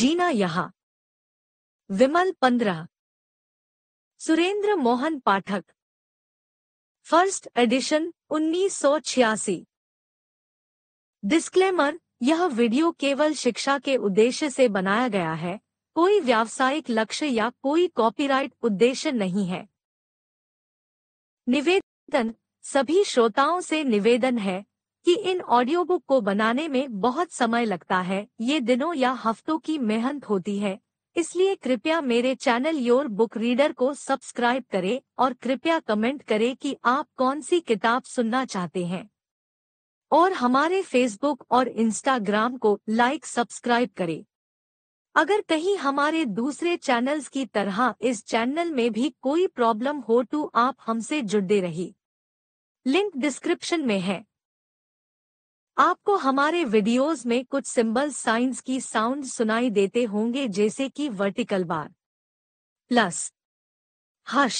जीना यहाँ विमल पंद्रह Surendra Mohan Pathak first edition छियासी डिस्क्लेमर यह वीडियो केवल शिक्षा के उद्देश्य से बनाया गया है कोई व्यावसायिक लक्ष्य या कोई कॉपीराइट उद्देश्य नहीं है निवेदन सभी श्रोताओं से निवेदन है कि इन ऑडियो बुक को बनाने में बहुत समय लगता है ये दिनों या हफ्तों की मेहनत होती है इसलिए कृपया मेरे चैनल योर बुक रीडर को सब्सक्राइब करें और कृपया कमेंट करें कि आप कौन सी किताब सुनना चाहते हैं और हमारे फेसबुक और इंस्टाग्राम को लाइक सब्सक्राइब करें अगर कहीं हमारे दूसरे चैनल्स की तरह इस चैनल में भी कोई प्रॉब्लम हो तो आप हमसे जुड़ते रहिए लिंक डिस्क्रिप्शन में है आपको हमारे वीडियोस में कुछ सिंबल साइंस की साउंड सुनाई देते होंगे जैसे कि वर्टिकल बार प्लस हश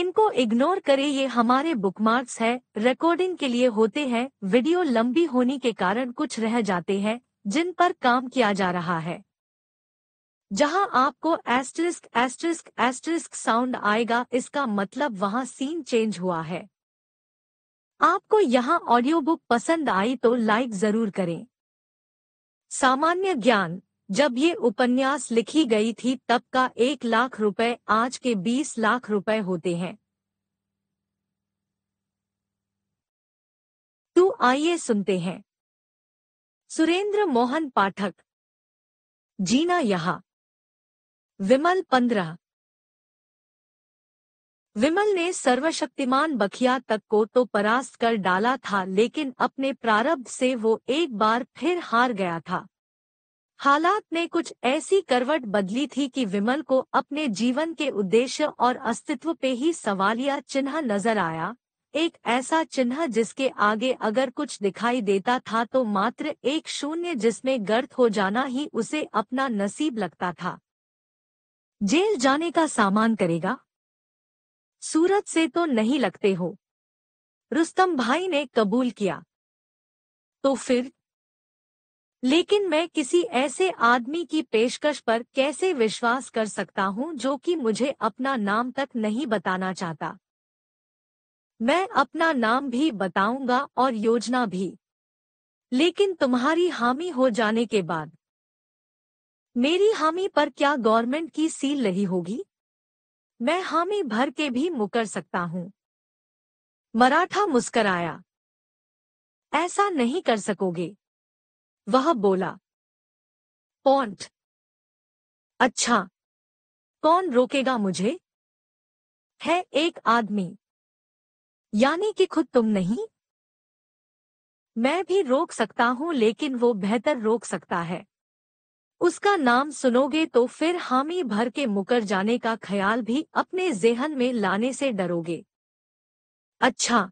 इनको इग्नोर करें ये हमारे बुकमार्क्स है रिकॉर्डिंग के लिए होते हैं वीडियो लंबी होने के कारण कुछ रह जाते हैं जिन पर काम किया जा रहा है जहां आपको एस्ट्रिस्क एस्ट्रिस्क एस्ट्रिस्क साउंड आएगा इसका मतलब वहां सीन चेंज हुआ है आपको यहाँ ऑडियो बुक पसंद आई तो लाइक जरूर करें सामान्य ज्ञान जब ये उपन्यास लिखी गई थी तब का एक लाख रुपए आज के बीस लाख रुपए होते हैं तो आइए सुनते हैं सुरेंद्र मोहन पाठक जीना यहा विमल पंद्रह विमल ने सर्वशक्तिमान बखिया तक को तो परास्त कर डाला था लेकिन अपने प्रारब्ध से वो एक बार फिर हार गया था हालात ने कुछ ऐसी करवट बदली थी कि विमल को अपने जीवन के उद्देश्य और अस्तित्व पे ही सवालिया चिन्ह नजर आया एक ऐसा चिन्ह जिसके आगे अगर कुछ दिखाई देता था तो मात्र एक शून्य जिसमें गर्त हो जाना ही उसे अपना नसीब लगता था जेल जाने का सामान करेगा सूरत से तो नहीं लगते हो रुस्तम भाई ने कबूल किया तो फिर लेकिन मैं किसी ऐसे आदमी की पेशकश पर कैसे विश्वास कर सकता हूँ जो कि मुझे अपना नाम तक नहीं बताना चाहता मैं अपना नाम भी बताऊंगा और योजना भी लेकिन तुम्हारी हामी हो जाने के बाद मेरी हामी पर क्या गवर्नमेंट की सील रही होगी मैं हामी भर के भी मुकर सकता हूँ मराठा मुस्कराया ऐसा नहीं कर सकोगे वह बोला पॉन्ट अच्छा कौन रोकेगा मुझे है एक आदमी यानी कि खुद तुम नहीं मैं भी रोक सकता हूं लेकिन वो बेहतर रोक सकता है उसका नाम सुनोगे तो फिर हामी भर के मुकर जाने का ख्याल भी अपने जेहन में लाने से डरोगे अच्छा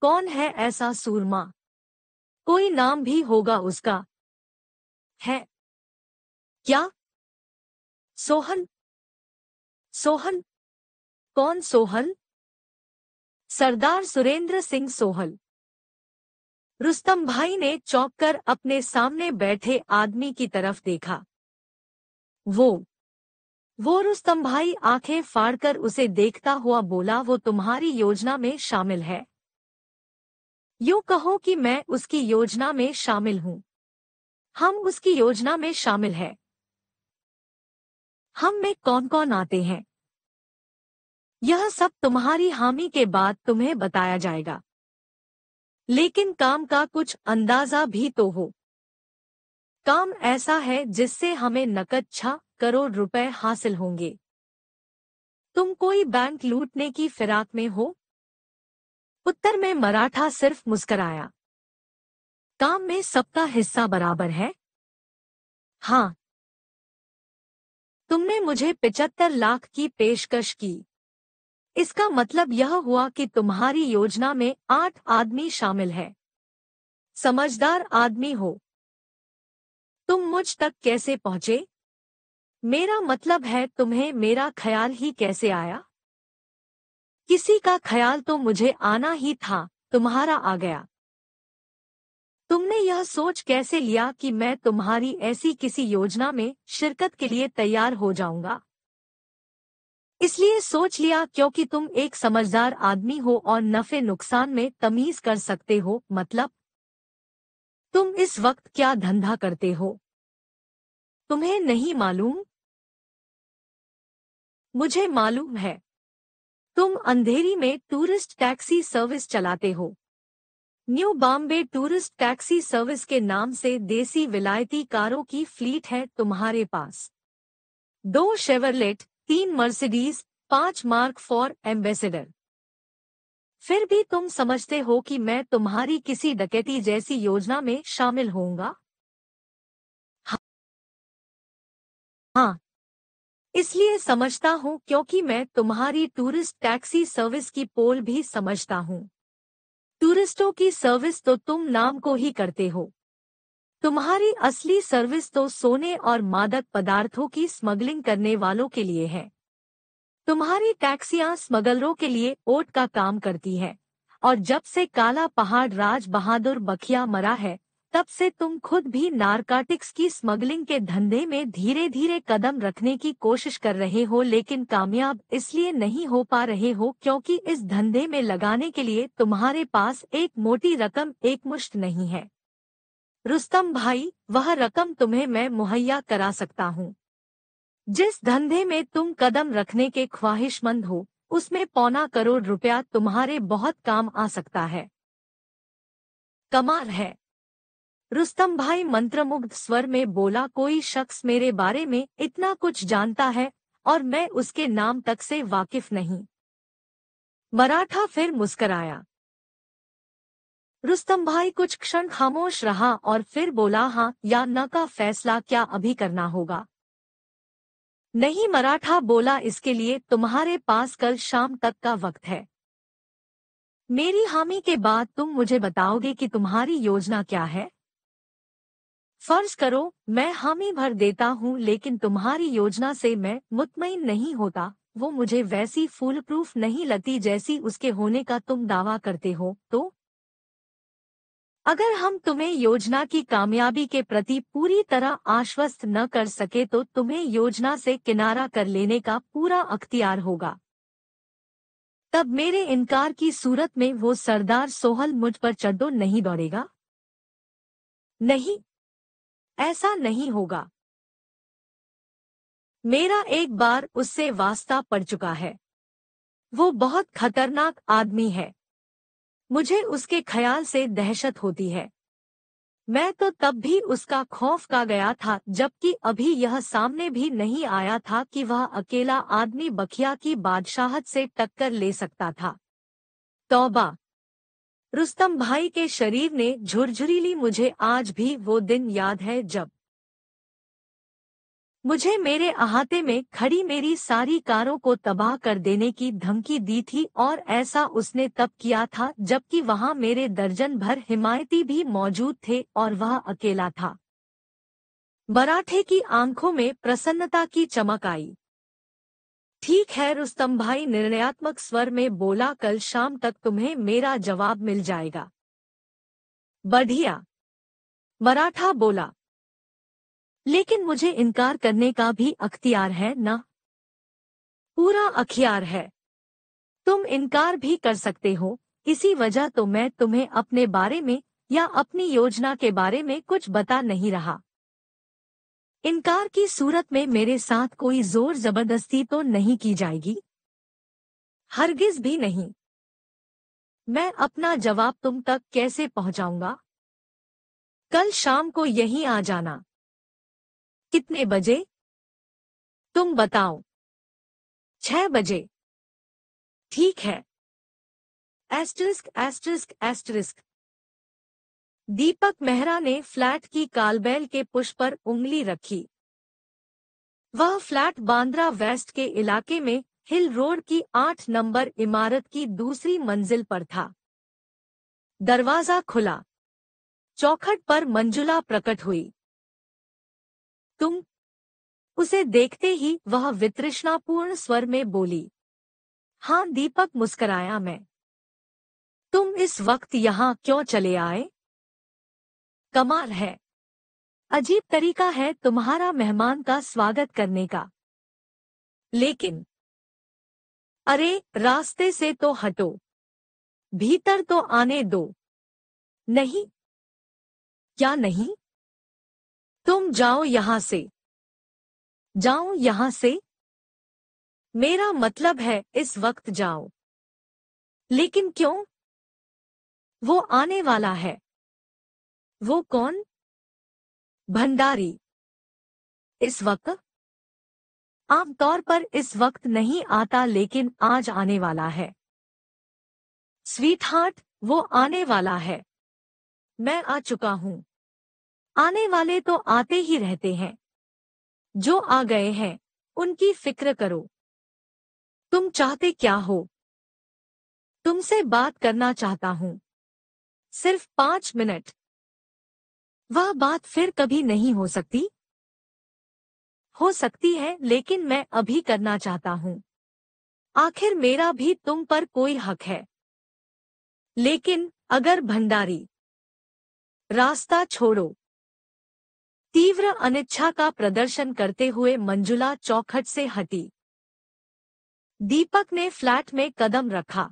कौन है ऐसा सूरमा कोई नाम भी होगा उसका है क्या सोहन सोहन कौन सोहल सरदार सुरेंद्र सिंह सोहल रुस्तम भाई ने चौंक कर अपने सामने बैठे आदमी की तरफ देखा वो वो रुस्तम भाई आंखें फाड़कर उसे देखता हुआ बोला वो तुम्हारी योजना में शामिल है यू कहो कि मैं उसकी योजना में शामिल हूं हम उसकी योजना में शामिल है हम में कौन कौन आते हैं यह सब तुम्हारी हामी के बाद तुम्हें बताया जाएगा लेकिन काम का कुछ अंदाजा भी तो हो काम ऐसा है जिससे हमें नकद छा करोड़ रुपए हासिल होंगे तुम कोई बैंक लूटने की फिराक में हो उत्तर में मराठा सिर्फ मुस्कराया काम में सबका हिस्सा बराबर है हाँ तुमने मुझे पिचहत्तर लाख की पेशकश की इसका मतलब यह हुआ कि तुम्हारी योजना में आठ आदमी शामिल हैं। समझदार आदमी हो तुम मुझ तक कैसे पहुंचे मेरा मतलब है तुम्हें मेरा ख्याल ही कैसे आया किसी का ख्याल तो मुझे आना ही था तुम्हारा आ गया तुमने यह सोच कैसे लिया कि मैं तुम्हारी ऐसी किसी योजना में शिरकत के लिए तैयार हो जाऊंगा इसलिए सोच लिया क्योंकि तुम एक समझदार आदमी हो और नफे नुकसान में तमीज कर सकते हो मतलब तुम इस वक्त क्या धंधा करते हो तुम्हें नहीं मालूम मुझे मालूम है तुम अंधेरी में टूरिस्ट टैक्सी सर्विस चलाते हो New Bombay tourist taxi service के नाम से देसी विलायती कारों की फ्लीट है तुम्हारे पास दो शेवरलेट तीन मर्सिडीज पांच मार्क फॉर एम्बेसडर फिर भी तुम समझते हो कि मैं तुम्हारी किसी डकैती जैसी योजना में शामिल होऊंगा हाँ, हाँ। इसलिए समझता हूँ क्योंकि मैं तुम्हारी टूरिस्ट टैक्सी सर्विस की पोल भी समझता हूँ टूरिस्टों की सर्विस तो तुम नाम को ही करते हो तुम्हारी असली सर्विस तो सोने और मादक पदार्थों की स्मगलिंग करने वालों के लिए है तुम्हारी टैक्सियां स्मगलरों के लिए ओट का काम करती है और जब से काला पहाड़ राज बहादुर बखिया मरा है तब से तुम खुद भी नारकाटिक्स की स्मगलिंग के धंधे में धीरे धीरे कदम रखने की कोशिश कर रहे हो लेकिन कामयाब इसलिए नहीं हो पा रहे हो क्योंकि इस धंधे में लगाने के लिए तुम्हारे पास एक मोटी रकम एकमुश्त नहीं है रुस्तम भाई वह रकम तुम्हें मैं मुहैया करा सकता हूँ जिस धंधे में तुम कदम रखने के ख्वाहिशमंद हो उसमें पौना करोड़ रुपया तुम्हारे बहुत काम आ सकता है कमाल है रुस्तम भाई मंत्रमुग्ध स्वर में बोला कोई शख्स मेरे बारे में इतना कुछ जानता है और मैं उसके नाम तक से वाकिफ नहीं मराठा फिर मुस्कराया रुस्तम भाई कुछ क्षण खामोश रहा और फिर बोला हाँ या न का फैसला क्या अभी करना होगा नहीं मराठा बोला इसके लिए तुम्हारे पास कल शाम तक का वक्त है मेरी हामी के बाद तुम मुझे बताओगे कि तुम्हारी योजना क्या है फर्ज करो मैं हामी भर देता हूँ लेकिन तुम्हारी योजना से मैं मुतमिन नहीं होता वो मुझे वैसी फूल प्रूफ नहीं लगती जैसी उसके होने का तुम दावा करते हो तो अगर हम तुम्हें योजना की कामयाबी के प्रति पूरी तरह आश्वस्त न कर सके तो तुम्हें योजना से किनारा कर लेने का पूरा अख्तियार होगा तब मेरे इनकार की सूरत में वो सरदार सोहल मुझ पर चड्डो नहीं दौड़ेगा नहीं ऐसा नहीं होगा मेरा एक बार उससे वास्ता पड़ चुका है वो बहुत खतरनाक आदमी है मुझे उसके ख्याल से दहशत होती है मैं तो तब भी उसका खौफ का गया था जबकि अभी यह सामने भी नहीं आया था कि वह अकेला आदमी बखिया की बादशाहत से टक्कर ले सकता था तौबा रुस्तम भाई के शरीर ने झुरझुरीली मुझे आज भी वो दिन याद है जब मुझे मेरे अहाते में खड़ी मेरी सारी कारों को तबाह कर देने की धमकी दी थी और ऐसा उसने तब किया था जबकि वहां मेरे दर्जन भर हिमायती भी मौजूद थे और वह अकेला था बराठे की आंखों में प्रसन्नता की चमक आई ठीक है रुस्तम भाई निर्णयात्मक स्वर में बोला कल शाम तक तुम्हें मेरा जवाब मिल जाएगा बढ़िया मराठा बोला लेकिन मुझे इनकार करने का भी अख्तियार है ना पूरा अख्तियार है तुम इनकार भी कर सकते हो इसी वजह तो मैं तुम्हें अपने बारे में या अपनी योजना के बारे में कुछ बता नहीं रहा इनकार की सूरत में मेरे साथ कोई जोर जबरदस्ती तो नहीं की जाएगी हरगिज भी नहीं मैं अपना जवाब तुम तक कैसे पहुंचाऊंगा कल शाम को यहीं आ जाना कितने बजे तुम बताओ छह बजे ठीक है asterisk asterisk asterisk Deepak Mehra ने फ्लैट की कालबेल के पुश पर उंगली रखी वह फ्लैट बांद्रा वेस्ट के इलाके में हिल रोड की आठ नंबर इमारत की दूसरी मंजिल पर था दरवाजा खुला चौखट पर मंजुला प्रकट हुई तुम उसे देखते ही वह वित्रृष्णापूर्ण स्वर में बोली हाँ दीपक मुस्कराया मैं तुम इस वक्त यहाँ क्यों चले आए कमाल है अजीब तरीका है तुम्हारा मेहमान का स्वागत करने का लेकिन अरे रास्ते से तो हटो भीतर तो आने दो नहीं क्या नहीं तुम जाओ यहां से जाओ यहां से मेरा मतलब है इस वक्त जाओ लेकिन क्यों वो आने वाला है वो कौन भंडारी इस वक्त आमतौर पर इस वक्त नहीं आता लेकिन आज आने वाला है स्वीट हार्ट वो आने वाला है मैं आ चुका हूं आने वाले तो आते ही रहते हैं जो आ गए हैं उनकी फिक्र करो तुम चाहते क्या हो तुमसे बात करना चाहता हूं सिर्फ पांच मिनट वह बात फिर कभी नहीं हो सकती हो सकती है लेकिन मैं अभी करना चाहता हूं आखिर मेरा भी तुम पर कोई हक है लेकिन अगर भंडारी रास्ता छोड़ो तीव्र अनिच्छा का प्रदर्शन करते हुए मंजुला चौखट से हटी दीपक ने फ्लैट में कदम रखा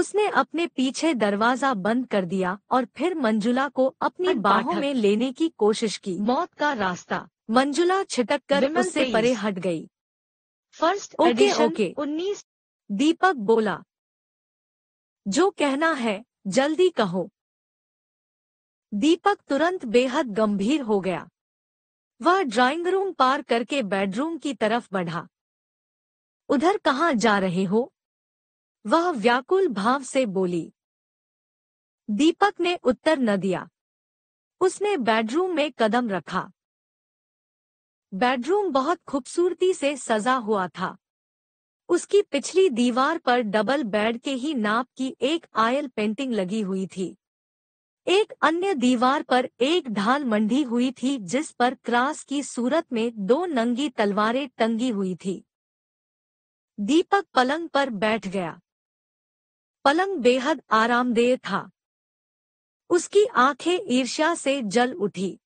उसने अपने पीछे दरवाजा बंद कर दिया और फिर मंजुला को अपनी बाहों में लेने की कोशिश की मौत का रास्ता मंजुला छिटक कर उससे परे हट गई फर्स्ट ओके ओके उन्नीस दीपक बोला जो कहना है जल्दी कहो दीपक तुरंत बेहद गंभीर हो गया वह ड्राइंग रूम पार करके बेडरूम की तरफ बढ़ा उधर कहाँ जा रहे हो वह व्याकुल भाव से बोली दीपक ने उत्तर न दिया उसने बेडरूम में कदम रखा बेडरूम बहुत खूबसूरती से सजा हुआ था उसकी पिछली दीवार पर डबल बेड के ही नाप की एक आयल पेंटिंग लगी हुई थी एक अन्य दीवार पर एक ढाल मंडी हुई थी जिस पर क्रास की सूरत में दो नंगी तलवारें टंगी हुई थी दीपक पलंग पर बैठ गया पलंग बेहद आरामदेह था उसकी आंखें ईर्ष्या से जल उठी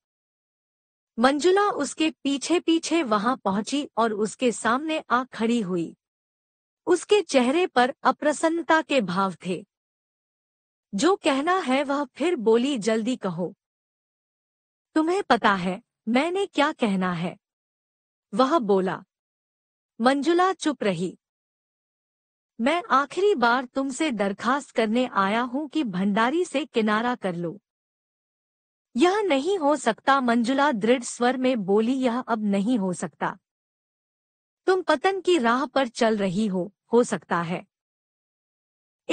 मंजुला उसके पीछे पीछे वहां पहुंची और उसके सामने आ खड़ी हुई उसके चेहरे पर अप्रसन्नता के भाव थे जो कहना है वह फिर बोली जल्दी कहो तुम्हें पता है मैंने क्या कहना है वह बोला मंजुला चुप रही मैं आखिरी बार तुमसे दरखास्त करने आया हूं कि भंडारी से किनारा कर लो यह नहीं हो सकता मंजुला दृढ़ स्वर में बोली यह अब नहीं हो सकता तुम पतन की राह पर चल रही हो हो सकता है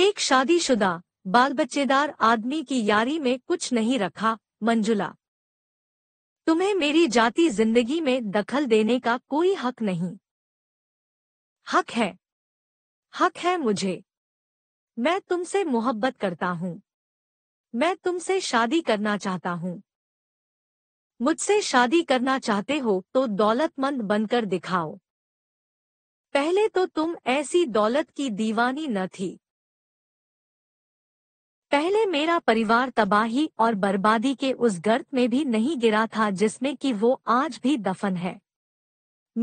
एक शादीशुदा बाल बच्चेदार आदमी की यारी में कुछ नहीं रखा मंजुला तुम्हें मेरी जाति जिंदगी में दखल देने का कोई हक नहीं हक है हक है मुझे मैं तुमसे मोहब्बत करता हूँ मैं तुमसे शादी करना चाहता हूँ मुझसे शादी करना चाहते हो तो दौलतमंद बनकर दिखाओ पहले तो तुम ऐसी दौलत की दीवानी न थी पहले मेरा परिवार तबाही और बर्बादी के उस गर्त में भी नहीं गिरा था जिसमें कि वो आज भी दफन है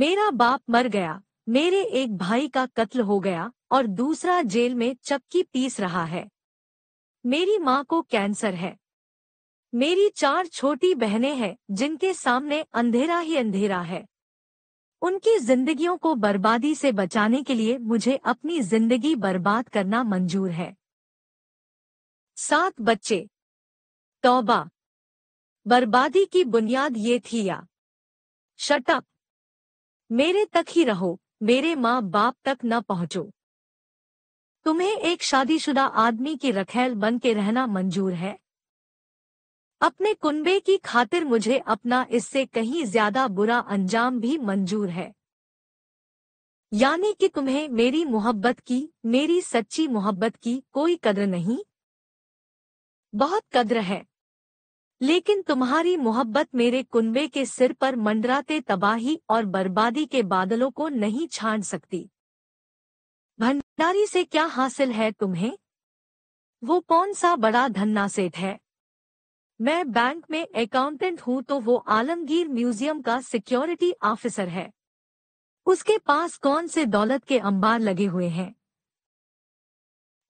मेरा बाप मर गया मेरे एक भाई का कत्ल हो गया और दूसरा जेल में चक्की पीस रहा है मेरी माँ को कैंसर है मेरी चार छोटी बहनें हैं जिनके सामने अंधेरा ही अंधेरा है उनकी जिंदगियों को बर्बादी से बचाने के लिए मुझे अपनी जिंदगी बर्बाद करना मंजूर है सात बच्चे तौबा बर्बादी की बुनियाद ये थी या शटअप मेरे तक ही रहो मेरे माँ बाप तक न पहुंचो तुम्हें एक शादीशुदा आदमी की रखेल बन के रहना मंजूर है अपने कुनबे की खातिर मुझे अपना इससे कहीं ज्यादा बुरा अंजाम भी मंजूर है यानी कि तुम्हें मेरी मोहब्बत की मेरी सच्ची मोहब्बत की कोई कदर नहीं बहुत कद्र है लेकिन तुम्हारी मोहब्बत मेरे कुनबे के सिर पर मंडराते तबाही और बर्बादी के बादलों को नहीं छान सकती भंडारी से क्या हासिल है तुम्हें वो कौन सा बड़ा धन्ना सेठ है मैं बैंक में अकाउंटेंट हूँ तो वो आलमगीर म्यूजियम का सिक्योरिटी ऑफिसर है उसके पास कौन से दौलत के अंबार लगे हुए हैं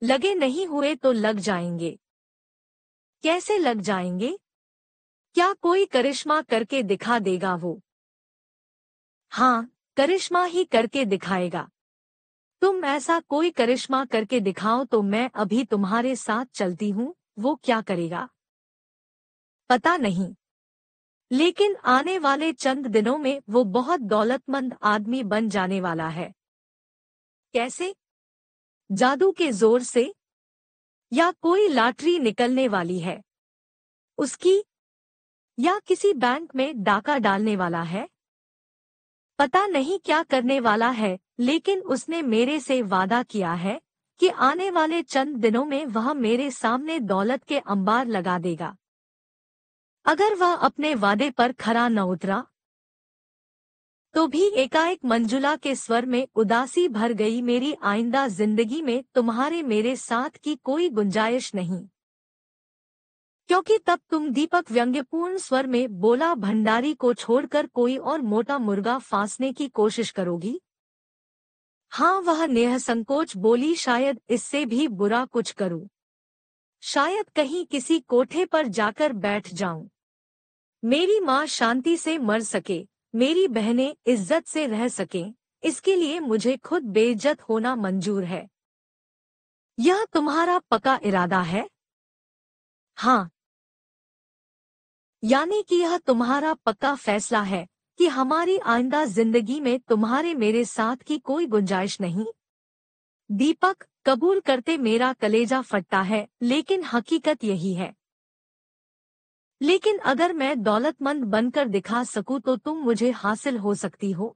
लगे नहीं हुए तो लग जाएंगे कैसे लग जाएंगे क्या कोई करिश्मा करके दिखा देगा वो हाँ करिश्मा ही करके दिखाएगा तुम ऐसा कोई करिश्मा करके दिखाओ तो मैं अभी तुम्हारे साथ चलती हूँ वो क्या करेगा पता नहीं लेकिन आने वाले चंद दिनों में वो बहुत दौलतमंद आदमी बन जाने वाला है कैसे जादू के जोर से या कोई लॉटरी निकलने वाली है उसकी या किसी बैंक में डाका डालने वाला है पता नहीं क्या करने वाला है लेकिन उसने मेरे से वादा किया है कि आने वाले चंद दिनों में वह मेरे सामने दौलत के अंबार लगा देगा अगर वह अपने वादे पर खरा न उतरा तो भी एकाएक मंजुला के स्वर में उदासी भर गई मेरी आइंदा जिंदगी में तुम्हारे मेरे साथ की कोई गुंजाइश नहीं क्योंकि तब तुम दीपक व्यंग्यपूर्ण स्वर में बोला भंडारी को छोड़कर कोई और मोटा मुर्गा फांसने की कोशिश करोगी हाँ वह नेह संकोच बोली शायद इससे भी बुरा कुछ करूं शायद कहीं किसी कोठे पर जाकर बैठ जाऊं मेरी माँ शांति से मर सके मेरी बहनें इज्जत से रह सकें इसके लिए मुझे खुद बेइज्जत होना मंजूर है यह तुम्हारा पका इरादा है हाँ यानी कि यह तुम्हारा पक्का फैसला है कि हमारी आइंदा जिंदगी में तुम्हारे मेरे साथ की कोई गुंजाइश नहीं दीपक कबूल करते मेरा कलेजा फटता है लेकिन हकीकत यही है लेकिन अगर मैं दौलतमंद बनकर दिखा सकूं तो तुम मुझे हासिल हो सकती हो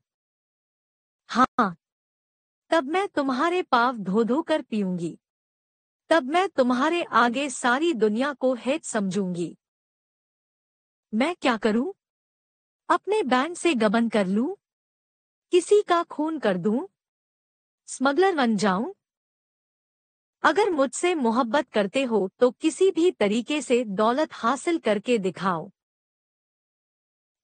हाँ तब मैं तुम्हारे पाव धो धो कर पीऊंगी तब मैं तुम्हारे आगे सारी दुनिया को हेत समझूंगी मैं क्या करूं? अपने बैंड से गबन कर लूं? किसी का खून कर दूं? स्मगलर बन जाऊं? अगर मुझसे मोहब्बत करते हो तो किसी भी तरीके से दौलत हासिल करके दिखाओ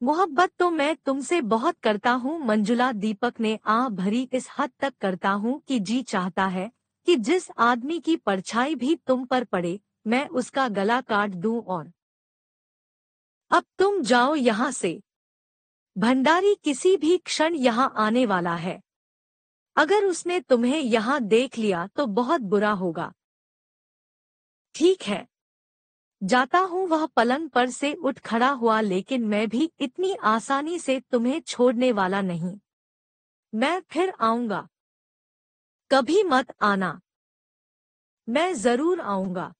मोहब्बत तो मैं तुमसे बहुत करता हूँ मंजुला दीपक ने आ भरी इस हद तक करता हूँ कि जी चाहता है कि जिस आदमी की परछाई भी तुम पर पड़े मैं उसका गला काट दूं और अब तुम जाओ यहाँ से भंडारी किसी भी क्षण यहाँ आने वाला है अगर उसने तुम्हें यहाँ देख लिया तो बहुत बुरा होगा ठीक है जाता हूँ वह पलंग पर से उठ खड़ा हुआ लेकिन मैं भी इतनी आसानी से तुम्हें छोड़ने वाला नहीं मैं फिर आऊंगा कभी मत आना मैं जरूर आऊंगा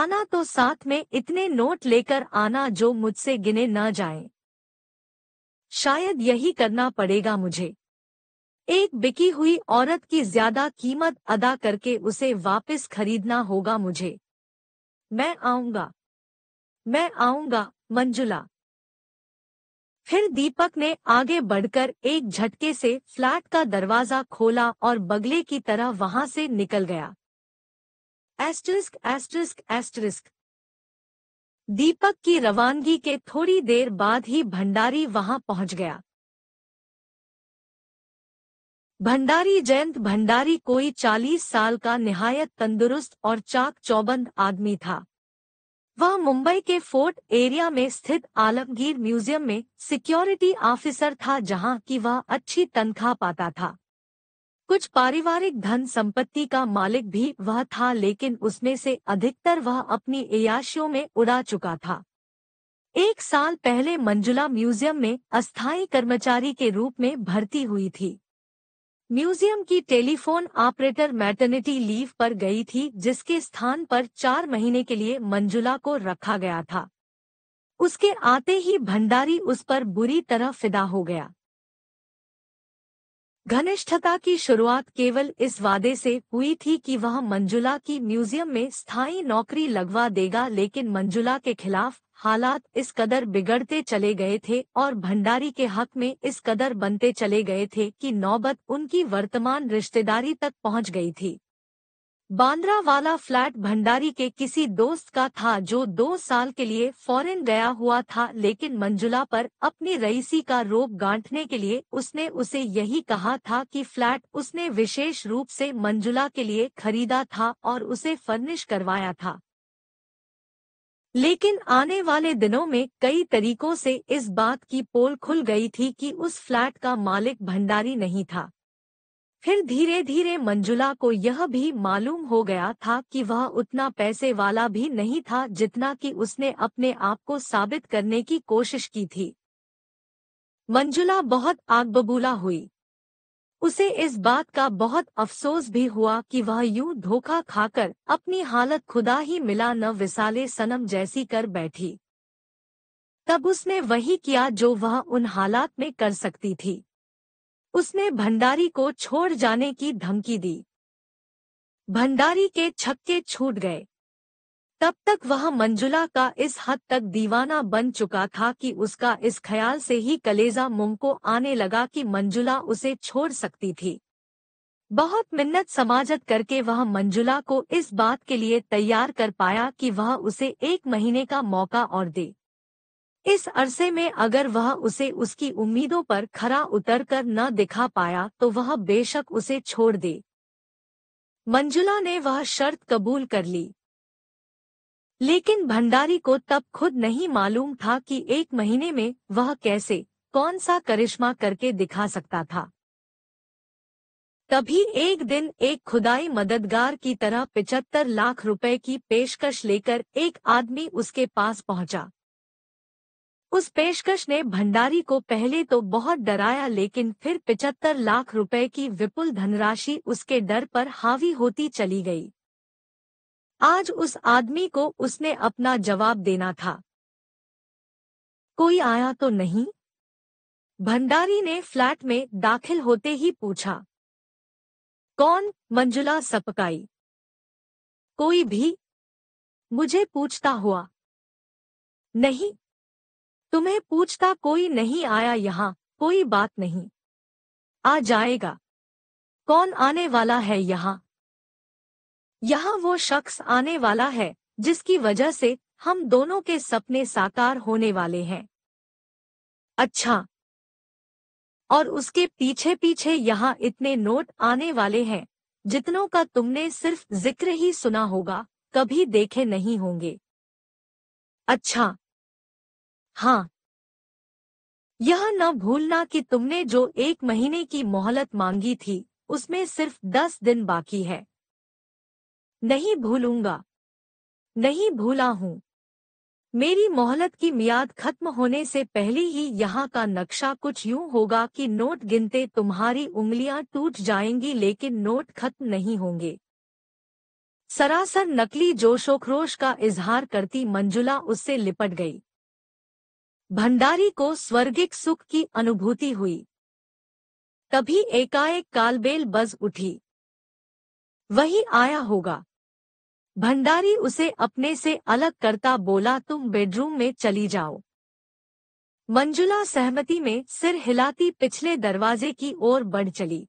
आना तो साथ में इतने नोट लेकर आना जो मुझसे गिने न जाएं। शायद यही करना पड़ेगा मुझे एक बिकी हुई औरत की ज्यादा कीमत अदा करके उसे वापस खरीदना होगा मुझे मैं आऊंगा मैं आऊंगा मंजुला फिर दीपक ने आगे बढ़कर एक झटके से फ्लैट का दरवाजा खोला और बगले की तरह वहां से निकल गया एस्ट्रिस्क एस्ट्रिस्क एस्ट्रिस्क दीपक की रवानगी के थोड़ी देर बाद ही भंडारी वहां पहुंच गया भंडारी जयंत भंडारी कोई चालीस साल का निहायत तंदुरुस्त और चाक चौबंद आदमी था वह मुंबई के फोर्ट एरिया में स्थित आलमगीर म्यूजियम में सिक्योरिटी ऑफिसर था जहां की वह अच्छी तनख्वाह पाता था कुछ पारिवारिक धन संपत्ति का मालिक भी वह था लेकिन उसमें से अधिकतर वह अपनी एयाशियों में उड़ा चुका था एक साल पहले मंजुला म्यूजियम में अस्थायी कर्मचारी के रूप में भर्ती हुई थी म्यूजियम की टेलीफोन ऑपरेटर मैटर्निटी लीव पर गई थी जिसके स्थान पर चार महीने के लिए मंजुला को रखा गया था उसके आते ही भंडारी उस पर बुरी तरह फिदा हो गया घनिष्ठता की शुरुआत केवल इस वादे से हुई थी कि वह मंजुला की म्यूजियम में स्थायी नौकरी लगवा देगा लेकिन मंजुला के खिलाफ हालात इस कदर बिगड़ते चले गए थे और भंडारी के हक में इस कदर बनते चले गए थे कि नौबत उनकी वर्तमान रिश्तेदारी तक पहुंच गई थी बांद्रा वाला फ्लैट भंडारी के किसी दोस्त का था जो दो साल के लिए फॉरेन गया हुआ था लेकिन मंजुला पर अपनी रईसी का रोप गांठने के लिए उसने उसे यही कहा था कि फ्लैट उसने विशेष रूप से मंजुला के लिए खरीदा था और उसे फर्निश करवाया था लेकिन आने वाले दिनों में कई तरीकों से इस बात की पोल खुल गई थी कि उस फ्लैट का मालिक भंडारी नहीं था फिर धीरे धीरे मंजुला को यह भी मालूम हो गया था कि वह उतना पैसे वाला भी नहीं था जितना कि उसने अपने आप को साबित करने की कोशिश की थी मंजुला बहुत आग बबूला हुई उसे इस बात का बहुत अफसोस भी हुआ कि वह यूं धोखा खाकर अपनी हालत खुदा ही मिला न विसाले सनम जैसी कर बैठी तब उसने वही किया जो वह उन हालात में कर सकती थी उसने भंडारी को छोड़ जाने की धमकी दी भंडारी के छक्के छूट गए तब तक वह मंजुला का इस हद तक दीवाना बन चुका था कि उसका इस ख्याल से ही कलेजा मुंह को आने लगा कि मंजुला उसे छोड़ सकती थी बहुत मिन्नत समाजत करके वह मंजुला को इस बात के लिए तैयार कर पाया कि वह उसे एक महीने का मौका और दे इस अरसे में अगर वह उसे उसकी उम्मीदों पर खरा उतर कर न दिखा पाया तो वह बेशक उसे छोड़ दे मंजुला ने वह शर्त कबूल कर ली लेकिन भंडारी को तब खुद नहीं मालूम था कि एक महीने में वह कैसे कौन सा करिश्मा करके दिखा सकता था तभी एक दिन एक खुदाई मददगार की तरह पिचहत्तर लाख रुपए की पेशकश लेकर एक आदमी उसके पास पहुंचा उस पेशकश ने भंडारी को पहले तो बहुत डराया लेकिन फिर पिचहत्तर लाख रुपए की विपुल धनराशि उसके डर पर हावी होती चली गई आज उस आदमी को उसने अपना जवाब देना था कोई आया तो नहीं भंडारी ने फ्लैट में दाखिल होते ही पूछा कौन मंजुला सपकाई कोई भी मुझे पूछता हुआ नहीं तुम्हें पूछता कोई नहीं आया यहाँ कोई बात नहीं आ जाएगा कौन आने वाला है यहाँ यहाँ वो शख्स आने वाला है जिसकी वजह से हम दोनों के सपने साकार होने वाले हैं अच्छा और उसके पीछे पीछे यहाँ इतने नोट आने वाले हैं जितनों का तुमने सिर्फ जिक्र ही सुना होगा कभी देखे नहीं होंगे अच्छा हाँ यह न भूलना कि तुमने जो एक महीने की मोहलत मांगी थी उसमें सिर्फ दस दिन बाकी है नहीं भूलूंगा नहीं भूला हूँ मेरी मोहलत की मियाद खत्म होने से पहले ही यहाँ का नक्शा कुछ यूं होगा कि नोट गिनते तुम्हारी उंगलियां टूट जाएंगी लेकिन नोट खत्म नहीं होंगे सरासर नकली जोशोखरोश का इजहार करती मंजुला उससे लिपट गई भंडारी को स्वर्गिक सुख की अनुभूति हुई तभी एकाएक कालबेल बज उठी वही आया होगा भंडारी उसे अपने से अलग करता बोला तुम बेडरूम में चली जाओ मंजुला सहमति में सिर हिलाती पिछले दरवाजे की ओर बढ़ चली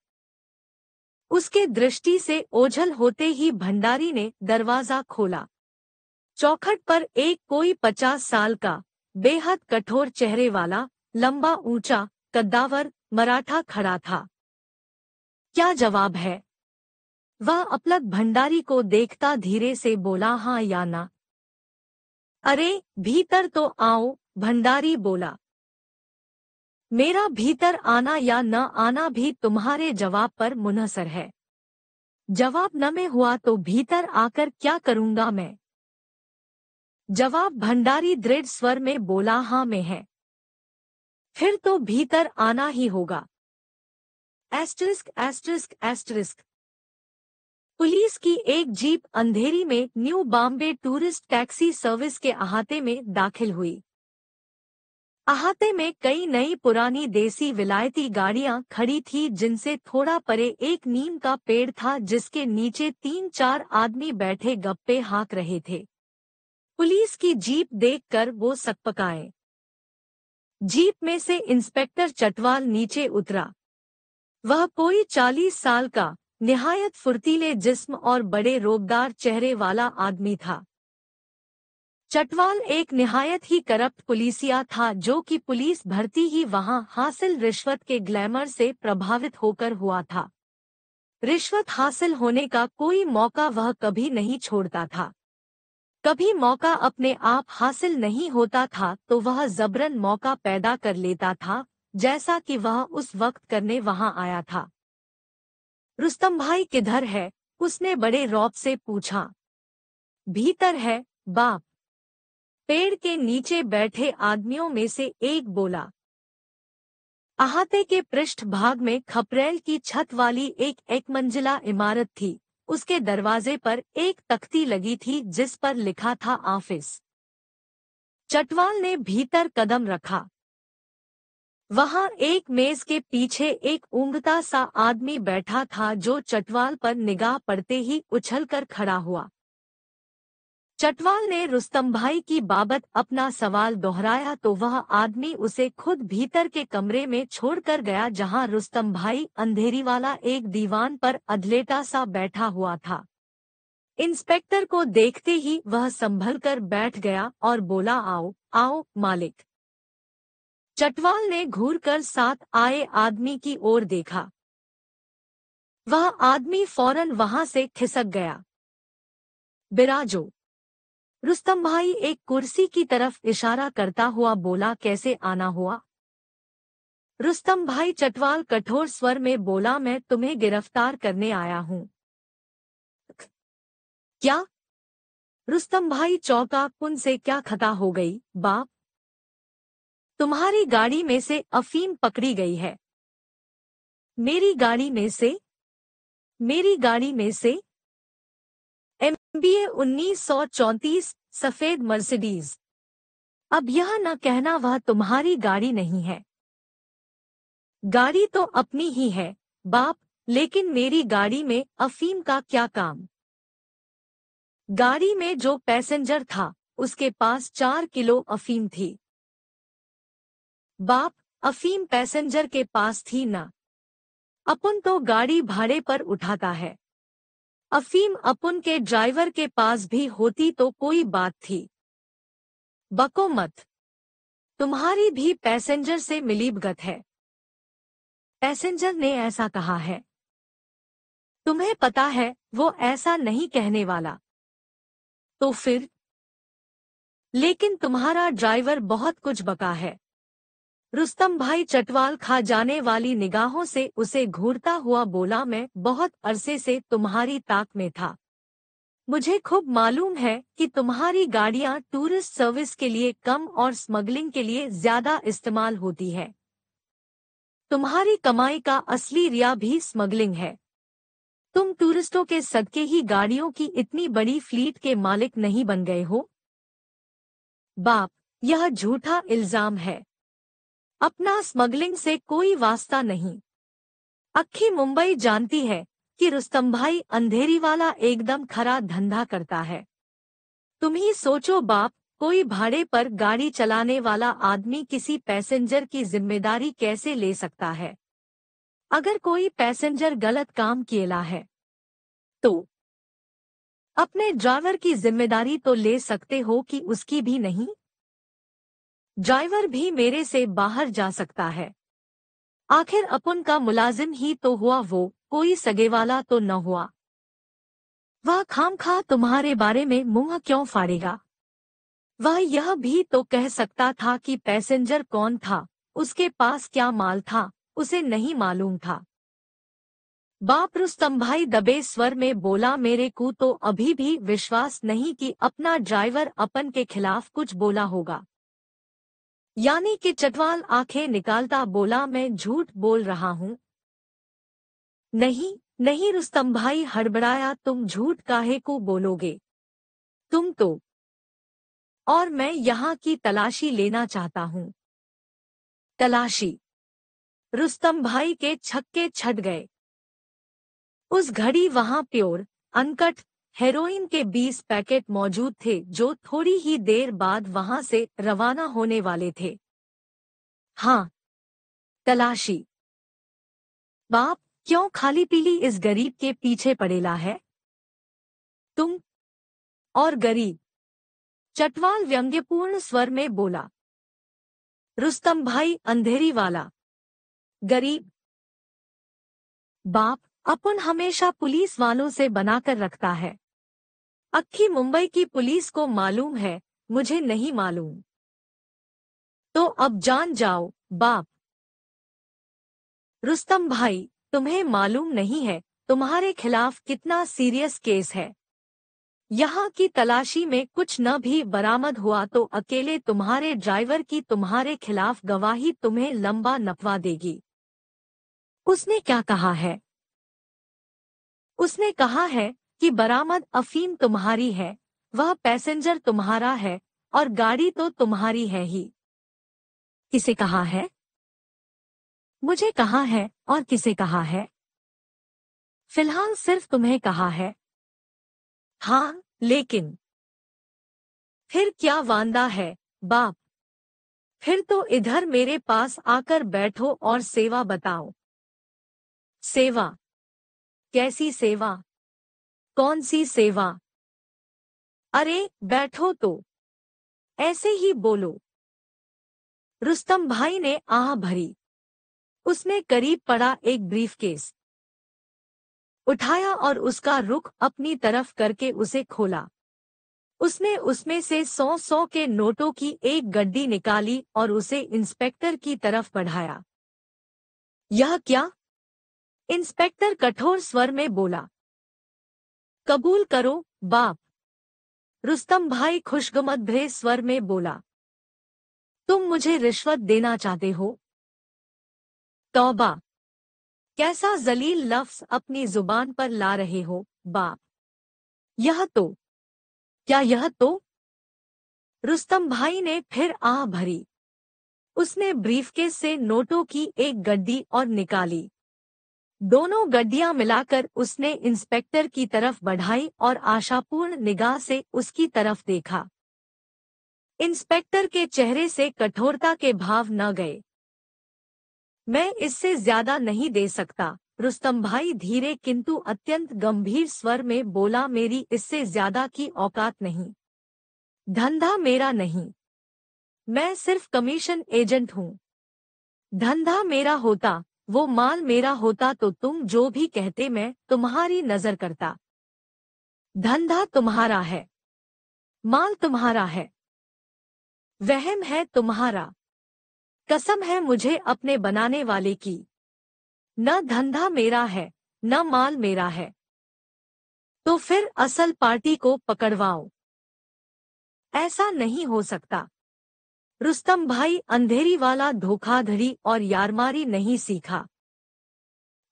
उसके दृष्टि से ओझल होते ही भंडारी ने दरवाजा खोला चौखट पर एक कोई पचास साल का बेहद कठोर चेहरे वाला लंबा ऊंचा कद्दावर मराठा खड़ा था क्या जवाब है वह अपलक भंडारी को देखता धीरे से बोला हाँ या ना अरे भीतर तो आओ भंडारी बोला मेरा भीतर आना या न आना भी तुम्हारे जवाब पर मुनहसर है जवाब न में हुआ तो भीतर आकर क्या करूंगा मैं जवाब भंडारी दृढ़ स्वर में बोला हाँ में है फिर तो भीतर आना ही होगा एस्ट्रिस्क एस्ट्रिस्क एस्ट्रिस्क पुलिस की एक जीप अंधेरी में New Bombay tourist taxi service के अहाते में दाखिल हुई अहाते में कई नई पुरानी देसी विलायती गाड़ियां खड़ी थी जिनसे थोड़ा परे एक नीम का पेड़ था जिसके नीचे तीन चार आदमी बैठे गप्पे हाँक रहे थे पुलिस की जीप देखकर वो सकपकाए जीप में से इंस्पेक्टर चटवाल नीचे उतरा वह कोई चालीस साल का निहायत फुर्तीले जिस्म और बड़े रोबदार चेहरे वाला आदमी था चटवाल एक निहायत ही करप्ट पुलिसिया था जो कि पुलिस भर्ती ही वहां हासिल रिश्वत के ग्लैमर से प्रभावित होकर हुआ था रिश्वत हासिल होने का कोई मौका वह कभी नहीं छोड़ता था कभी मौका अपने आप हासिल नहीं होता था तो वह जबरन मौका पैदा कर लेता था जैसा कि वह उस वक्त करने वहां आया था रुस्तम भाई किधर है उसने बड़े रौब से पूछा भीतर है बाप पेड़ के नीचे बैठे आदमियों में से एक बोला अहाते के पृष्ठ भाग में खपरेल की छत वाली एक एक मंजिला इमारत थी उसके दरवाजे पर एक तख्ती लगी थी जिस पर लिखा था ऑफिस चटवाल ने भीतर कदम रखा वहां एक मेज के पीछे एक ऊँगता सा आदमी बैठा था जो चटवाल पर निगाह पड़ते ही उछलकर खड़ा हुआ चटवाल ने रुस्तम भाई की बाबत अपना सवाल दोहराया तो वह आदमी उसे खुद भीतर के कमरे में छोड़कर गया जहां रुस्तम भाई अंधेरी वाला एक दीवान पर अधलेटा सा बैठा हुआ था इंस्पेक्टर को देखते ही वह संभल कर बैठ गया और बोला आओ आओ मालिक चटवाल ने घूर कर साथ आए आदमी की ओर देखा वह आदमी फौरन वहां से खिसक गया बिराजो रुस्तम भाई एक कुर्सी की तरफ इशारा करता हुआ बोला कैसे आना हुआ रुस्तम भाई चटवाल कठोर स्वर में बोला मैं तुम्हें गिरफ्तार करने आया हूं क्या रुस्तम भाई चौका पुन से क्या खता हो गई बाप तुम्हारी गाड़ी में से अफीम पकड़ी गई है मेरी गाड़ी में से मेरी गाड़ी में से एम बी ए उन्नीस सौ सफेद मर्सिडीज अब यह न कहना वह तुम्हारी गाड़ी नहीं है गाड़ी तो अपनी ही है बाप लेकिन मेरी गाड़ी में अफीम का क्या काम गाड़ी में जो पैसेंजर था उसके पास चार किलो अफीम थी बाप अफीम पैसेंजर के पास थी ना अपुन तो गाड़ी भाड़े पर उठाता है अफीम अपुन के ड्राइवर के पास भी होती तो कोई बात थी बको मत तुम्हारी भी पैसेंजर से मिलीभगत है पैसेंजर ने ऐसा कहा है तुम्हें पता है वो ऐसा नहीं कहने वाला तो फिर लेकिन तुम्हारा ड्राइवर बहुत कुछ बका है रुस्तम भाई चटवाल खा जाने वाली निगाहों से उसे घूरता हुआ बोला मैं बहुत अरसे से तुम्हारी ताक में था मुझे खूब मालूम है कि तुम्हारी गाड़ियां टूरिस्ट सर्विस के लिए कम और स्मगलिंग के लिए ज्यादा इस्तेमाल होती है तुम्हारी कमाई का असली रिया भी स्मगलिंग है तुम टूरिस्टों के सदके ही गाड़ियों की इतनी बड़ी फ्लीट के मालिक नहीं बन गए हो बाप यह झूठा इल्जाम है अपना स्मगलिंग से कोई वास्ता नहीं अक्खी मुंबई जानती है कि रुस्तम भाई अंधेरी वाला एकदम खरा धंधा करता है तुम ही सोचो बाप कोई भाड़े पर गाड़ी चलाने वाला आदमी किसी पैसेंजर की जिम्मेदारी कैसे ले सकता है अगर कोई पैसेंजर गलत काम केला है तो अपने ड्राइवर की जिम्मेदारी तो ले सकते हो कि उसकी भी नहीं ड्राइवर भी मेरे से बाहर जा सकता है आखिर अपन का मुलाजिम ही तो हुआ वो कोई सगे वाला तो न हुआ वह खामखा तुम्हारे बारे में मुंह क्यों फाड़ेगा वह यह भी तो कह सकता था कि पैसेंजर कौन था उसके पास क्या माल था उसे नहीं मालूम था बाप रुस्तम भाई दबे स्वर में बोला मेरे को तो अभी भी विश्वास नहीं कि अपना ड्राइवर अपन के खिलाफ कुछ बोला होगा यानी कि चटवाल आंखें निकालता बोला मैं झूठ बोल रहा हूँ नहीं नहीं रुस्तम भाई हड़बड़ाया तुम झूठ काहे को बोलोगे तुम तो और मैं यहाँ की तलाशी लेना चाहता हूँ तलाशी रुस्तम भाई के छक्के छट गए उस घड़ी वहां प्योर अनकट हेरोइन के 20 पैकेट मौजूद थे जो थोड़ी ही देर बाद वहां से रवाना होने वाले थे हाँ तलाशी बाप क्यों खाली पीली इस गरीब के पीछे पड़ेला है तुम और गरीब चटवाल व्यंग्यपूर्ण स्वर में बोला रुस्तम भाई अंधेरी वाला गरीब बाप अपन हमेशा पुलिस वालों से बनाकर रखता है अक्खी मुंबई की पुलिस को मालूम है मुझे नहीं मालूम तो अब जान जाओ बाप रुस्तम भाई तुम्हें मालूम नहीं है तुम्हारे खिलाफ कितना सीरियस केस है यहाँ की तलाशी में कुछ न भी बरामद हुआ तो अकेले तुम्हारे ड्राइवर की तुम्हारे खिलाफ गवाही तुम्हें लंबा नपवा देगी उसने क्या कहा है उसने कहा है कि बरामद अफीम तुम्हारी है वह पैसेंजर तुम्हारा है और गाड़ी तो तुम्हारी है ही किसे कहा है मुझे कहा है और किसे कहा है फिलहाल सिर्फ तुम्हें कहा है हाँ लेकिन फिर क्या वांदा है बाप फिर तो इधर मेरे पास आकर बैठो और सेवा बताओ सेवा कैसी सेवा कौन सी सेवा अरे बैठो तो ऐसे ही बोलो रुस्तम भाई ने आह भरी उसने करीब पड़ा एक ब्रीफकेस उठाया और उसका रुख अपनी तरफ करके उसे खोला उसने उसमें से सौ सौ के नोटों की एक गड्डी निकाली और उसे इंस्पेक्टर की तरफ बढ़ाया यह क्या इंस्पेक्टर कठोर स्वर में बोला कबूल करो बाप रुस्तम भाई खुशगमत भरे स्वर में बोला तुम मुझे रिश्वत देना चाहते हो तौबा कैसा जलील लफ्ज अपनी जुबान पर ला रहे हो बाप यह तो क्या यह तो रुस्तम भाई ने फिर आह भरी उसने ब्रीफकेस से नोटों की एक गड्डी और निकाली दोनों गड्डियां मिलाकर उसने इंस्पेक्टर की तरफ बढ़ाई और आशापूर्ण निगाह से उसकी तरफ देखा इंस्पेक्टर के चेहरे से कठोरता के भाव न गए मैं इससे ज्यादा नहीं दे सकता रुस्तम भाई धीरे किंतु अत्यंत गंभीर स्वर में बोला मेरी इससे ज्यादा की औकात नहीं धंधा मेरा नहीं मैं सिर्फ कमीशन एजेंट हूँ धंधा मेरा होता वो माल मेरा होता तो तुम जो भी कहते मैं तुम्हारी नजर करता धंधा तुम्हारा है माल तुम्हारा है वहम है तुम्हारा कसम है मुझे अपने बनाने वाले की न धंधा मेरा है न माल मेरा है तो फिर असल पार्टी को पकड़वाओ ऐसा नहीं हो सकता रुस्तम भाई अंधेरी वाला धोखाधड़ी और यारमारी नहीं सीखा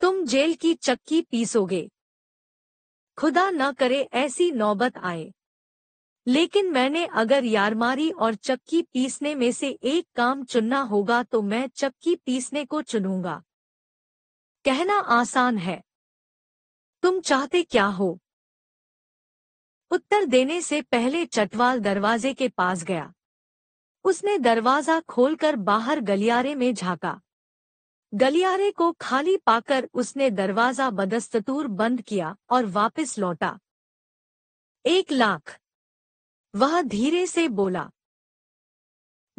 तुम जेल की चक्की पीसोगे खुदा न करे ऐसी नौबत आए लेकिन मैंने अगर यारमारी और चक्की पीसने में से एक काम चुनना होगा तो मैं चक्की पीसने को चुनूंगा कहना आसान है तुम चाहते क्या हो उत्तर देने से पहले चटवाल दरवाजे के पास गया उसने दरवाजा खोलकर बाहर गलियारे में झांका गलियारे को खाली पाकर उसने दरवाजा बदस्तूर बंद किया और वापस लौटा एक लाख वह धीरे से बोला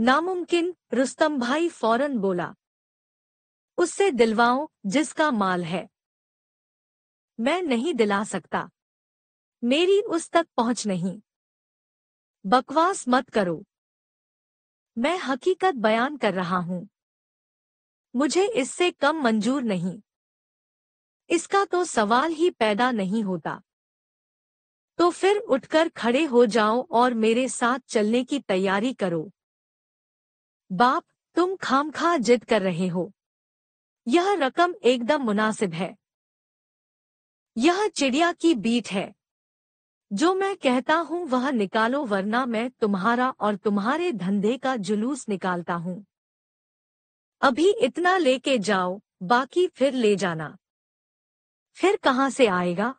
नामुमकिन रुस्तम भाई फौरन बोला उससे दिलवाओ जिसका माल है मैं नहीं दिला सकता मेरी उस तक पहुंच नहीं बकवास मत करो मैं हकीकत बयान कर रहा हूं मुझे इससे कम मंजूर नहीं इसका तो सवाल ही पैदा नहीं होता तो फिर उठकर खड़े हो जाओ और मेरे साथ चलने की तैयारी करो बाप तुम खामखा जिद कर रहे हो यह रकम एकदम मुनासिब है यह चिड़िया की बीट है जो मैं कहता हूँ वह निकालो वरना मैं तुम्हारा और तुम्हारे धंधे का जुलूस निकालता हूँ अभी इतना लेके जाओ बाकी फिर ले जाना फिर कहाँ से आएगा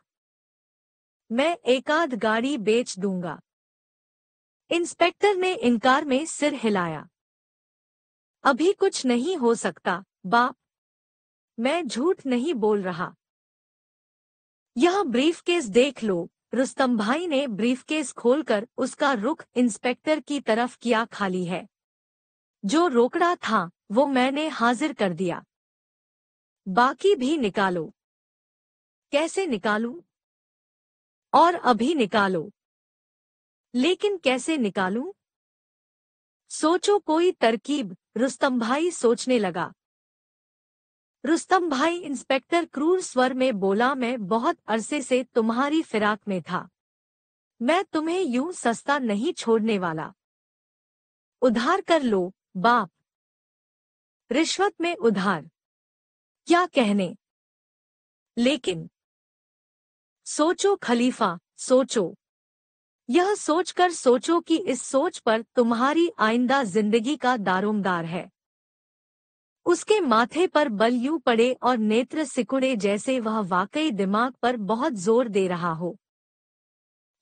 मैं एकाध गाड़ी बेच दूंगा इंस्पेक्टर ने इनकार में सिर हिलाया अभी कुछ नहीं हो सकता बाप मैं झूठ नहीं बोल रहा यह ब्रीफकेस देख लो रुस्तम भाई ने ब्रीफकेस खोलकर उसका रुख इंस्पेक्टर की तरफ किया खाली है जो रोकड़ा था वो मैंने हाजिर कर दिया बाकी भी निकालो कैसे निकालू और अभी निकालो लेकिन कैसे निकालू सोचो कोई तरकीब रुस्तम भाई सोचने लगा रुस्तम भाई इंस्पेक्टर क्रूर स्वर में बोला मैं बहुत अरसे से तुम्हारी फिराक में था मैं तुम्हें यूं सस्ता नहीं छोड़ने वाला उधार कर लो बाप रिश्वत में उधार क्या कहने लेकिन सोचो खलीफा सोचो यह सोचकर सोचो कि इस सोच पर तुम्हारी आइंदा जिंदगी का दारोमदार है उसके माथे पर बल यू पड़े और नेत्र सिकुड़े जैसे वह वाकई दिमाग पर बहुत जोर दे रहा हो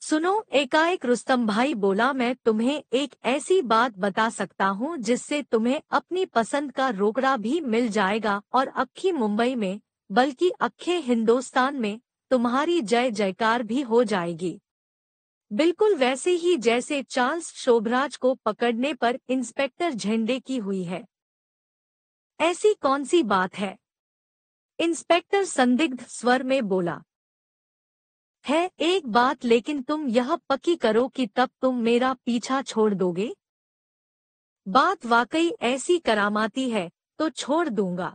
सुनो एकाएक रुस्तम भाई बोला मैं तुम्हें एक ऐसी बात बता सकता हूँ जिससे तुम्हें अपनी पसंद का रोकड़ा भी मिल जाएगा और अक्खी मुंबई में बल्कि अक्खे हिंदुस्तान में तुम्हारी जय जयकार भी हो जाएगी बिल्कुल वैसे ही जैसे चार्ल्स शोभराज को पकड़ने पर इंस्पेक्टर झंडे की हुई है ऐसी कौन सी बात है इंस्पेक्टर संदिग्ध स्वर में बोला है एक बात लेकिन तुम यह पक्की करो कि तब तुम मेरा पीछा छोड़ दोगे बात वाकई ऐसी करामाती है तो छोड़ दूंगा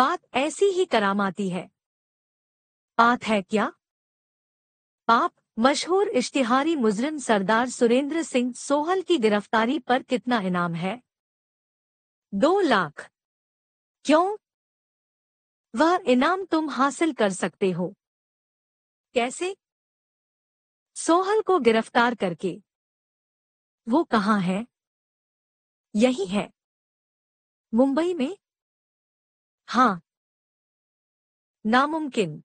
बात ऐसी ही करामाती है बात है क्या आप मशहूर इश्तिहारी मुजरिम सरदार सुरेंद्र सिंह सोहल की गिरफ्तारी पर कितना इनाम है दो लाख क्यों वह इनाम तुम हासिल कर सकते हो कैसे सोहल को गिरफ्तार करके वो कहाँ है यही है मुंबई में हाँ नामुमकिन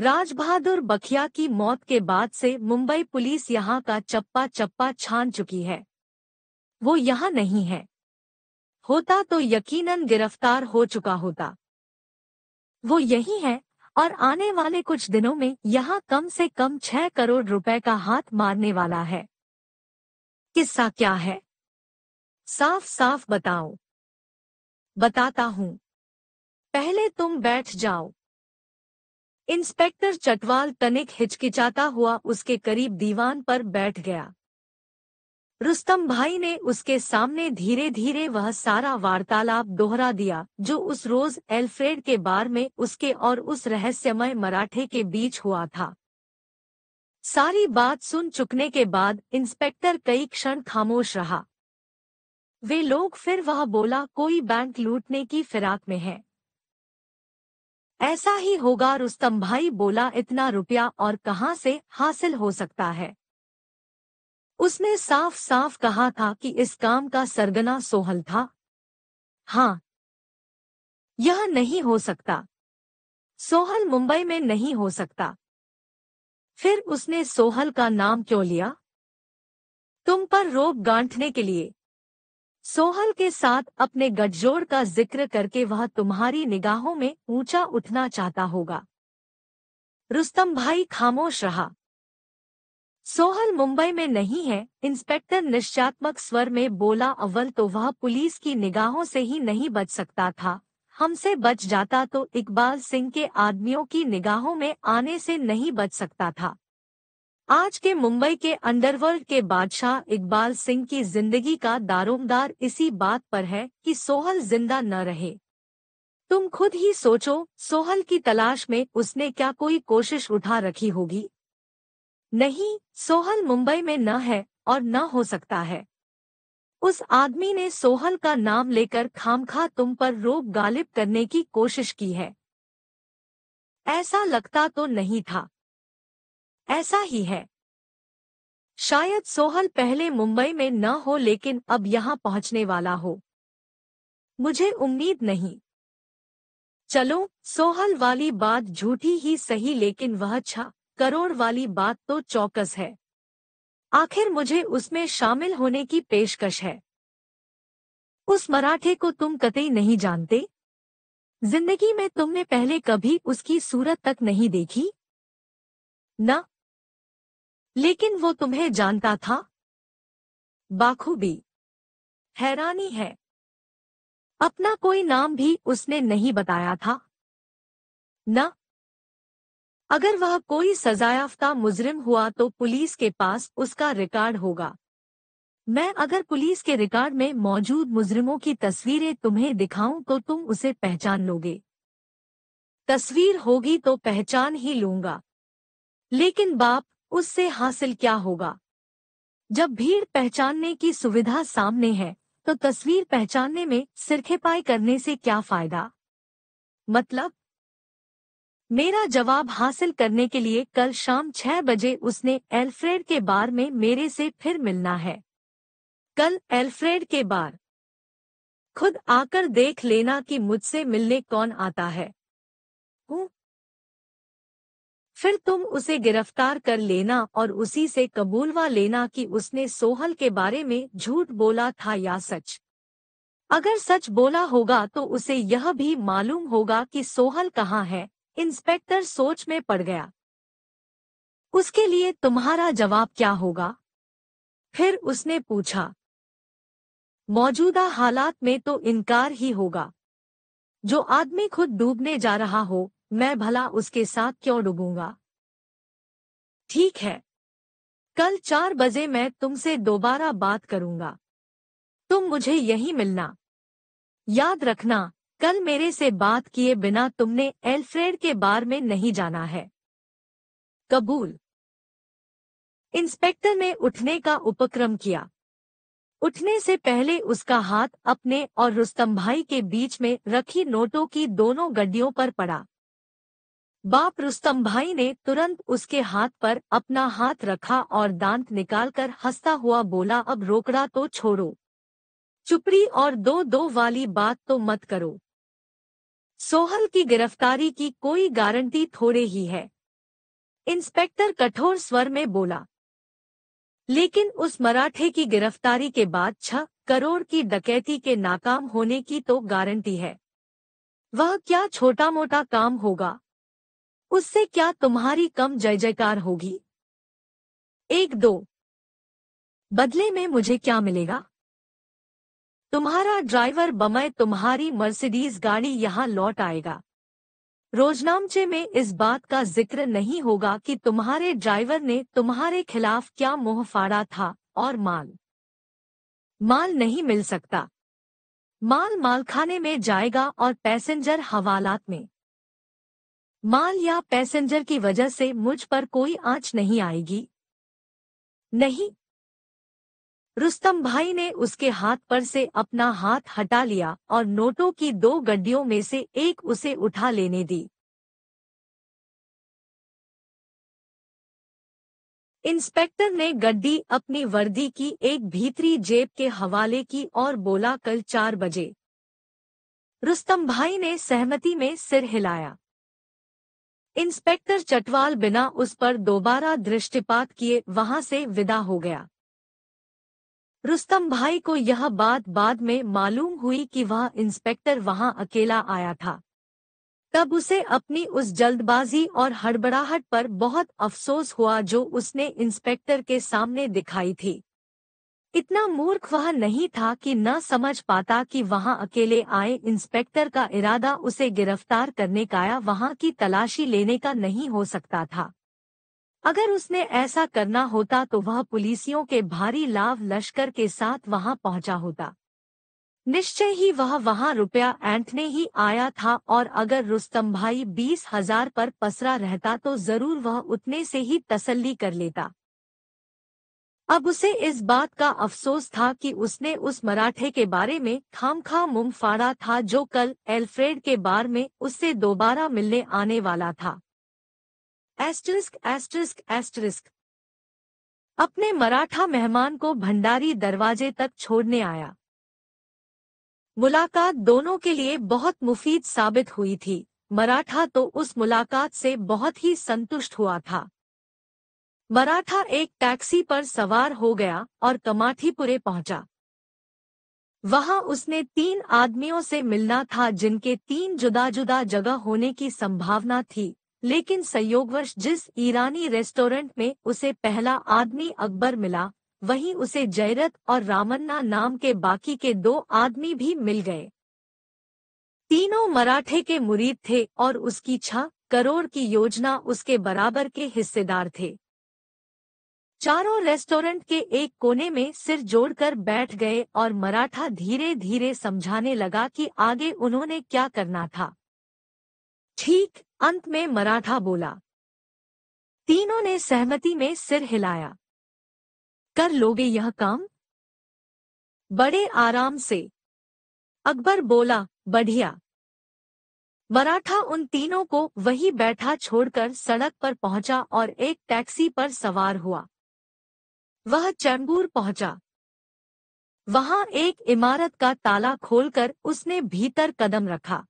राज बहादुर बखिया की मौत के बाद से मुंबई पुलिस यहाँ का चप्पा चप्पा छान चुकी है वो यहाँ नहीं है होता तो यकीनन गिरफ्तार हो चुका होता वो यही है और आने वाले कुछ दिनों में यहाँ कम से कम छह करोड़ रुपए का हाथ मारने वाला है किस्सा क्या है साफ साफ बताओ बताता हूँ पहले तुम बैठ जाओ इंस्पेक्टर चटवाल तनिक हिचकिचाता हुआ उसके करीब दीवान पर बैठ गया रुस्तम भाई ने उसके सामने धीरे धीरे वह सारा वार्तालाप दोहरा दिया जो उस रोज एल्फ्रेड के बार में उसके और उस रहस्यमय मराठे के बीच हुआ था सारी बात सुन चुकने के बाद इंस्पेक्टर कई क्षण खामोश रहा वे लोग फिर वह बोला कोई बैंक लूटने की फिराक में है ऐसा ही होगा रुस्तम भाई बोला इतना रुपया और कहाँ से हासिल हो सकता है उसने साफ साफ कहा था कि इस काम का सरगना सोहल था हाँ यह नहीं हो सकता सोहल मुंबई में नहीं हो सकता फिर उसने सोहल का नाम क्यों लिया तुम पर रोक गांठने के लिए सोहल के साथ अपने गठजोड़ का जिक्र करके वह तुम्हारी निगाहों में ऊंचा उठना चाहता होगा रुस्तम भाई खामोश रहा सोहल मुंबई में नहीं है इंस्पेक्टर निश्चात्मक स्वर में बोला अव्वल तो वह पुलिस की निगाहों से ही नहीं बच सकता था हमसे बच जाता तो इकबाल सिंह के आदमियों की निगाहों में आने से नहीं बच सकता था आज के मुंबई के अंडरवर्ल्ड के बादशाह इकबाल सिंह की जिंदगी का दारोमदार इसी बात पर है कि सोहल जिंदा न रहे तुम खुद ही सोचो सोहल की तलाश में उसने क्या कोई कोशिश उठा रखी होगी नहीं सोहल मुंबई में न है और न हो सकता है उस आदमी ने सोहल का नाम लेकर खामखा तुम पर रोग गालिब करने की कोशिश की है ऐसा लगता तो नहीं था ऐसा ही है शायद सोहल पहले मुंबई में न हो लेकिन अब यहां पहुंचने वाला हो मुझे उम्मीद नहीं चलो सोहल वाली बात झूठी ही सही लेकिन वह छा करोड़ वाली बात तो चौकस है आखिर मुझे उसमें शामिल होने की पेशकश है उस मराठे को तुम कतई नहीं जानते जिंदगी में तुमने पहले कभी उसकी सूरत तक नहीं देखी न लेकिन वो तुम्हें जानता था बाखूबी हैरानी है अपना कोई नाम भी उसने नहीं बताया था न अगर वह कोई सजायाफ्ता मुजरिम हुआ तो पुलिस के पास उसका रिकॉर्ड होगा मैं अगर पुलिस के रिकॉर्ड में मौजूद मुजरिमों की तस्वीरें तुम्हें दिखाऊं तो तुम उसे पहचान लोगे तस्वीर होगी तो पहचान ही लूंगा लेकिन बाप उससे हासिल क्या होगा जब भीड़ पहचानने की सुविधा सामने है तो तस्वीर पहचानने में सिरखेपाई करने से क्या फायदा मतलब मेरा जवाब हासिल करने के लिए कल शाम छह बजे उसने एल्फ्रेड के बार में मेरे से फिर मिलना है कल एल्फ्रेड के बार खुद आकर देख लेना कि मुझसे मिलने कौन आता है हूँ फिर तुम उसे गिरफ्तार कर लेना और उसी से कबूलवा लेना कि उसने सोहल के बारे में झूठ बोला था या सच अगर सच बोला होगा तो उसे यह भी मालूम होगा कि सोहल कहाँ है इंस्पेक्टर सोच में पड़ गया उसके लिए तुम्हारा जवाब क्या होगा फिर उसने पूछा मौजूदा हालात में तो इनकार ही होगा जो आदमी खुद डूबने जा रहा हो मैं भला उसके साथ क्यों डूबूंगा ठीक है कल चार बजे मैं तुमसे दोबारा बात करूंगा तुम मुझे यही मिलना याद रखना कल मेरे से बात किए बिना तुमने एल्फ्रेड के बार में नहीं जाना है कबूल इंस्पेक्टर ने उठने का उपक्रम किया उठने से पहले उसका हाथ अपने और रुस्तम भाई के बीच में रखी नोटों की दोनों गड्डियों पर पड़ा बाप रुस्तम भाई ने तुरंत उसके हाथ पर अपना हाथ रखा और दांत निकालकर हंसता हुआ बोला अब रोकड़ा तो छोड़ो चुपड़ी और दो दो वाली बात तो मत करो सोहल की गिरफ्तारी की कोई गारंटी थोड़े ही है इंस्पेक्टर कठोर स्वर में बोला लेकिन उस मराठे की गिरफ्तारी के बाद छह करोड़ की डकैती के नाकाम होने की तो गारंटी है वह क्या छोटा मोटा काम होगा उससे क्या तुम्हारी कम जय जयकार होगी एक दो बदले में मुझे क्या मिलेगा तुम्हारा ड्राइवर बमय तुम्हारी मर्सिडीज गाड़ी यहाँ लौट आएगा रोजनामचे में इस बात का जिक्र नहीं होगा कि तुम्हारे ड्राइवर ने तुम्हारे खिलाफ क्या मुंह फाड़ा था और माल माल नहीं मिल सकता माल मालखाने में जाएगा और पैसेंजर हवालात में माल या पैसेंजर की वजह से मुझ पर कोई आंच नहीं आएगी नहीं रुस्तम भाई ने उसके हाथ पर से अपना हाथ हटा लिया और नोटों की दो गड्डियों में से एक उसे उठा लेने दी इंस्पेक्टर ने गड्डी अपनी वर्दी की एक भीतरी जेब के हवाले की और बोला कल चार बजे रुस्तम भाई ने सहमति में सिर हिलाया इंस्पेक्टर चटवाल बिना उस पर दोबारा दृष्टिपात किए वहां से विदा हो गया रुस्तम भाई को यह बात बाद में मालूम हुई कि वह इंस्पेक्टर वहां अकेला आया था तब उसे अपनी उस जल्दबाजी और हड़बड़ाहट पर बहुत अफसोस हुआ जो उसने इंस्पेक्टर के सामने दिखाई थी इतना मूर्ख वह नहीं था कि न समझ पाता कि वहां अकेले आए इंस्पेक्टर का इरादा उसे गिरफ्तार करने का या वहां की तलाशी लेने का नहीं हो सकता था अगर उसने ऐसा करना होता तो वह पुलिसियों के भारी लाभ लश्कर के साथ वहां पहुंचा होता निश्चय ही वह वहां रुपया एंटने ही आया था और अगर रुस्तम भाई बीस हजार पर पसरा रहता तो जरूर वह उतने से ही तसल्ली कर लेता अब उसे इस बात का अफसोस था कि उसने उस मराठे के बारे में खामखा मुंह फाड़ा था जो कल एल्फ्रेड के बार में उससे दोबारा मिलने आने वाला था एस्टरिस्क एस्टरिस्क एस्टरिस्क अपने मराठा मेहमान को भंडारी दरवाजे तक छोड़ने आया मुलाकात दोनों के लिए बहुत मुफीद साबित हुई थी मराठा तो उस मुलाकात से बहुत ही संतुष्ट हुआ था मराठा एक टैक्सी पर सवार हो गया और कमाठीपुरे पहुंचा वहां उसने तीन आदमियों से मिलना था जिनके तीन जुदा जुदा जगह होने की संभावना थी लेकिन संयोगवश जिस ईरानी रेस्टोरेंट में उसे पहला आदमी अकबर मिला वहीं उसे जयरत और रामन्ना नाम के बाकी के दो आदमी भी मिल गए तीनों मराठे के मुरीद थे और उसकी छह करोड़ की योजना उसके बराबर के हिस्सेदार थे चारों रेस्टोरेंट के एक कोने में सिर जोड़कर बैठ गए और मराठा धीरे धीरे समझाने लगा कि आगे उन्होंने क्या करना था ठीक अंत में मराठा बोला तीनों ने सहमति में सिर हिलाया कर लोगे यह काम बड़े आराम से अकबर बोला बढ़िया मराठा उन तीनों को वही बैठा छोड़कर सड़क पर पहुंचा और एक टैक्सी पर सवार हुआ वह चैम्बूर पहुंचा वहां एक इमारत का ताला खोलकर उसने भीतर कदम रखा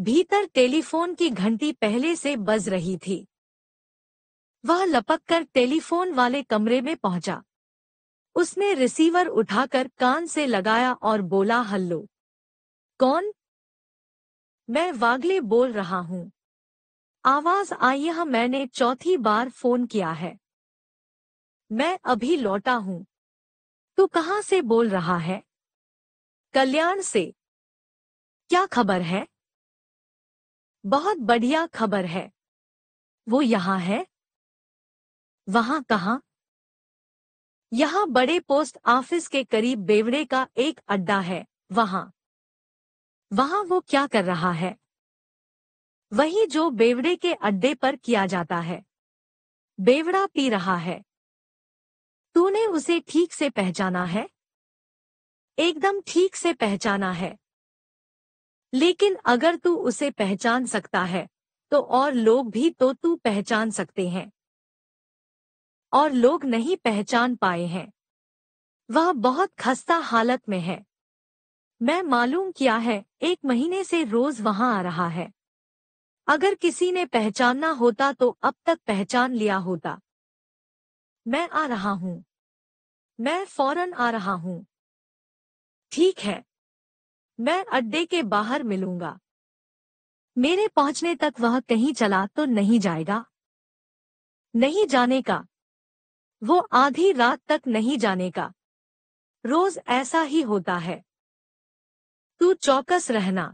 भीतर टेलीफोन की घंटी पहले से बज रही थी वह लपककर टेलीफोन वाले कमरे में पहुंचा उसने रिसीवर उठाकर कान से लगाया और बोला हल्लो कौन मैं वागले बोल रहा हूं आवाज आई यह मैंने चौथी बार फोन किया है मैं अभी लौटा हूं तू कहां से बोल रहा है कल्याण से क्या खबर है बहुत बढ़िया खबर है वो यहाँ है वहाँ कहाँ यहाँ बड़े पोस्ट ऑफिस के करीब बेवड़े का एक अड्डा है वहाँ वहाँ वो क्या कर रहा है वही जो बेवड़े के अड्डे पर किया जाता है बेवड़ा पी रहा है तूने उसे ठीक से पहचाना है एकदम ठीक से पहचाना है लेकिन अगर तू उसे पहचान सकता है तो और लोग भी तो तू पहचान सकते हैं और लोग नहीं पहचान पाए हैं वह बहुत खस्ता हालत में है मैं मालूम किया है एक महीने से रोज वहां आ रहा है अगर किसी ने पहचानना होता तो अब तक पहचान लिया होता मैं आ रहा हूं मैं फौरन आ रहा हूं ठीक है मैं अड्डे के बाहर मिलूंगा मेरे पहुंचने तक वह कहीं चला तो नहीं जाएगा नहीं जाने का वो आधी रात तक नहीं जाने का रोज ऐसा ही होता है तू चौकस रहना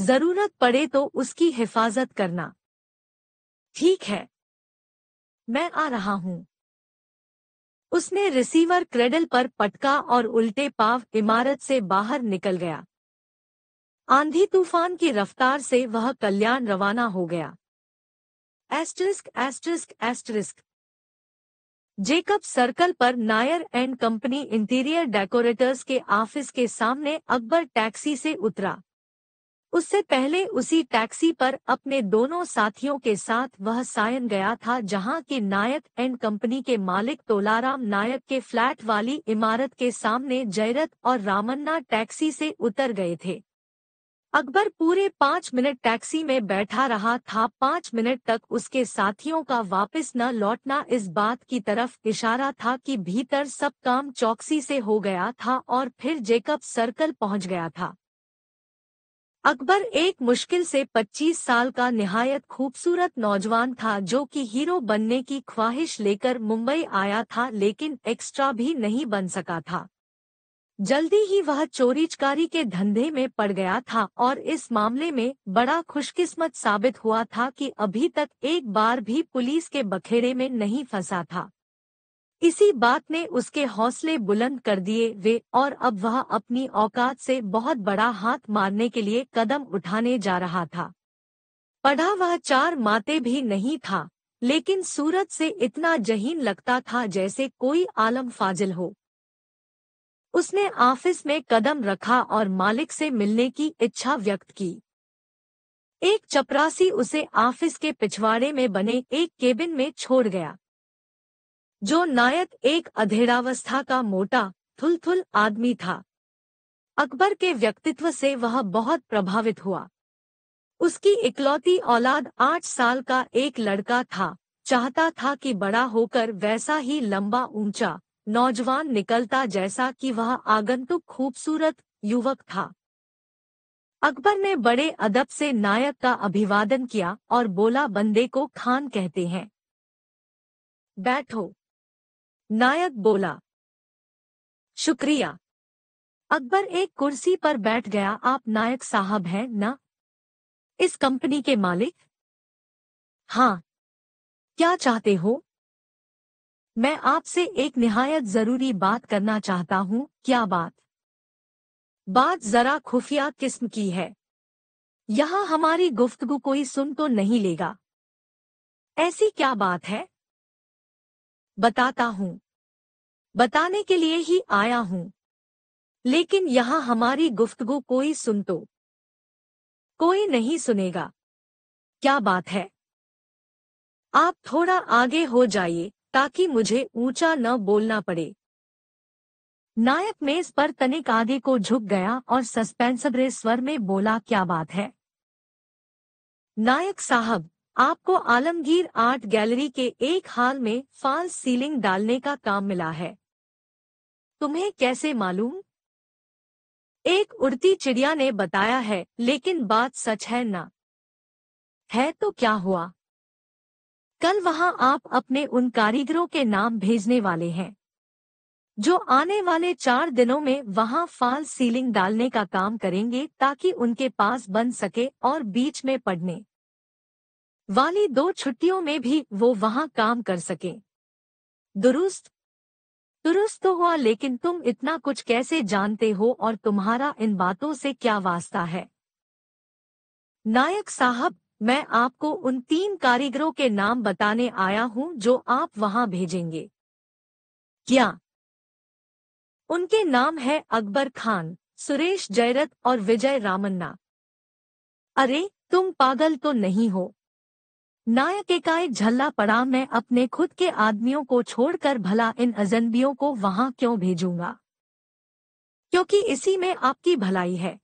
जरूरत पड़े तो उसकी हिफाजत करना ठीक है मैं आ रहा हूं उसने रिसीवर क्रेडल पर पटका और उल्टे पाव इमारत से बाहर निकल गया आंधी तूफान की रफ्तार से वह कल्याण रवाना हो गया asterisk asterisk asterisk Jacob circle पर Nair and company interior decorators के ऑफिस के सामने अकबर टैक्सी से उतरा उससे पहले उसी टैक्सी पर अपने दोनों साथियों के साथ वह सायन गया था जहां की नायक एंड कंपनी के मालिक तोलाराम नायक के फ्लैट वाली इमारत के सामने जयरथ और रामन्ना टैक्सी से उतर गए थे अकबर पूरे पाँच मिनट टैक्सी में बैठा रहा था पाँच मिनट तक उसके साथियों का वापस न लौटना इस बात की तरफ इशारा था कि भीतर सब काम चौकसी से हो गया था और फिर जेकब सर्कल पहुंच गया था अकबर एक मुश्किल से 25 साल का निहायत खूबसूरत नौजवान था जो कि हीरो बनने की ख्वाहिश लेकर मुंबई आया था लेकिन एक्स्ट्रा भी नहीं बन सका था जल्दी ही वह चोरीचकारी के धंधे में पड़ गया था और इस मामले में बड़ा खुशकिस्मत साबित हुआ था कि अभी तक एक बार भी पुलिस के बखेड़े में नहीं फंसा था इसी बात ने उसके हौसले बुलंद कर दिए वे और अब वह अपनी औकात से बहुत बड़ा हाथ मारने के लिए कदम उठाने जा रहा था पढ़ा वह चार माते भी नहीं था लेकिन सूरत से इतना जहीन लगता था जैसे कोई आलम फाजिल हो उसने ऑफिस में कदम रखा और मालिक से मिलने की इच्छा व्यक्त की एक चपरासी उसे ऑफिस के पिछवाड़े में बने एक केबिन में छोड़ गया जो नायक एक अधेड़ावस्था का मोटा थुलथुल आदमी था अकबर के व्यक्तित्व से वह बहुत प्रभावित हुआ उसकी इकलौती औलाद आठ साल का एक लड़का था चाहता था कि बड़ा होकर वैसा ही लंबा ऊंचा नौजवान निकलता जैसा कि वह आगंतुक खूबसूरत युवक था अकबर ने बड़े अदब से नायक का अभिवादन किया और बोला बंदे को खान कहते हैं बैठो नायक बोला शुक्रिया अकबर एक कुर्सी पर बैठ गया आप नायक साहब हैं ना इस कंपनी के मालिक हाँ क्या चाहते हो मैं आपसे एक निहायत जरूरी बात करना चाहता हूँ क्या बात बात जरा खुफिया किस्म की है यहाँ हमारी गुफ्तगु कोई सुन तो नहीं लेगा ऐसी क्या बात है बताता हूँ बताने के लिए ही आया हूँ लेकिन यहाँ हमारी गुफ्तगु कोई सुन तो कोई नहीं सुनेगा क्या बात है आप थोड़ा आगे हो जाइए ताकि मुझे ऊंचा न बोलना पड़े नायक मेज पर तनिक आगे को झुक गया और सस्पेंसरे स्वर में बोला क्या बात है नायक साहब आपको आलमगीर आर्ट गैलरी के एक हाल में फाल सीलिंग डालने का काम मिला है तुम्हें कैसे मालूम एक उड़ती चिड़िया ने बताया है लेकिन बात सच है ना है तो क्या हुआ कल वहां आप अपने उन कारीगरों के नाम भेजने वाले हैं जो आने वाले चार दिनों में वहां फाल सीलिंग डालने का काम करेंगे ताकि उनके पास बन सके और बीच में पड़ने वाली दो छुट्टियों में भी वो वहां काम कर सके दुरुस्त दुरुस्त तो हुआ लेकिन तुम इतना कुछ कैसे जानते हो और तुम्हारा इन बातों से क्या वास्ता है नायक साहब मैं आपको उन तीन कारीगरों के नाम बताने आया हूँ जो आप वहां भेजेंगे क्या उनके नाम है अकबर खान सुरेश जयरथ और विजय रामन्ना अरे तुम पागल तो नहीं हो नायक एकाएक झल्ला पड़ा मैं अपने खुद के आदमियों को छोड़कर भला इन अजनबियों को वहां क्यों भेजूंगा क्योंकि इसी में आपकी भलाई है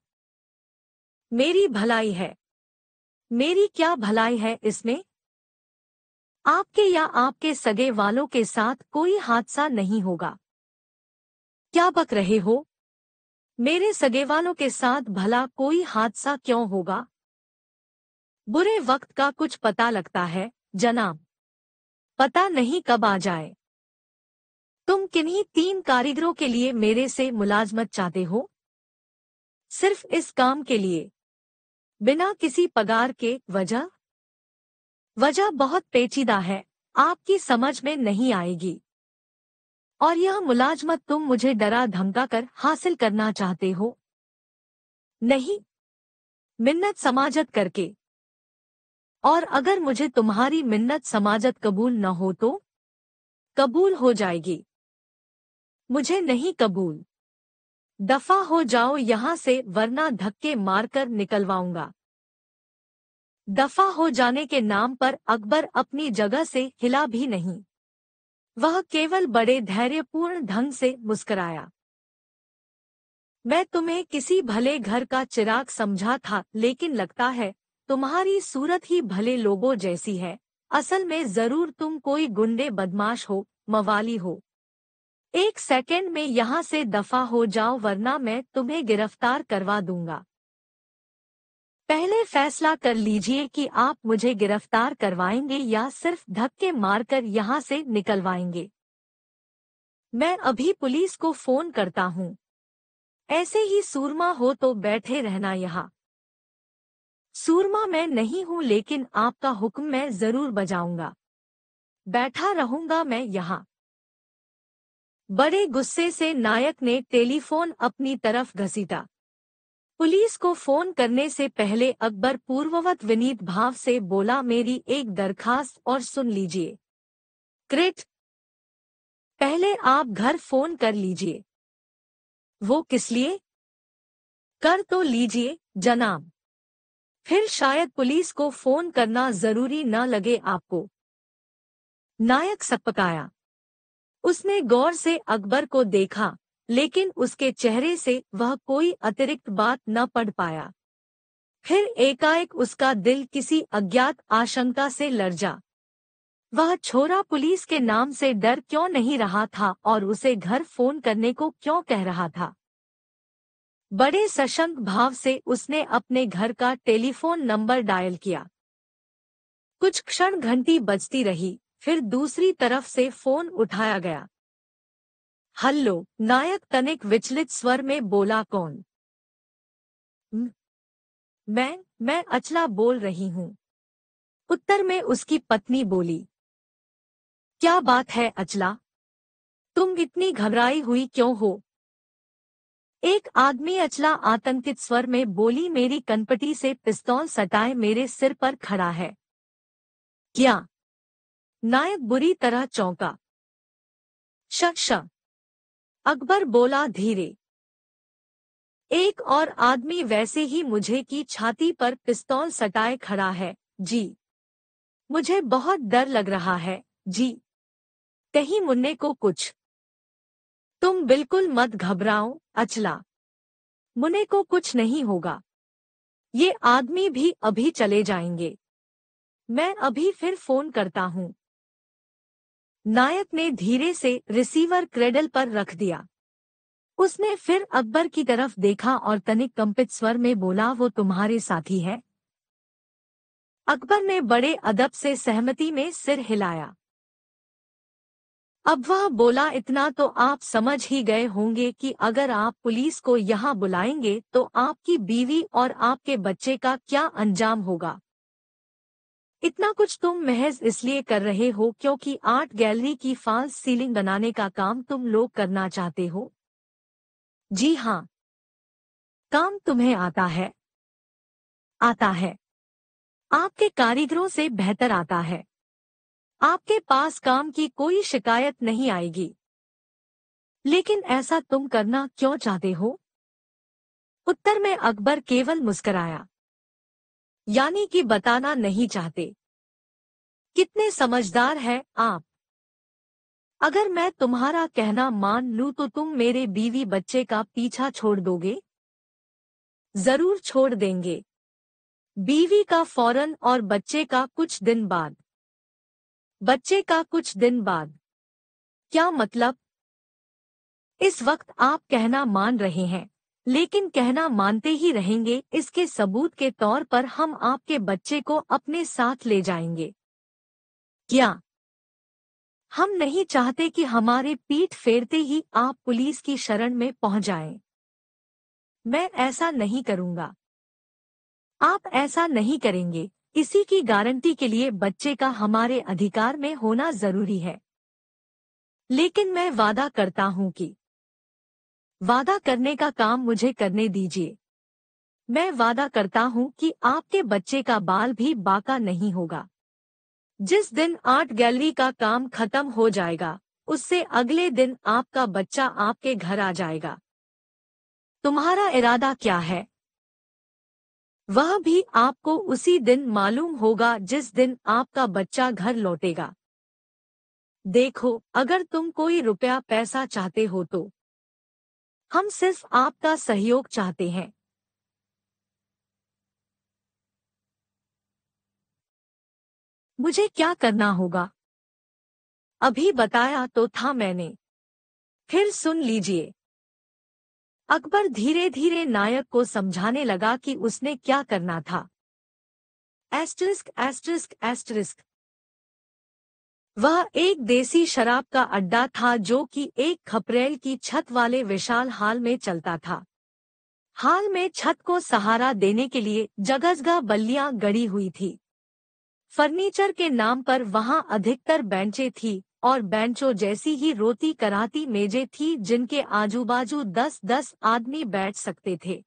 मेरी भलाई है मेरी क्या भलाई है इसमें आपके या आपके सगे वालों के साथ कोई हादसा नहीं होगा क्या बक रहे हो मेरे सगे वालों के साथ भला कोई हादसा क्यों होगा बुरे वक्त का कुछ पता लगता है जनाब पता नहीं कब आ जाए तुम किन्हीं तीन कारीगरों के लिए मेरे से मुलाजमत चाहते हो सिर्फ इस काम के लिए बिना किसी पगार के वजह वजह बहुत पेचीदा है आपकी समझ में नहीं आएगी और यह मुलाजमत तुम मुझे डरा धमका कर हासिल करना चाहते हो नहीं मिन्नत समाजत करके और अगर मुझे तुम्हारी मिन्नत समाजत कबूल न हो तो कबूल हो जाएगी मुझे नहीं कबूल दफा हो जाओ यहां से वरना धक्के मारकर निकलवाऊंगा दफा हो जाने के नाम पर अकबर अपनी जगह से हिला भी नहीं वह केवल बड़े धैर्यपूर्ण ढंग से मुस्कराया मैं तुम्हें किसी भले घर का चिराग समझा था लेकिन लगता है तुम्हारी सूरत ही भले लोगों जैसी है असल में जरूर तुम कोई गुंडे बदमाश हो मवाली हो एक सेकंड में यहाँ से दफा हो जाओ वरना मैं तुम्हें गिरफ्तार करवा दूंगा पहले फैसला कर लीजिए कि आप मुझे गिरफ्तार करवाएंगे या सिर्फ धक्के मारकर यहाँ से निकलवाएंगे मैं अभी पुलिस को फोन करता हूँ ऐसे ही सूरमा हो तो बैठे रहना यहाँ सूरमा मैं नहीं हूं लेकिन आपका हुक्म मैं जरूर बजाऊंगा बैठा रहूंगा मैं यहाँ बड़े गुस्से से नायक ने टेलीफोन अपनी तरफ घसीटा पुलिस को फोन करने से पहले अकबर पूर्ववत विनीत भाव से बोला मेरी एक दरखास्त और सुन लीजिए क्रेट पहले आप घर फोन कर लीजिए वो किस लिए कर तो लीजिए जनाब फिर शायद पुलिस को फोन करना जरूरी न लगे आपको नायक सपकाया उसने गौर से अकबर को देखा लेकिन उसके चेहरे से वह कोई अतिरिक्त बात न पढ़ पाया फिर एकाएक उसका दिल किसी अज्ञात आशंका से लर्जा वह छोरा पुलिस के नाम से डर क्यों नहीं रहा था और उसे घर फोन करने को क्यों कह रहा था बड़े सशंक भाव से उसने अपने घर का टेलीफोन नंबर डायल किया कुछ क्षण घंटी बजती रही फिर दूसरी तरफ से फोन उठाया गया हल्लो नायक तनिक विचलित स्वर में बोला कौन मैं मैं अचला बोल रही हूँ उत्तर में उसकी पत्नी बोली क्या बात है अचला तुम इतनी घबराई हुई क्यों हो एक आदमी अचला आतंकित स्वर में बोली मेरी कनपटी से पिस्तौल सटाए मेरे सिर पर खड़ा है क्या नायक बुरी तरह चौंका शक्ष अकबर बोला धीरे एक और आदमी वैसे ही मुझे की छाती पर पिस्तौल सटाए खड़ा है जी मुझे बहुत डर लग रहा है जी कहीं मुन्ने को कुछ तुम बिल्कुल मत घबराओ अचला मुने को कुछ नहीं होगा ये आदमी भी अभी चले जाएंगे मैं अभी फिर फोन करता हूँ नायक ने धीरे से रिसीवर क्रेडल पर रख दिया उसने फिर अकबर की तरफ देखा और तनिक कंपित स्वर में बोला वो तुम्हारे साथी है अकबर ने बड़े अदब से सहमति में सिर हिलाया अब वह बोला इतना तो आप समझ ही गए होंगे कि अगर आप पुलिस को यहाँ बुलाएंगे तो आपकी बीवी और आपके बच्चे का क्या अंजाम होगा इतना कुछ तुम महज इसलिए कर रहे हो क्योंकि आर्ट गैलरी की फॉल्स सीलिंग बनाने का काम तुम लोग करना चाहते हो जी हाँ काम तुम्हें आता है आता है आपके कारीगरों से बेहतर आता है आपके पास काम की कोई शिकायत नहीं आएगी लेकिन ऐसा तुम करना क्यों चाहते हो उत्तर में अकबर केवल मुस्कराया यानी कि बताना नहीं चाहते कितने समझदार है आप अगर मैं तुम्हारा कहना मान लू तो तुम मेरे बीवी बच्चे का पीछा छोड़ दोगे जरूर छोड़ देंगे बीवी का फौरन और बच्चे का कुछ दिन बाद बच्चे का कुछ दिन बाद क्या मतलब इस वक्त आप कहना मान रहे हैं लेकिन कहना मानते ही रहेंगे इसके सबूत के तौर पर हम आपके बच्चे को अपने साथ ले जाएंगे क्या हम नहीं चाहते कि हमारे पीठ फेरते ही आप पुलिस की शरण में पहुंच जाएं। मैं ऐसा नहीं करूंगा आप ऐसा नहीं करेंगे इसी की गारंटी के लिए बच्चे का हमारे अधिकार में होना जरूरी है लेकिन मैं वादा करता हूं कि वादा करने का काम मुझे करने दीजिए मैं वादा करता हूं कि आपके बच्चे का बाल भी बाका नहीं होगा जिस दिन आर्ट गैलरी का काम खत्म हो जाएगा उससे अगले दिन आपका बच्चा आपके घर आ जाएगा तुम्हारा इरादा क्या है वह भी आपको उसी दिन मालूम होगा जिस दिन आपका बच्चा घर लौटेगा देखो अगर तुम कोई रुपया पैसा चाहते हो तो हम सिर्फ आपका सहयोग चाहते हैं मुझे क्या करना होगा अभी बताया तो था मैंने फिर सुन लीजिए अकबर धीरे धीरे नायक को समझाने लगा कि उसने क्या करना था एस्ट्रिस्क एस्ट्रिस्क एस्ट्रिस्क वह एक देसी शराब का अड्डा था जो कि एक खपरेल की छत वाले विशाल हाल में चलता था हाल में छत को सहारा देने के लिए जगजगा बल्लियां गड़ी हुई थी फर्नीचर के नाम पर वहां अधिकतर बेंचें थी और बेंचो जैसी ही रोती कराती मेजे थी जिनके आजू बाजू दस दस आदमी बैठ सकते थे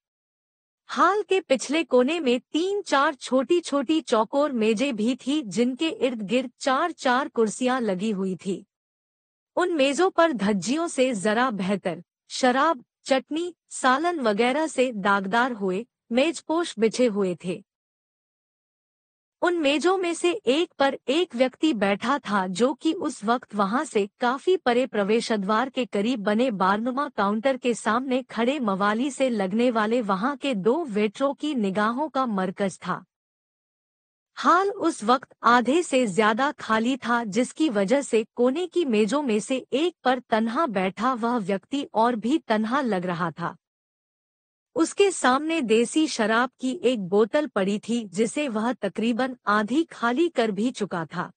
हाल के पिछले कोने में तीन चार छोटी छोटी चौकोर मेजे भी थी जिनके इर्द गिर्द चार चार कुर्सियां लगी हुई थी उन मेजों पर धज्जियों से जरा बेहतर शराब चटनी सालन वगैरह से दागदार हुए मेजपोश बिछे हुए थे उन मेजों में से एक पर एक व्यक्ति बैठा था जो कि उस वक्त वहां से काफी परे द्वार के करीब बने बारनुमा काउंटर के सामने खड़े मवाली से लगने वाले वहां के दो वेटरों की निगाहों का मरकज था हाल उस वक्त आधे से ज्यादा खाली था जिसकी वजह से कोने की मेजों में से एक पर तन्हा बैठा वह व्यक्ति और भी तन्हा लग रहा था उसके सामने देसी शराब की एक बोतल पड़ी थी जिसे वह तकरीबन आधी खाली कर भी चुका था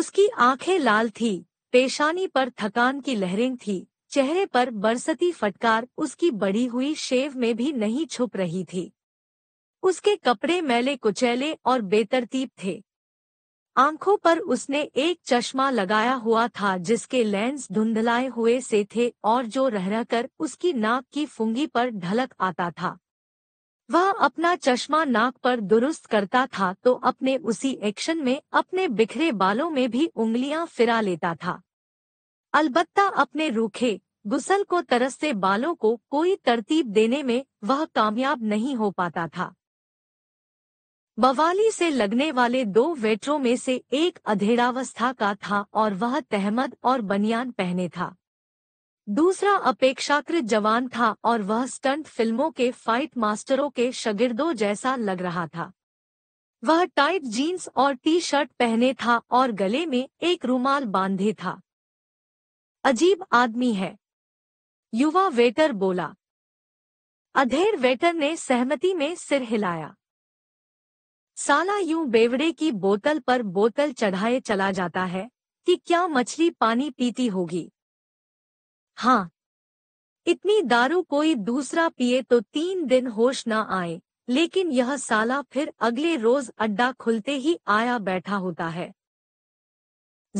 उसकी आंखें लाल थी पेशानी पर थकान की लहरें थी चेहरे पर बरसती फटकार उसकी बढ़ी हुई शेव में भी नहीं छुप रही थी उसके कपड़े मैले कुचैले और बेतरतीब थे आंखों पर उसने एक चश्मा लगाया हुआ था जिसके लेंस धुंधलाए हुए से थे और जो रह रहकर उसकी नाक की फुंगी पर ढलक आता था वह अपना चश्मा नाक पर दुरुस्त करता था तो अपने उसी एक्शन में अपने बिखरे बालों में भी उंगलियां फिरा लेता था अलबत्ता अपने रूखे गुसल को तरस से बालों को कोई तरतीब देने में वह कामयाब नहीं हो पाता था बवाली से लगने वाले दो वेटरों में से एक अधेड़ावस्था का था और वह तहमद और बनियान पहने था दूसरा अपेक्षाकृत जवान था और वह स्टंट फिल्मों के फाइट मास्टरों के शगिर्दों जैसा लग रहा था वह टाइट जीन्स और टी शर्ट पहने था और गले में एक रुमाल बांधे था अजीब आदमी है युवा वेटर बोला अधेर वेटर ने सहमति में सिर हिलाया साला यूं बेवड़े की बोतल पर बोतल चढ़ाए चला जाता है कि क्या मछली पानी पीती होगी हाँ इतनी दारू कोई दूसरा पिए तो तीन दिन होश न आए लेकिन यह साला फिर अगले रोज अड्डा खुलते ही आया बैठा होता है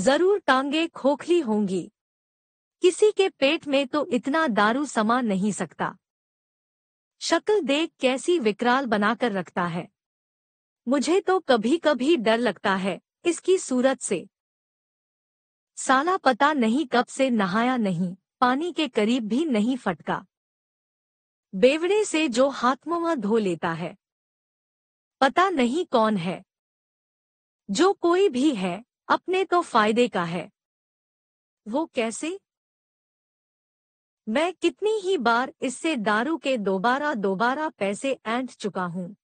जरूर टांगे खोखली होंगी किसी के पेट में तो इतना दारू समा नहीं सकता शक्ल देख कैसी विकराल बनाकर रखता है मुझे तो कभी कभी डर लगता है इसकी सूरत से साला पता नहीं कब से नहाया नहीं पानी के करीब भी नहीं फटका बेवड़े से जो हाथ मुंह धो लेता है पता नहीं कौन है जो कोई भी है अपने तो फायदे का है वो कैसे मैं कितनी ही बार इससे दारू के दोबारा दोबारा पैसे ऐंठ चुका हूँ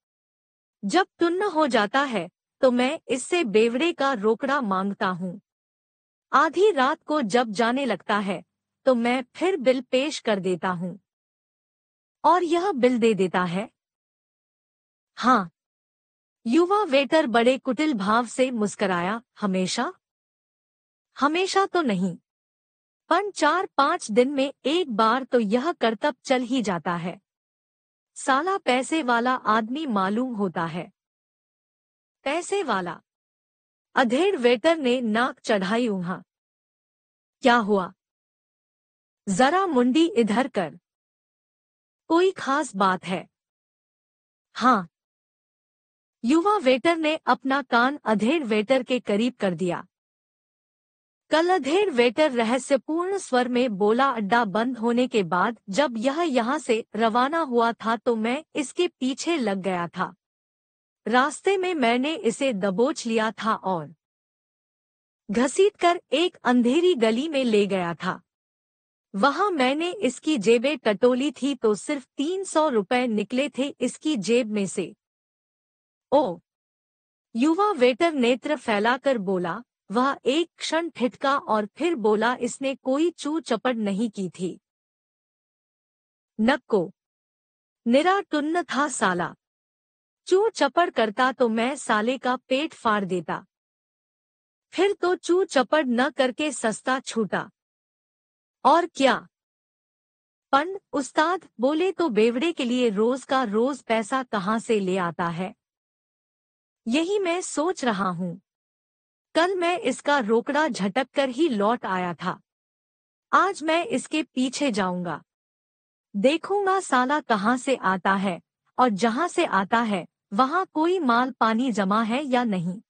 जब तुन्न हो जाता है तो मैं इससे बेवड़े का रोकड़ा मांगता हूँ आधी रात को जब जाने लगता है तो मैं फिर बिल पेश कर देता हूँ और यह बिल दे देता है हाँ युवा वेटर बड़े कुटिल भाव से मुस्कराया हमेशा हमेशा तो नहीं पर चार पांच दिन में एक बार तो यह करतब चल ही जाता है साला पैसे वाला आदमी मालूम होता है पैसे वाला अधेड़ वेटर ने नाक चढ़ाई उहा क्या हुआ जरा मुंडी इधर कर कोई खास बात है हाँ युवा वेटर ने अपना कान अधेड़ वेटर के करीब कर दिया कल अधेर वेटर रहस्यपूर्ण स्वर में बोला अड्डा बंद होने के बाद जब यह यहाँ से रवाना हुआ था तो मैं इसके पीछे लग गया था रास्ते में मैंने इसे दबोच लिया था और घसीटकर एक अंधेरी गली में ले गया था वहां मैंने इसकी जेबें टटोली थी तो सिर्फ तीन सौ रुपए निकले थे इसकी जेब में से ओ युवा वेटर नेत्र फैलाकर बोला वह एक क्षण ठिठका और फिर बोला इसने कोई चू चपड़ नहीं की थी नक्को निरा टुन्न था साला चू चपड़ करता तो मैं साले का पेट फाड़ देता फिर तो चू चपड़ न करके सस्ता छूटा और क्या पंड उस्ताद बोले तो बेवड़े के लिए रोज का रोज पैसा कहाँ से ले आता है यही मैं सोच रहा हूं कल मैं इसका रोकड़ा झटक कर ही लौट आया था आज मैं इसके पीछे जाऊंगा देखूंगा साला कहाँ से आता है और जहां से आता है वहां कोई माल पानी जमा है या नहीं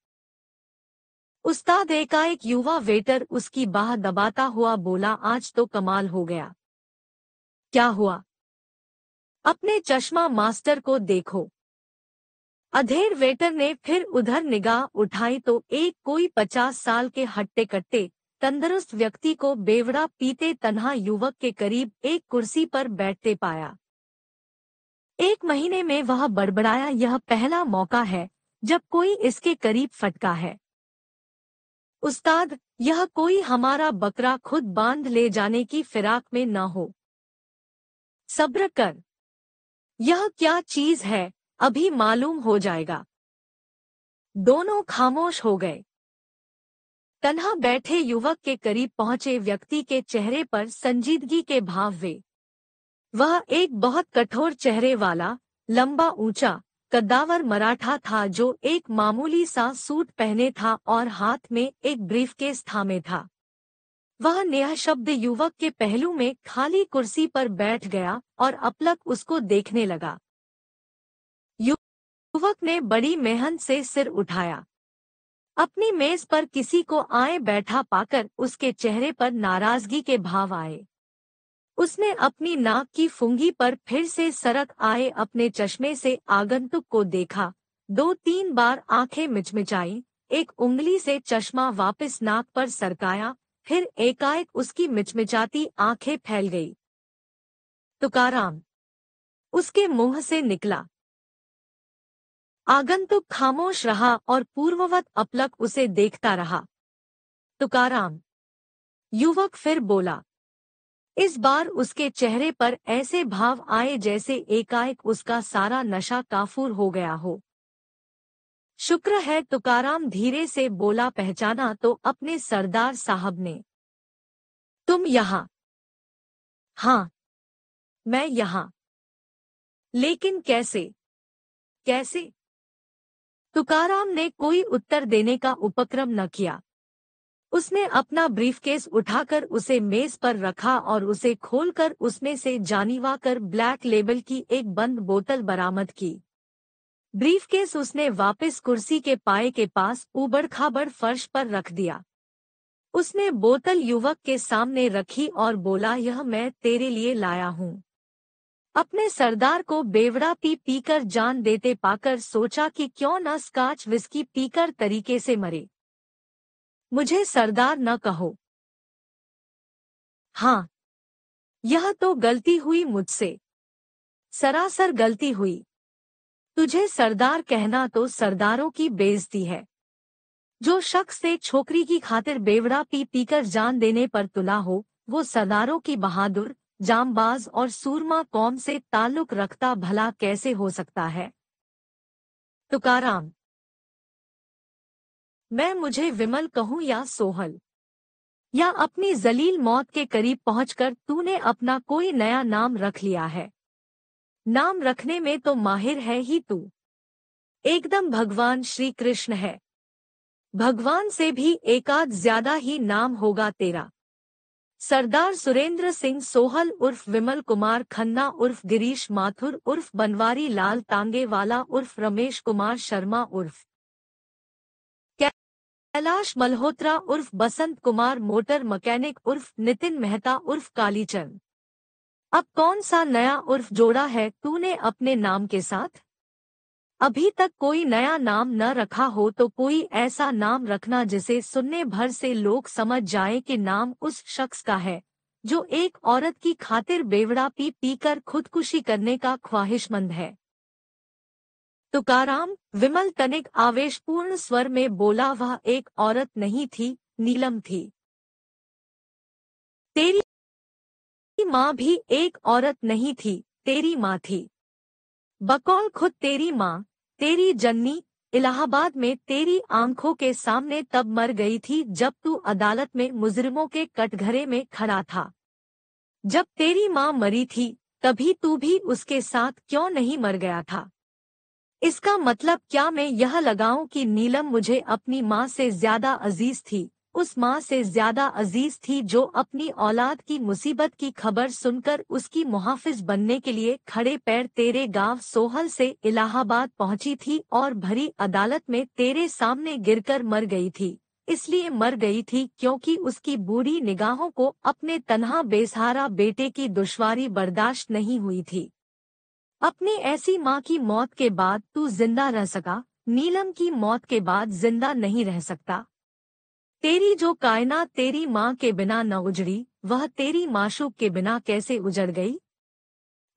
उस्ताद का एक युवा वेटर उसकी बाह दबाता हुआ बोला आज तो कमाल हो गया क्या हुआ अपने चश्मा मास्टर को देखो अधेर वेटर ने फिर उधर निगाह उठाई तो एक कोई पचास साल के हट्टे कट्टे तंदुरुस्त व्यक्ति को बेवड़ा पीते तन्हा युवक के करीब एक कुर्सी पर बैठते पाया एक महीने में वह बड़बड़ाया यह पहला मौका है जब कोई इसके करीब फटका है उस्ताद यह कोई हमारा बकरा खुद बांध ले जाने की फिराक में न हो सब्र कर यह क्या चीज है अभी मालूम हो जाएगा दोनों खामोश हो गए तन्हा बैठे युवक के करीब पहुंचे व्यक्ति के चेहरे पर संजीदगी के भाव वे वह एक बहुत कठोर चेहरे वाला लंबा ऊंचा कद्दावर मराठा था जो एक मामूली सा सूट पहने था और हाथ में एक ब्रीफकेस थामे था वह नेह शब्द युवक के पहलू में खाली कुर्सी पर बैठ गया और अपलक उसको देखने लगा युवक ने बड़ी मेहनत से सिर उठाया अपनी मेज पर किसी को आए बैठा पाकर उसके चेहरे पर नाराजगी के भाव आए उसने अपनी नाक की फुंगी पर फिर से सरक आए अपने चश्मे से आगंतुक को देखा दो तीन बार आंखें मिचमिचाई एक उंगली से चश्मा वापस नाक पर सरकाया फिर एकाएक उसकी मिचमिचाती आंखें फैल गई तुकाराम उसके मुंह से निकला आगंतुक खामोश रहा और पूर्ववत अपलक उसे देखता रहा तुकाराम युवक फिर बोला इस बार उसके चेहरे पर ऐसे भाव आए जैसे एकाएक उसका सारा नशा काफूर हो गया हो शुक्र है तुकाराम धीरे से बोला पहचाना तो अपने सरदार साहब ने तुम यहां हां मैं यहां लेकिन कैसे कैसे तुकाराम ने कोई उत्तर देने का उपक्रम न किया उसने अपना ब्रीफकेस उठाकर उसे मेज पर रखा और उसे खोलकर उसमें से जानीवा कर ब्लैक लेबल की एक बंद बोतल बरामद की ब्रीफकेस उसने वापस कुर्सी के पाए के पास उबड़ खाबड़ फर्श पर रख दिया उसने बोतल युवक के सामने रखी और बोला यह मैं तेरे लिए लाया हूँ अपने सरदार को बेवड़ा पी पीकर जान देते पाकर सोचा कि क्यों न स्काच विस्की पीकर तरीके से मरे मुझे सरदार न कहो हाँ यह तो गलती हुई मुझसे सरासर गलती हुई तुझे सरदार कहना तो सरदारों की बेइज्जती है जो शख्स से छोकरी की खातिर बेवड़ा पी पीकर जान देने पर तुला हो वो सरदारों की बहादुर जामबाज और सूरमा कौम से ताल्लुक रखता भला कैसे हो सकता है तुकाराम मैं मुझे विमल कहूं या सोहल या अपनी जलील मौत के करीब पहुंचकर तूने अपना कोई नया नाम रख लिया है नाम रखने में तो माहिर है ही तू एकदम भगवान श्री कृष्ण है भगवान से भी एकाद ज्यादा ही नाम होगा तेरा सरदार सुरेंद्र सिंह सोहल उर्फ विमल कुमार खन्ना उर्फ गिरीश माथुर उर्फ बनवारी लाल तांगे वाला उर्फ रमेश कुमार शर्मा उर्फ कैलाश मल्होत्रा उर्फ बसंत कुमार मोटर मैकेनिक उर्फ नितिन मेहता उर्फ कालीचंद अब कौन सा नया उर्फ जोड़ा है तूने अपने नाम के साथ अभी तक कोई नया नाम न रखा हो तो कोई ऐसा नाम रखना जिसे सुनने भर से लोग समझ जाए कि नाम उस शख्स का है जो एक औरत की खातिर बेवड़ा पी पीकर खुदकुशी करने का ख्वाहिशमंद है तुकाराम विमल तनिक आवेशपूर्ण स्वर में बोला वह एक औरत नहीं थी नीलम थी तेरी माँ भी एक औरत नहीं थी तेरी माँ थी बकौल खुद तेरी माँ तेरी जन्नी इलाहाबाद में तेरी आंखों के सामने तब मर गई थी जब तू अदालत में मुजरिमों के कटघरे में खड़ा था जब तेरी माँ मरी थी तभी तू भी उसके साथ क्यों नहीं मर गया था इसका मतलब क्या मैं यह लगाऊं कि नीलम मुझे अपनी माँ से ज्यादा अजीज थी उस माँ से ज्यादा अजीज थी जो अपनी औलाद की मुसीबत की खबर सुनकर उसकी मुहाफिज बनने के लिए खड़े पैर तेरे गांव सोहल से इलाहाबाद पहुंची थी और भरी अदालत में तेरे सामने गिरकर मर गई थी इसलिए मर गई थी क्योंकि उसकी बूढ़ी निगाहों को अपने तनहा बेसहारा बेटे की दुश्वारी बर्दाश्त नहीं हुई थी अपनी ऐसी माँ की मौत के बाद तू जिंदा रह सका नीलम की मौत के बाद जिंदा नहीं रह सकता तेरी जो कायना तेरी माँ के बिना न उजड़ी वह तेरी माशूक के बिना कैसे उजड़ गई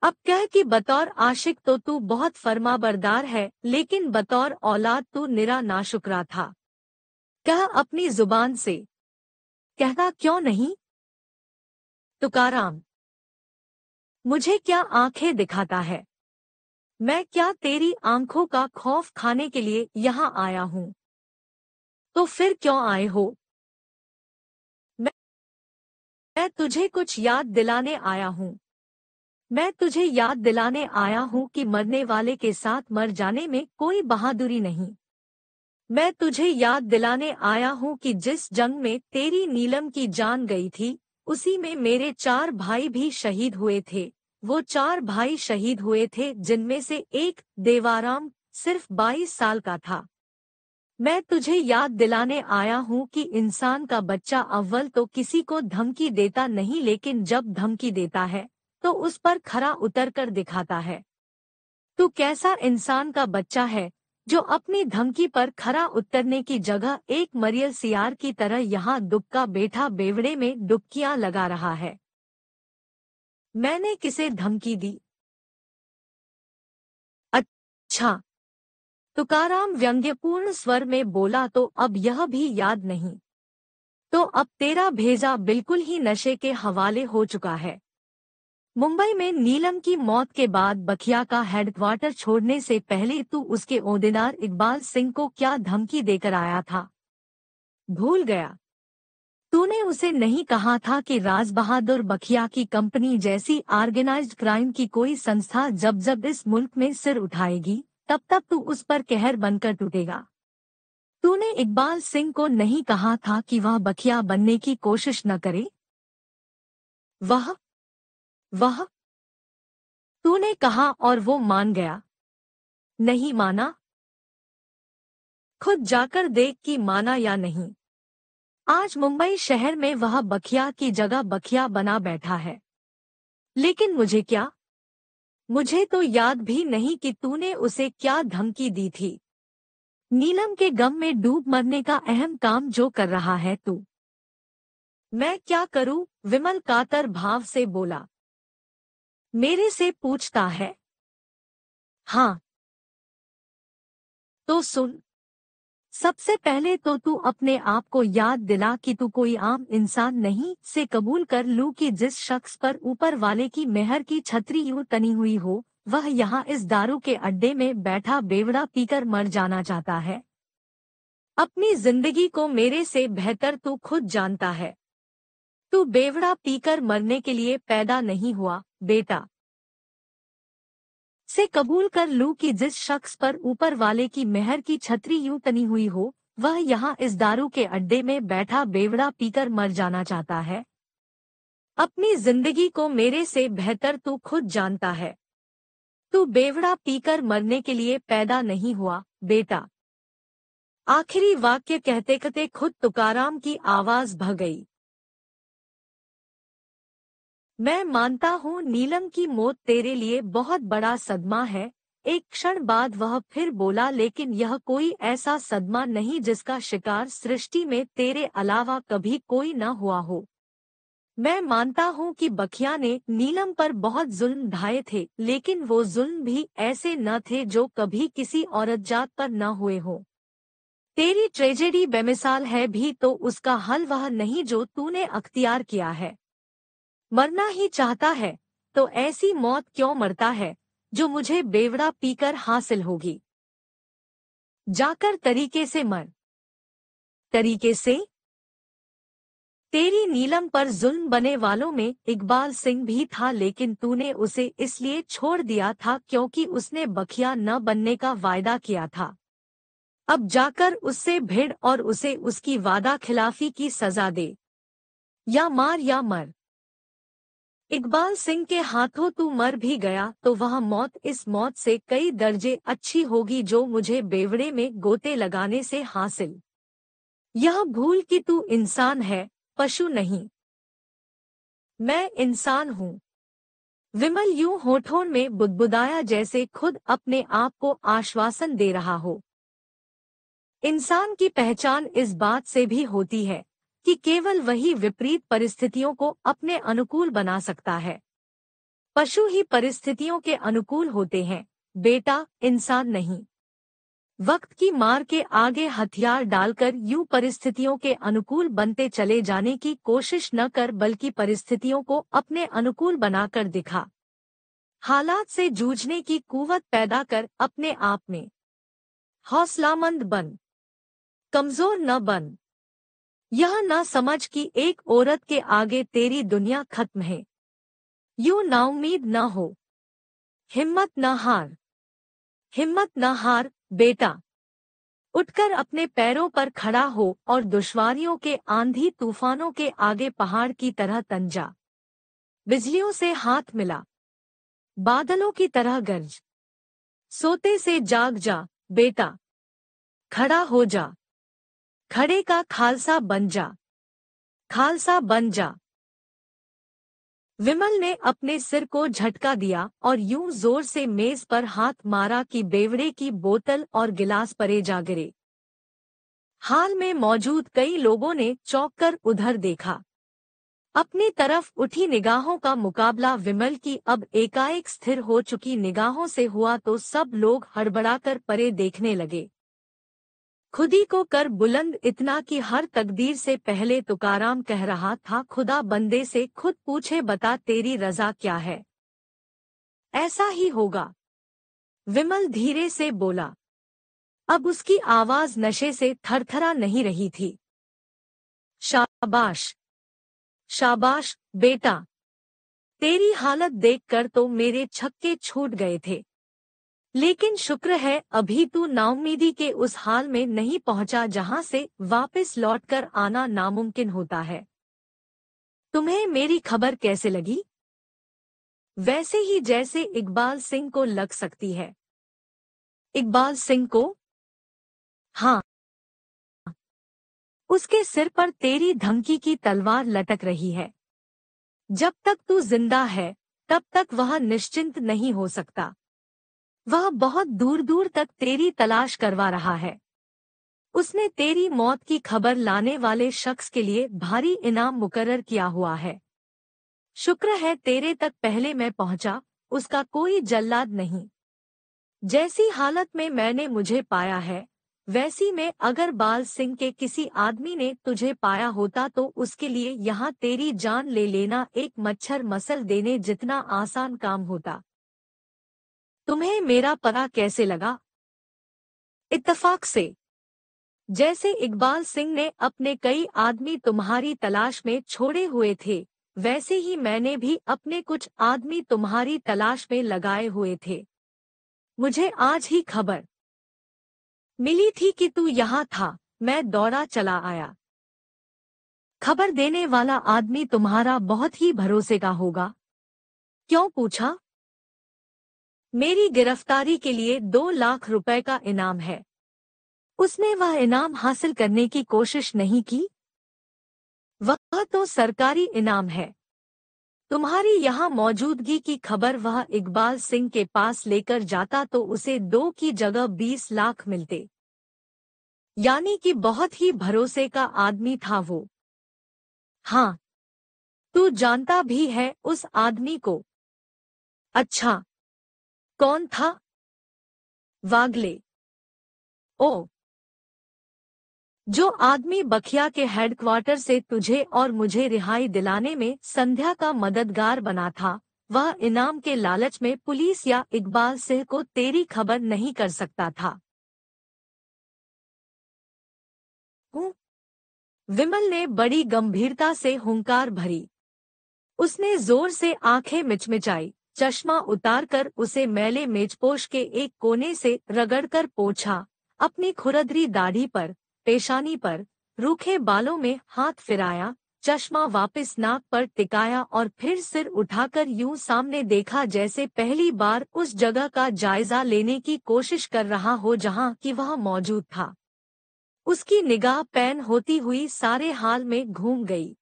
अब कह कि बतौर आशिक तो तू बहुत फरमाबरदार है लेकिन बतौर औलाद तू निरा नाशुकरा था कह अपनी जुबान से कहता क्यों नहीं तुकाराम मुझे क्या आंखें दिखाता है मैं क्या तेरी आंखों का खौफ खाने के लिए यहाँ आया हूँ तो फिर क्यों आए हो मैं, मैं तुझे कुछ याद दिलाने आया हूँ मैं तुझे याद दिलाने आया हूँ कि मरने वाले के साथ मर जाने में कोई बहादुरी नहीं मैं तुझे याद दिलाने आया हूँ कि जिस जंग में तेरी नीलम की जान गई थी उसी में मेरे चार भाई भी शहीद हुए थे वो चार भाई शहीद हुए थे जिनमें से एक देवाराम सिर्फ 22 साल का था मैं तुझे याद दिलाने आया हूँ कि इंसान का बच्चा अव्वल तो किसी को धमकी देता नहीं लेकिन जब धमकी देता है तो उस पर खरा उतर कर दिखाता है तू कैसा इंसान का बच्चा है जो अपनी धमकी पर खरा उतरने की जगह एक मरियल सियार की तरह यहाँ दुबका बेठा बेवड़े में डुबकियां लगा रहा है मैंने किसे धमकी दी अच्छा तुकाराम व्यंग्यपूर्ण स्वर में बोला तो अब यह भी याद नहीं तो अब तेरा भेजा बिल्कुल ही नशे के हवाले हो चुका है मुंबई में नीलम की मौत के बाद बखिया का हेडक्वार्टर छोड़ने से पहले तू उसके ओदेदार इकबाल सिंह को क्या धमकी देकर आया था भूल गया तूने उसे नहीं कहा था कि राज बहादुर बखिया की कंपनी जैसी ऑर्गेनाइज्ड क्राइम की कोई संस्था जब जब इस मुल्क में सिर उठाएगी तब तक तू उस पर कहर बनकर टूटेगा तूने इकबाल सिंह को नहीं कहा था कि वह बखिया बनने की कोशिश न करे वह वह तूने कहा और वो मान गया नहीं माना खुद जाकर देख कि माना या नहीं आज मुंबई शहर में वह बखिया की जगह बखिया बना बैठा है लेकिन मुझे क्या मुझे तो याद भी नहीं कि तूने उसे क्या धमकी दी थी नीलम के गम में डूब मरने का अहम काम जो कर रहा है तू मैं क्या करूं विमल कातर भाव से बोला मेरे से पूछता है हाँ तो सुन सबसे पहले तो तू अपने आप को याद दिला कि तू कोई आम इंसान नहीं से कबूल कर लू कि जिस शख्स पर ऊपर वाले की मेहर की छतरी यूं तनी हुई हो वह यहाँ इस दारू के अड्डे में बैठा बेवड़ा पीकर मर जाना चाहता है अपनी जिंदगी को मेरे से बेहतर तू खुद जानता है तू बेवड़ा पीकर मरने के लिए पैदा नहीं हुआ बेटा से कबूल कर लू कि जिस शख्स पर ऊपर वाले की मेहर की छतरी यूं तनी हुई हो वह यहाँ इस दारू के अड्डे में बैठा बेवड़ा पीकर मर जाना चाहता है अपनी जिंदगी को मेरे से बेहतर तू खुद जानता है तू बेवड़ा पीकर मरने के लिए पैदा नहीं हुआ बेटा आखिरी वाक्य कहते कहते खुद तुकाराम की आवाज भग गई मैं मानता हूँ नीलम की मौत तेरे लिए बहुत बड़ा सदमा है एक क्षण बाद वह फिर बोला लेकिन यह कोई ऐसा सदमा नहीं जिसका शिकार सृष्टि में तेरे अलावा कभी कोई न हुआ हो मैं मानता हूँ कि बखिया ने नीलम पर बहुत जुल्म ढाए थे लेकिन वो जुल्म भी ऐसे न थे जो कभी किसी औरत जात पर न हुए हो तेरी ट्रेजेडी बेमिसाल है भी तो उसका हल वह नहीं जो तूने अख्तियार किया है मरना ही चाहता है तो ऐसी मौत क्यों मरता है जो मुझे बेवड़ा पीकर हासिल होगी जाकर तरीके से मर तरीके से तेरी नीलम पर जुल्म बने वालों में इकबाल सिंह भी था लेकिन तूने उसे इसलिए छोड़ दिया था क्योंकि उसने बखिया न बनने का वायदा किया था अब जाकर उससे भिड़ और उसे उसकी वादा खिलाफी की सजा दे या मार या मर इकबाल सिंह के हाथों तू मर भी गया तो वह मौत इस मौत से कई दर्जे अच्छी होगी जो मुझे बेवड़े में गोते लगाने से हासिल यह भूल कि तू इंसान है पशु नहीं मैं इंसान हूँ विमल यूं होठों में बुदबुदाया जैसे खुद अपने आप को आश्वासन दे रहा हो इंसान की पहचान इस बात से भी होती है कि केवल वही विपरीत परिस्थितियों को अपने अनुकूल बना सकता है पशु ही परिस्थितियों के अनुकूल होते हैं बेटा इंसान नहीं वक्त की मार के आगे हथियार डालकर यू परिस्थितियों के अनुकूल बनते चले जाने की कोशिश न कर बल्कि परिस्थितियों को अपने अनुकूल बनाकर दिखा हालात से जूझने की कुवत पैदा कर अपने आप में हौसलामंद बन कमजोर न बन यह ना समझ कि एक औरत के आगे तेरी दुनिया खत्म है यू नाउमीद ना हो हिम्मत ना हार हिम्मत ना हार बेटा उठकर अपने पैरों पर खड़ा हो और दुश्वारियों के आंधी तूफानों के आगे पहाड़ की तरह तंजा बिजलियों से हाथ मिला बादलों की तरह गर्ज सोते से जाग जा बेटा खड़ा हो जा खड़े का खालसा बन जा खालसा बन जा विमल ने अपने सिर को झटका दिया और यूं जोर से मेज पर हाथ मारा कि बेवड़े की बोतल और गिलास परे जा गिरे हाल में मौजूद कई लोगों ने चौंक कर उधर देखा अपनी तरफ उठी निगाहों का मुकाबला विमल की अब एकाएक स्थिर हो चुकी निगाहों से हुआ तो सब लोग हड़बड़ाकर परे देखने लगे खुदी को कर बुलंद इतना कि हर तकदीर से पहले तुकाराम कह रहा था खुदा बंदे से खुद पूछे बता तेरी रजा क्या है ऐसा ही होगा विमल धीरे से बोला अब उसकी आवाज नशे से थरथरा नहीं रही थी शाबाश शाबाश बेटा तेरी हालत देखकर तो मेरे छक्के छूट गए थे लेकिन शुक्र है अभी तू नाउमीदी के उस हाल में नहीं पहुंचा जहां से वापस लौटकर आना नामुमकिन होता है तुम्हें मेरी खबर कैसे लगी वैसे ही जैसे इकबाल सिंह को लग सकती है इकबाल सिंह को हाँ उसके सिर पर तेरी धमकी की तलवार लटक रही है जब तक तू जिंदा है तब तक वह निश्चिंत नहीं हो सकता वह बहुत दूर दूर तक तेरी तलाश करवा रहा है उसने तेरी मौत की खबर लाने वाले शख्स के लिए भारी इनाम मुकर्र किया हुआ है शुक्र है तेरे तक पहले मैं पहुंचा उसका कोई जल्लाद नहीं जैसी हालत में मैंने मुझे पाया है वैसी में अगर बाल सिंह के किसी आदमी ने तुझे पाया होता तो उसके लिए यहाँ तेरी जान ले लेना एक मच्छर मसल देने जितना आसान काम होता तुम्हें मेरा पता कैसे लगा इत्तफाक से जैसे इकबाल सिंह ने अपने कई आदमी तुम्हारी तलाश में छोड़े हुए थे वैसे ही मैंने भी अपने कुछ आदमी तुम्हारी तलाश में लगाए हुए थे मुझे आज ही खबर मिली थी कि तू यहाँ था मैं दौड़ा चला आया खबर देने वाला आदमी तुम्हारा बहुत ही भरोसे का होगा क्यों पूछा मेरी गिरफ्तारी के लिए दो लाख रुपए का इनाम है उसने वह इनाम हासिल करने की कोशिश नहीं की वह तो सरकारी इनाम है तुम्हारी यहाँ मौजूदगी की खबर वह इकबाल सिंह के पास लेकर जाता तो उसे दो की जगह बीस लाख मिलते यानी कि बहुत ही भरोसे का आदमी था वो हाँ तू जानता भी है उस आदमी को अच्छा कौन था वागले ओ जो आदमी बखिया के हेडक्वार्टर से तुझे और मुझे रिहाई दिलाने में संध्या का मददगार बना था वह इनाम के लालच में पुलिस या इकबाल सिंह को तेरी खबर नहीं कर सकता था विमल ने बड़ी गंभीरता से हुंकार भरी उसने जोर से आंखें मिचमिचाई चश्मा उतारकर उसे मैले मेजपोश के एक कोने से रगड़कर पोछा अपनी खुरदरी दाढ़ी पर पेशानी पर रूखे बालों में हाथ फिराया चश्मा वापस नाक पर टिकाया और फिर सिर उठाकर यूं सामने देखा जैसे पहली बार उस जगह का जायजा लेने की कोशिश कर रहा हो जहां कि वह मौजूद था उसकी निगाह पैन होती हुई सारे हाल में घूम गई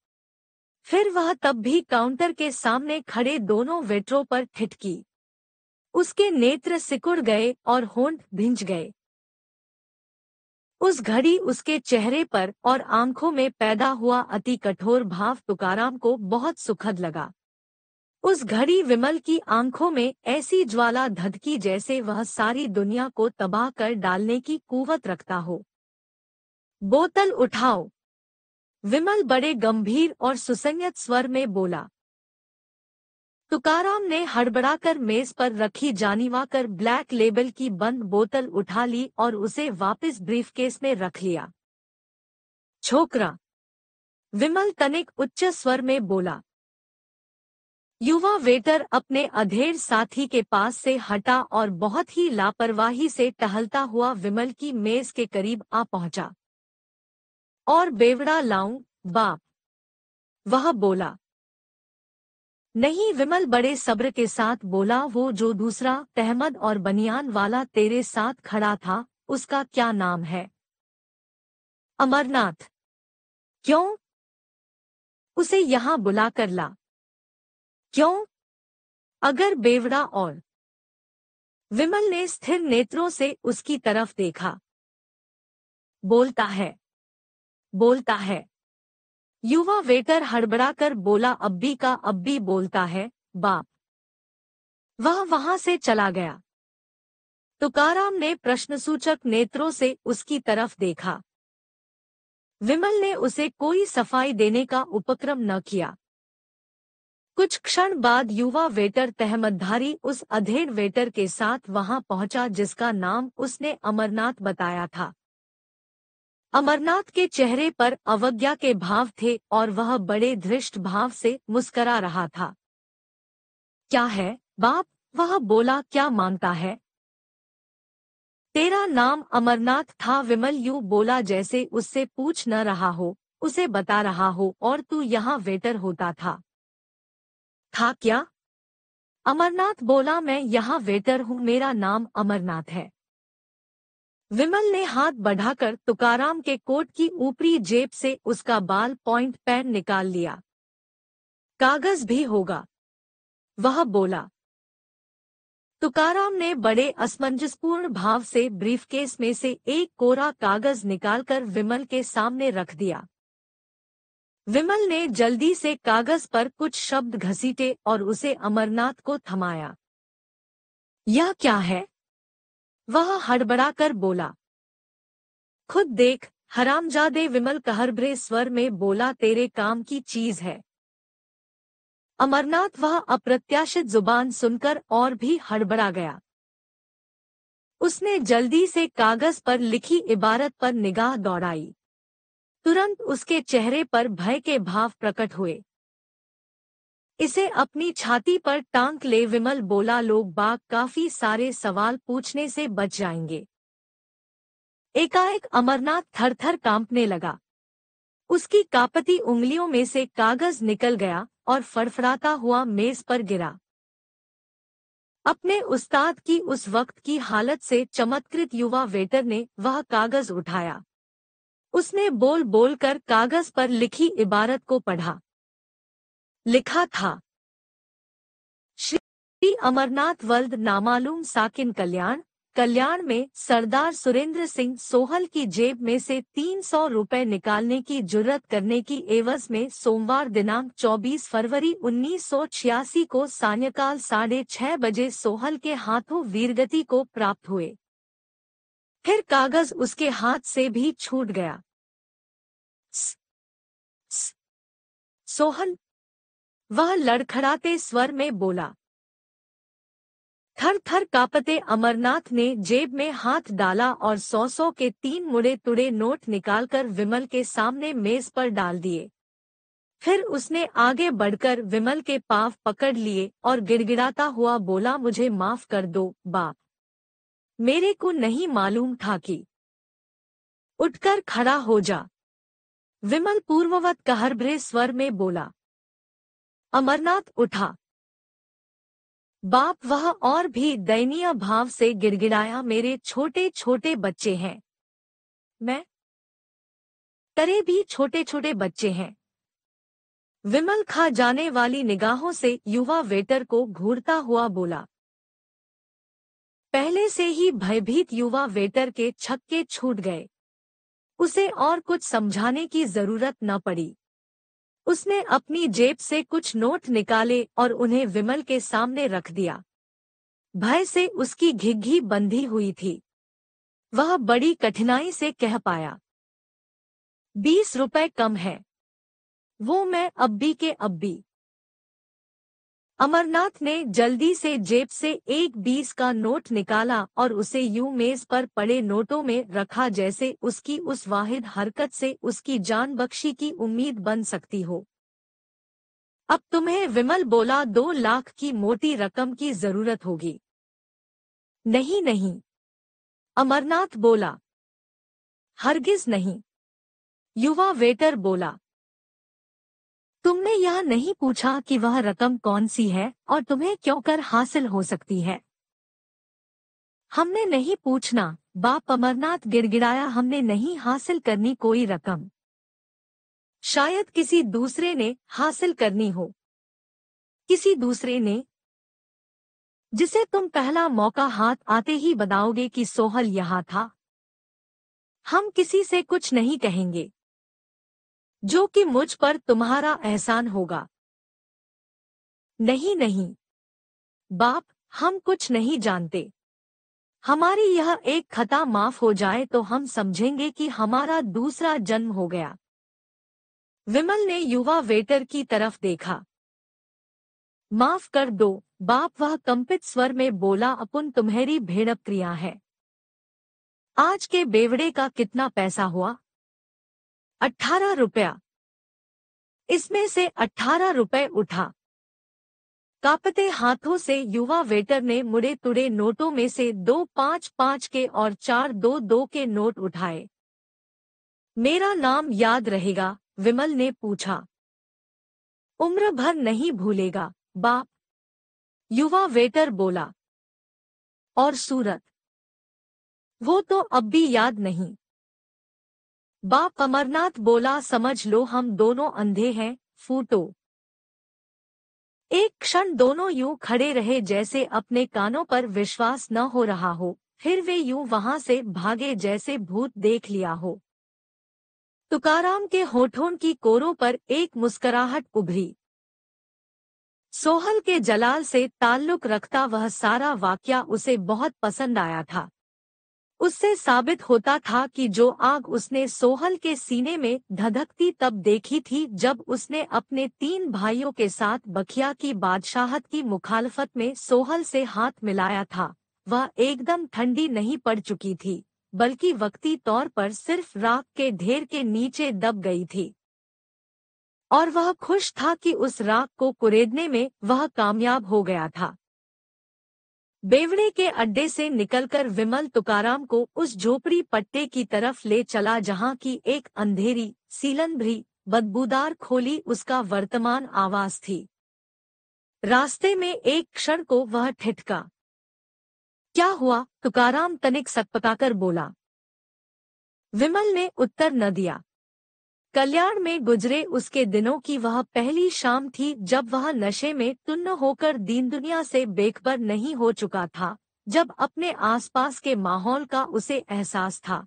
फिर वह तब भी काउंटर के सामने खड़े दोनों वेटरों पर ठिटकी उसके नेत्र सिकुड़ गए और होंठ भिंज गए उस घड़ी उसके चेहरे पर और आंखों में पैदा हुआ अति कठोर भाव तुकाराम को बहुत सुखद लगा उस घड़ी विमल की आंखों में ऐसी ज्वाला धधकी जैसे वह सारी दुनिया को तबाह कर डालने की कुवत रखता हो बोतल उठाओ विमल बड़े गंभीर और सुसंयत स्वर में बोला तुकाराम ने हड़बड़ाकर मेज पर रखी जानीवा कर ब्लैक लेबल की बंद बोतल उठा ली और उसे वापस ब्रीफकेस में रख लिया छोकरा विमल तनिक उच्च स्वर में बोला युवा वेटर अपने अधेर साथी के पास से हटा और बहुत ही लापरवाही से टहलता हुआ विमल की मेज के करीब आ पहुंचा और बेवड़ा लाऊं बाप वह बोला नहीं विमल बड़े सब्र के साथ बोला वो जो दूसरा तहमद और बनियान वाला तेरे साथ खड़ा था उसका क्या नाम है अमरनाथ क्यों उसे यहां बुला कर ला क्यों अगर बेवड़ा और विमल ने स्थिर नेत्रों से उसकी तरफ देखा बोलता है बोलता है युवा वेटर हड़बड़ाकर बोला अब्बी का अब्बी बोलता है बाप वह वहां से चला गया तुकाराम ने प्रश्नसूचक नेत्रों से उसकी तरफ देखा विमल ने उसे कोई सफाई देने का उपक्रम न किया कुछ क्षण बाद युवा वेटर तहमदधारी उस अधेड़ वेटर के साथ वहां पहुंचा जिसका नाम उसने अमरनाथ बताया था अमरनाथ के चेहरे पर अवज्ञा के भाव थे और वह बड़े धृष्ट भाव से मुस्करा रहा था क्या है बाप वह बोला क्या मांगता है तेरा नाम अमरनाथ था विमल यू बोला जैसे उससे पूछ न रहा हो उसे बता रहा हो और तू यहाँ वेटर होता था था क्या अमरनाथ बोला मैं यहाँ वेटर हूँ मेरा नाम अमरनाथ है विमल ने हाथ बढ़ाकर तुकाराम के कोट की ऊपरी जेब से उसका बाल पॉइंट पैन निकाल लिया कागज भी होगा वह बोला तुकाराम ने बड़े असमंजसपूर्ण भाव से ब्रीफकेस में से एक कोरा कागज निकालकर विमल के सामने रख दिया विमल ने जल्दी से कागज पर कुछ शब्द घसीटे और उसे अमरनाथ को थमाया यह क्या है वह हड़बड़ा कर बोला खुद देख हरामजादे विमल कहरभरे स्वर में बोला तेरे काम की चीज है अमरनाथ वह अप्रत्याशित जुबान सुनकर और भी हड़बड़ा गया उसने जल्दी से कागज पर लिखी इबारत पर निगाह दौड़ाई तुरंत उसके चेहरे पर भय के भाव प्रकट हुए इसे अपनी छाती पर टांग ले विमल बोला लोग बाग काफी सारे सवाल पूछने से बच जाएंगे एकाएक अमरनाथ थरथर कांपने लगा उसकी कापती उंगलियों में से कागज निकल गया और फड़फड़ाता हुआ मेज पर गिरा अपने उस्ताद की उस वक्त की हालत से चमत्कृत युवा वेटर ने वह कागज उठाया उसने बोल बोलकर कागज पर लिखी इबारत को पढ़ा लिखा था श्री अमरनाथ वल्द नामालूम साकिन कल्याण कल्याण में सरदार सुरेंद्र सिंह सोहल की जेब में से तीन सौ रूपए निकालने की जुर्रत करने की एवज में सोमवार दिनांक 24 फरवरी उन्नीस को सायकाल साढ़े छह बजे सोहल के हाथों वीरगति को प्राप्त हुए फिर कागज उसके हाथ से भी छूट गया सोहल वह लड़खड़ाते स्वर में बोला थर थर कापते अमरनाथ ने जेब में हाथ डाला और सौ सौ के तीन मुड़े तुड़े नोट निकालकर विमल के सामने मेज पर डाल दिए फिर उसने आगे बढ़कर विमल के पाव पकड़ लिए और गिड़गिड़ाता हुआ बोला मुझे माफ कर दो बाप मेरे को नहीं मालूम था कि उठकर खड़ा हो जा विमल पूर्ववत कहरभरे स्वर में बोला अमरनाथ उठा बाप वह और भी दयनीय भाव से गिड़गिड़ाया मेरे छोटे छोटे बच्चे हैं मैं तरे भी छोटे छोटे बच्चे हैं विमल खा जाने वाली निगाहों से युवा वेटर को घूरता हुआ बोला पहले से ही भयभीत युवा वेटर के छक्के छूट गए उसे और कुछ समझाने की जरूरत न पड़ी उसने अपनी जेब से कुछ नोट निकाले और उन्हें विमल के सामने रख दिया भय से उसकी घिघी बंधी हुई थी वह बड़ी कठिनाई से कह पाया बीस रुपए कम है वो मैं अब्बी के अब्बी अमरनाथ ने जल्दी से जेब से एक बीस का नोट निकाला और उसे यू मेज पर पड़े नोटों में रखा जैसे उसकी उस वाहिद हरकत से उसकी जान बख्शी की उम्मीद बन सकती हो अब तुम्हें विमल बोला दो लाख की मोटी रकम की जरूरत होगी नहीं नहीं अमरनाथ बोला हरगिज नहीं युवा वेटर बोला तुमने यह नहीं पूछा कि वह रकम कौन सी है और तुम्हें क्यों कर हासिल हो सकती है हमने नहीं पूछना बाप अमरनाथ गिड़गिड़ाया हमने नहीं हासिल करनी कोई रकम शायद किसी दूसरे ने हासिल करनी हो किसी दूसरे ने जिसे तुम पहला मौका हाथ आते ही बताओगे कि सोहल यहां था हम किसी से कुछ नहीं कहेंगे जो कि मुझ पर तुम्हारा एहसान होगा नहीं नहीं बाप हम कुछ नहीं जानते हमारी यह एक खता माफ हो जाए तो हम समझेंगे कि हमारा दूसरा जन्म हो गया विमल ने युवा वेटर की तरफ देखा माफ कर दो बाप वह कंपित स्वर में बोला अपुन तुम्हारी भेड़प क्रिया है आज के बेवड़े का कितना पैसा हुआ अठारह रुपया इसमें से अठारह रुपए उठा कापते हाथों से युवा वेटर ने मुड़े तुड़े नोटों में से दो पांच पांच के और चार दो दो के नोट उठाए मेरा नाम याद रहेगा विमल ने पूछा उम्र भर नहीं भूलेगा बाप युवा वेटर बोला और सूरत वो तो अब भी याद नहीं बाप अमरनाथ बोला समझ लो हम दोनों अंधे हैं फूटो एक क्षण दोनों यूं खड़े रहे जैसे अपने कानों पर विश्वास न हो रहा हो फिर वे यूं वहां से भागे जैसे भूत देख लिया हो तुकाराम के होठों की कोरों पर एक मुस्कराहट उभरी सोहल के जलाल से ताल्लुक रखता वह सारा वाक्या उसे बहुत पसंद आया था उससे साबित होता था कि जो आग उसने सोहल के सीने में धधकती तब देखी थी जब उसने अपने तीन भाइयों के साथ बखिया की बादशाहत की मुखालफत में सोहल से हाथ मिलाया था वह एकदम ठंडी नहीं पड़ चुकी थी बल्कि वक्ती तौर पर सिर्फ राख के ढेर के नीचे दब गई थी और वह खुश था कि उस राख को कुरेदने में वह कामयाब हो गया था बेवड़े के अड्डे से निकलकर विमल तुकाराम को उस झोपड़ी पट्टे की तरफ ले चला जहां की एक अंधेरी सीलन भरी बदबूदार खोली उसका वर्तमान आवास थी रास्ते में एक क्षण को वह ठिठका क्या हुआ तुकाराम तनिक सकपकाकर बोला विमल ने उत्तर न दिया कल्याण में गुजरे उसके दिनों की वह पहली शाम थी जब वह नशे में तुन्न होकर दीन दुनिया से बेखबर नहीं हो चुका था जब अपने आसपास के माहौल का उसे एहसास था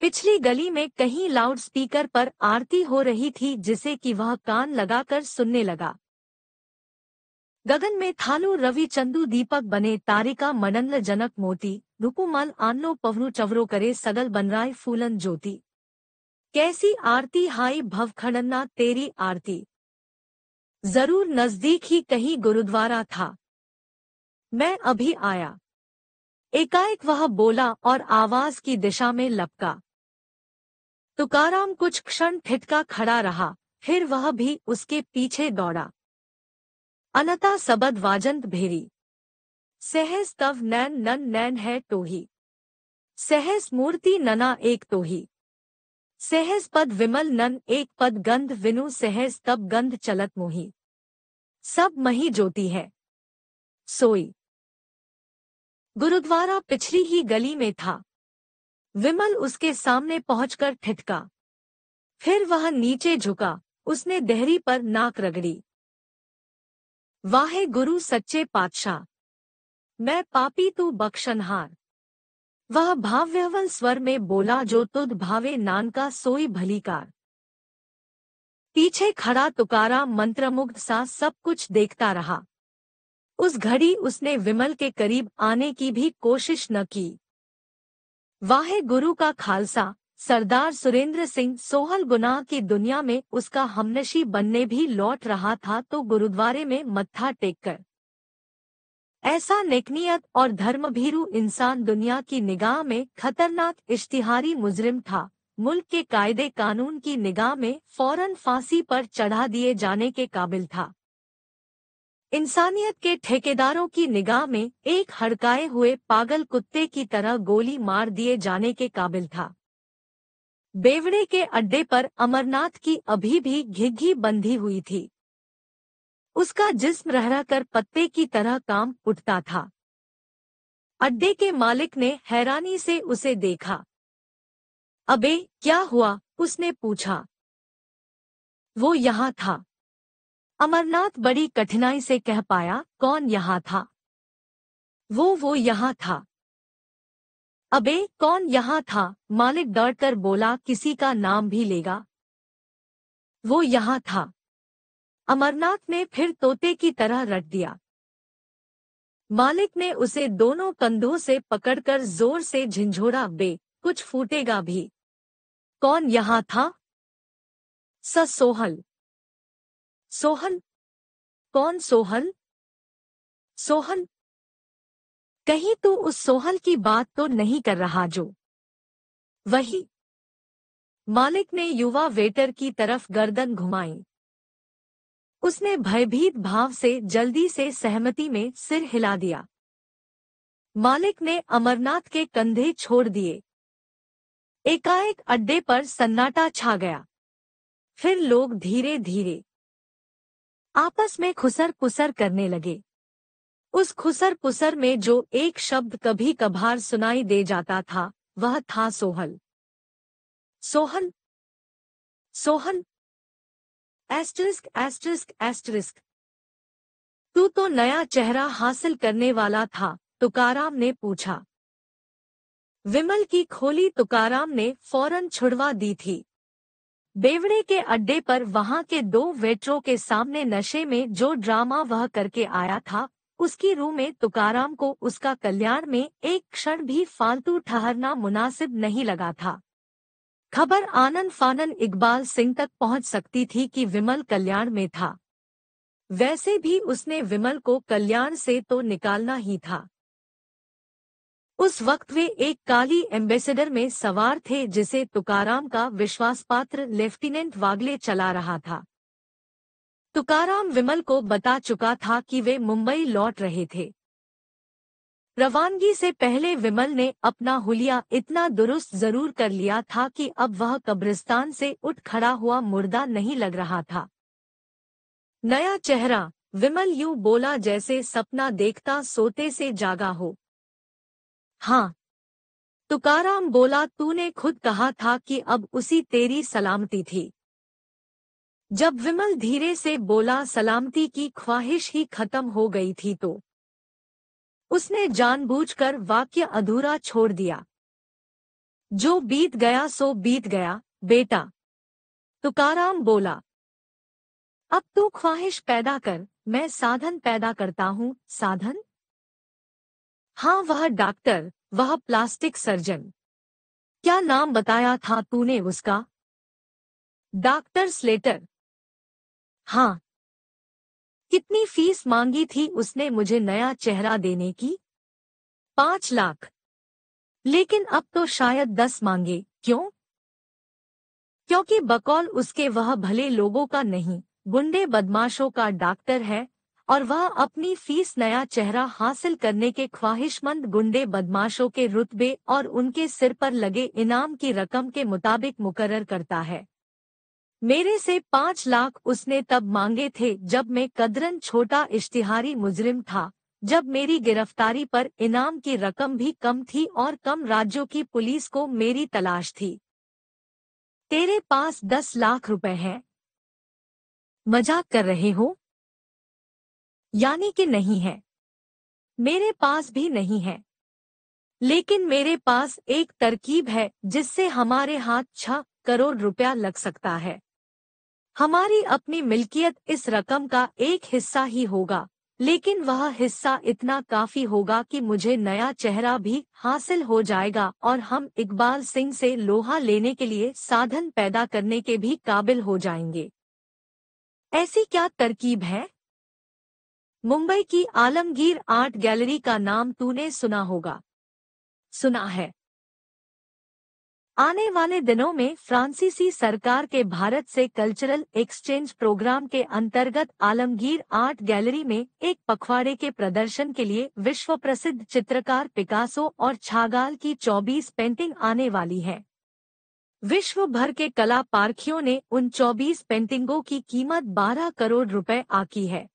पिछली गली में कहीं लाउड स्पीकर पर आरती हो रही थी जिसे कि वह कान लगाकर सुनने लगा गगन में थालू रवि चंदू दीपक बने तारिका मनंगल जनक मोती रुकुमल आनो पवरू चवरो करे सगल बनराय फूलन ज्योति कैसी आरती हाय भव खड़न्ना तेरी आरती जरूर नजदीक ही कहीं गुरुद्वारा था मैं अभी आया एकाएक वह बोला और आवाज की दिशा में लपका तुकाराम कुछ क्षण ठिटका खड़ा रहा फिर वह भी उसके पीछे दौड़ा अनता सबद वाजंत भेरी सहज तव नैन नन नैन है ही सहज मूर्ति नना एक तोही सहज पद विमल नन एक पद गंध विनु सहज तब गंध चलत मोही सब मही ज्योति है सोई गुरुद्वारा पिछली ही गली में था विमल उसके सामने पहुंचकर ठिठका फिर वह नीचे झुका उसने देहरी पर नाक रगड़ी वाहे गुरु सच्चे पातशाह मैं पापी तू बख्शनहार वह भाव्यवल स्वर में बोला जो तुद भावे नान का सोई भलीकार पीछे खड़ा तुकारा मंत्रमुग्ध सा सब कुछ देखता रहा उस घड़ी उसने विमल के करीब आने की भी कोशिश न की वाहे गुरु का खालसा सरदार सुरेंद्र सिंह सोहल गुनाह की दुनिया में उसका हमनशी बनने भी लौट रहा था तो गुरुद्वारे में मत्था टेककर ऐसा नेकनीयत और धर्मभीरू इंसान दुनिया की निगाह में खतरनाक इश्तिहारी मुजरिम था मुल्क के कायदे कानून की निगाह में फौरन फांसी पर चढ़ा दिए जाने के काबिल था इंसानियत के ठेकेदारों की निगाह में एक हड़काए हुए पागल कुत्ते की तरह गोली मार दिए जाने के काबिल था बेवड़े के अड्डे पर अमरनाथ की अभी भी घिघी बंधी हुई थी उसका जिस्म रहरा कर पत्ते की तरह काम उठता था अड्डे के मालिक ने हैरानी से उसे देखा अबे क्या हुआ उसने पूछा वो यहां था अमरनाथ बड़ी कठिनाई से कह पाया कौन यहां था वो वो यहां था अबे कौन यहां था मालिक डर कर बोला किसी का नाम भी लेगा वो यहां था अमरनाथ ने फिर तोते की तरह रट दिया मालिक ने उसे दोनों कंधों से पकड़कर जोर से झिंझोड़ा बे कुछ फूटेगा भी कौन यहां था स सोहल सोहल कौन सोहल सोहल कहीं तू उस सोहल की बात तो नहीं कर रहा जो वही मालिक ने युवा वेटर की तरफ गर्दन घुमाई उसने भयभीत भाव से जल्दी से सहमति में सिर हिला दिया मालिक ने अमरनाथ के कंधे छोड़ दिए एकाएक अड्डे पर सन्नाटा छा गया फिर लोग धीरे धीरे आपस में खुसर पुसर करने लगे उस खुसर पुसर में जो एक शब्द कभी कभार सुनाई दे जाता था वह था Sohal Sohal Sohal asterisk asterisk asterisk तू तो नया चेहरा हासिल करने वाला था तुकाराम ने पूछा विमल की खोली तुकाराम ने फौरन छुड़वा दी थी बेवड़े के अड्डे पर वहां के दो वेटरों के सामने नशे में जो ड्रामा वह करके आया था उसकी रूह में तुकाराम को उसका कल्याण में एक क्षण भी फालतू ठहरना मुनासिब नहीं लगा था खबर आनंद फानन इकबाल सिंह तक पहुंच सकती थी कि विमल कल्याण में था वैसे भी उसने विमल को कल्याण से तो निकालना ही था उस वक्त वे एक काली एम्बेसडर में सवार थे जिसे तुकाराम का विश्वासपात्र लेफ्टिनेंट वागले चला रहा था तुकाराम विमल को बता चुका था कि वे मुंबई लौट रहे थे रवानगी से पहले विमल ने अपना हुलिया इतना दुरुस्त जरूर कर लिया था कि अब वह कब्रिस्तान से उठ खड़ा हुआ मुर्दा नहीं लग रहा था नया चेहरा विमल यू बोला जैसे सपना देखता सोते से जागा हो हाँ तुकाराम बोला तूने खुद कहा था कि अब उसी तेरी सलामती थी जब विमल धीरे से बोला सलामती की ख्वाहिश ही खत्म हो गई थी तो उसने जानबूझकर वाक्य अधूरा छोड़ दिया जो बीत गया सो बीत गया बेटा तुकाराम बोला अब तू ख्वाहिश पैदा कर मैं साधन पैदा करता हूं साधन हां वह डॉक्टर वह प्लास्टिक सर्जन क्या नाम बताया था तूने उसका डॉक्टर स्लेटर हां कितनी फीस मांगी थी उसने मुझे नया चेहरा देने की पांच लाख लेकिन अब तो शायद दस मांगे क्यों क्योंकि बकौल उसके वह भले लोगों का नहीं गुंडे बदमाशों का डॉक्टर है और वह अपनी फीस नया चेहरा हासिल करने के ख्वाहिशमंद गुंडे बदमाशों के रुतबे और उनके सिर पर लगे इनाम की रकम के मुताबिक मुकरर करता है मेरे से पांच लाख उसने तब मांगे थे जब मैं कदरन छोटा इश्तिहारी मुजरिम था जब मेरी गिरफ्तारी पर इनाम की रकम भी कम थी और कम राज्यों की पुलिस को मेरी तलाश थी तेरे पास दस लाख रुपए हैं मजाक कर रहे हो यानी कि नहीं है मेरे पास भी नहीं है लेकिन मेरे पास एक तरकीब है जिससे हमारे हाथ छह करोड़ रुपया लग सकता है हमारी अपनी मिल्कियत इस रकम का एक हिस्सा ही होगा लेकिन वह हिस्सा इतना काफी होगा कि मुझे नया चेहरा भी हासिल हो जाएगा और हम इकबाल सिंह से लोहा लेने के लिए साधन पैदा करने के भी काबिल हो जाएंगे ऐसी क्या तरकीब है मुंबई की आलमगीर आर्ट गैलरी का नाम तूने सुना होगा सुना है आने वाले दिनों में फ्रांसीसी सरकार के भारत से कल्चरल एक्सचेंज प्रोग्राम के अंतर्गत आलमगीर आर्ट गैलरी में एक पखवाड़े के प्रदर्शन के लिए विश्व प्रसिद्ध चित्रकार पिकासो और छागाल की 24 पेंटिंग आने वाली है विश्व भर के कला पारखियों ने उन 24 पेंटिंगों की कीमत 12 करोड़ रुपए आकी है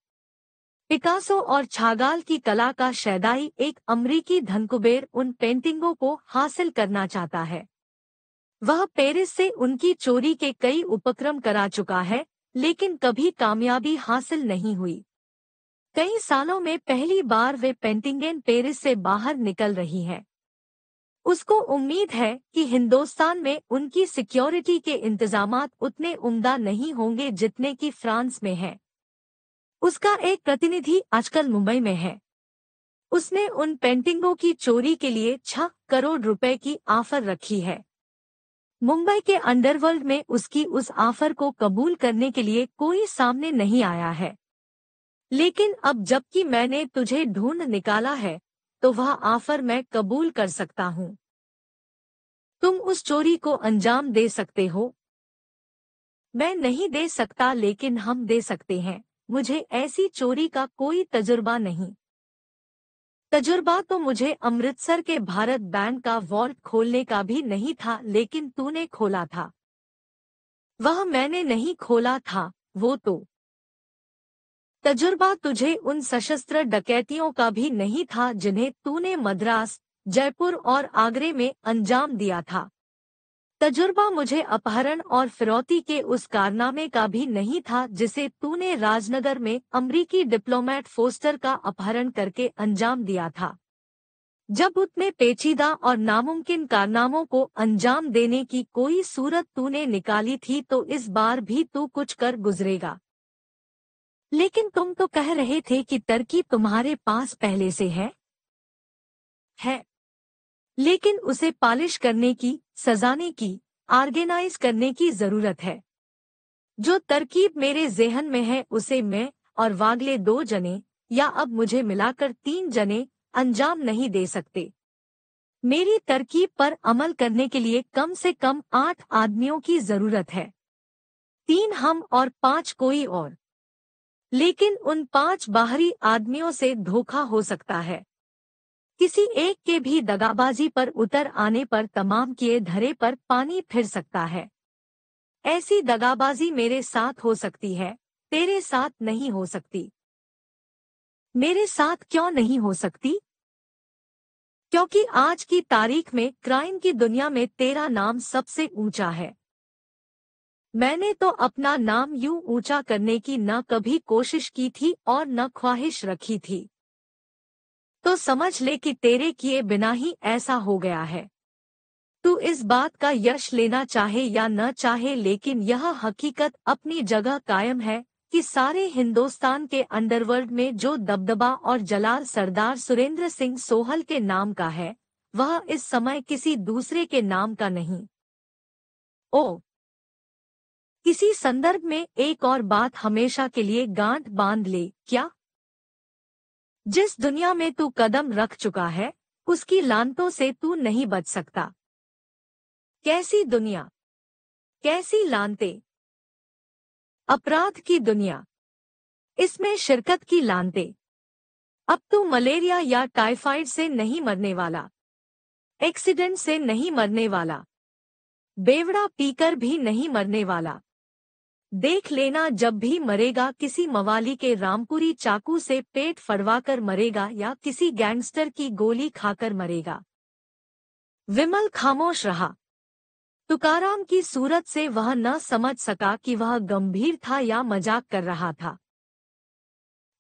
पिकासो और छागाल की कला का शैदाई एक अमरीकी धनकुबेर उन पेंटिंगों को हासिल करना चाहता है वह पेरिस से उनकी चोरी के कई उपक्रम करा चुका है लेकिन कभी कामयाबी हासिल नहीं हुई कई सालों में पहली बार वे पेंटिंगेन पेरिस से बाहर निकल रही हैं। उसको उम्मीद है कि हिंदुस्तान में उनकी सिक्योरिटी के इंतजाम उतने उम्दा नहीं होंगे जितने कि फ्रांस में हैं। उसका एक प्रतिनिधि आजकल मुंबई में है उसने उन पेंटिंगों की चोरी के लिए छह करोड़ रुपए की ऑफर रखी है मुंबई के अंडरवर्ल्ड में उसकी उस ऑफर को कबूल करने के लिए कोई सामने नहीं आया है लेकिन अब जबकि मैंने तुझे ढूंढ निकाला है तो वह ऑफर मैं कबूल कर सकता हूँ तुम उस चोरी को अंजाम दे सकते हो मैं नहीं दे सकता लेकिन हम दे सकते हैं मुझे ऐसी चोरी का कोई तजुर्बा नहीं तजुर्बा तो मुझे अमृतसर के भारत बैंड का वॉल्ट खोलने का भी नहीं था लेकिन तूने खोला था वह मैंने नहीं खोला था वो तो तजुर्बा तुझे उन सशस्त्र डकैतियों का भी नहीं था जिन्हें तूने मद्रास जयपुर और आगरे में अंजाम दिया था तजुर्बा मुझे अपहरण और फिरौती के उस कारनामे का भी नहीं था जिसे तूने राजनगर में अमरीकी डिप्लोमेट फोस्टर का अपहरण करके अंजाम दिया था जब उतने पेचीदा और नामुमकिन कारनामों को अंजाम देने की कोई सूरत तूने निकाली थी तो इस बार भी तू कुछ कर गुजरेगा लेकिन तुम तो कह रहे थे कि तरकी तुम्हारे पास पहले से है है लेकिन उसे पालिश करने की सजाने की ऑर्गेनाइज करने की जरूरत है जो तरकीब मेरे जेहन में है उसे मैं और वागले दो जने या अब मुझे मिलाकर तीन जने अंजाम नहीं दे सकते मेरी तरकीब पर अमल करने के लिए कम से कम आठ आदमियों की जरूरत है तीन हम और पांच कोई और लेकिन उन पांच बाहरी आदमियों से धोखा हो सकता है किसी एक के भी दगाबाजी पर उतर आने पर तमाम किए धरे पर पानी फिर सकता है ऐसी दगाबाजी मेरे साथ हो सकती है तेरे साथ नहीं हो सकती मेरे साथ क्यों नहीं हो सकती क्योंकि आज की तारीख में क्राइम की दुनिया में तेरा नाम सबसे ऊंचा है मैंने तो अपना नाम यूं ऊंचा करने की न कभी कोशिश की थी और न ख्वाहिश रखी थी तो समझ ले कि तेरे किए बिना ही ऐसा हो गया है तू इस बात का यश लेना चाहे या न चाहे लेकिन यह हकीकत अपनी जगह कायम है कि सारे हिंदुस्तान के अंडरवर्ल्ड में जो दबदबा और जलार सरदार सुरेंद्र सिंह सोहल के नाम का है वह इस समय किसी दूसरे के नाम का नहीं ओ किसी संदर्भ में एक और बात हमेशा के लिए गांठ बांध ले क्या जिस दुनिया में तू कदम रख चुका है उसकी लानतों से तू नहीं बच सकता कैसी दुनिया कैसी लानते अपराध की दुनिया इसमें शिरकत की लानते अब तू मलेरिया या टाइफाइड से नहीं मरने वाला एक्सीडेंट से नहीं मरने वाला बेवड़ा पीकर भी नहीं मरने वाला देख लेना जब भी मरेगा किसी मवाली के रामपुरी चाकू से पेट फड़वाकर मरेगा या किसी गैंगस्टर की गोली खाकर मरेगा विमल खामोश रहा तुकाराम की सूरत से वह न समझ सका कि वह गंभीर था या मजाक कर रहा था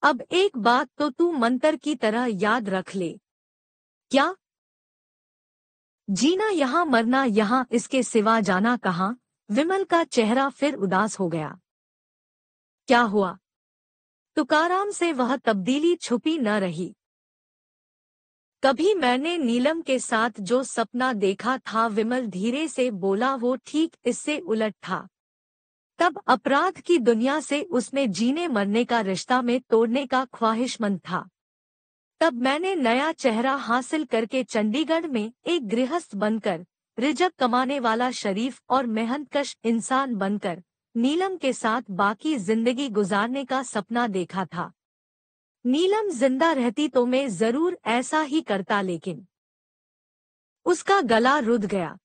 अब एक बात तो तू मंत्र की तरह याद रख ले क्या जीना यहां मरना यहां इसके सिवा जाना कहां विमल का चेहरा फिर उदास हो गया क्या हुआ तुकाराम से वह तब्दीली छुपी न रही कभी मैंने नीलम के साथ जो सपना देखा था विमल धीरे से बोला वो ठीक इससे उलट था तब अपराध की दुनिया से उसने जीने मरने का रिश्ता में तोड़ने का ख्वाहिशमंद था तब मैंने नया चेहरा हासिल करके चंडीगढ़ में एक गृहस्थ बनकर रिजक कमाने वाला शरीफ और मेहनतकश इंसान बनकर नीलम के साथ बाकी जिंदगी गुजारने का सपना देखा था नीलम जिंदा रहती तो मैं जरूर ऐसा ही करता लेकिन उसका गला रुद गया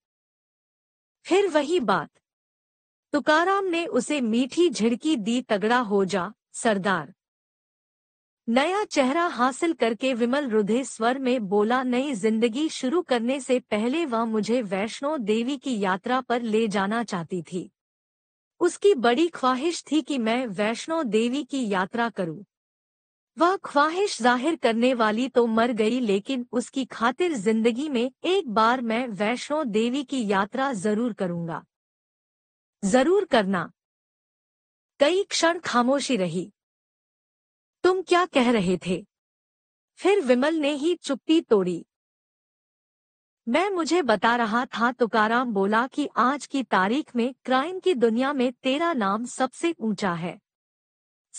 फिर वही बात तुकाराम ने उसे मीठी झिड़की दी तगड़ा हो जा सरदार नया चेहरा हासिल करके विमल रुधे स्वर में बोला नई जिंदगी शुरू करने से पहले वह मुझे वैष्णो देवी की यात्रा पर ले जाना चाहती थी उसकी बड़ी ख्वाहिश थी कि मैं वैष्णो देवी की यात्रा करूं। वह ख्वाहिश जाहिर करने वाली तो मर गई लेकिन उसकी खातिर जिंदगी में एक बार मैं वैष्णो देवी की यात्रा जरूर करूंगा जरूर करना कई क्षण खामोशी रही तुम क्या कह रहे थे फिर विमल ने ही चुप्पी तोड़ी मैं मुझे बता रहा था तुकाराम बोला कि आज की तारीख में क्राइम की दुनिया में तेरा नाम सबसे ऊंचा है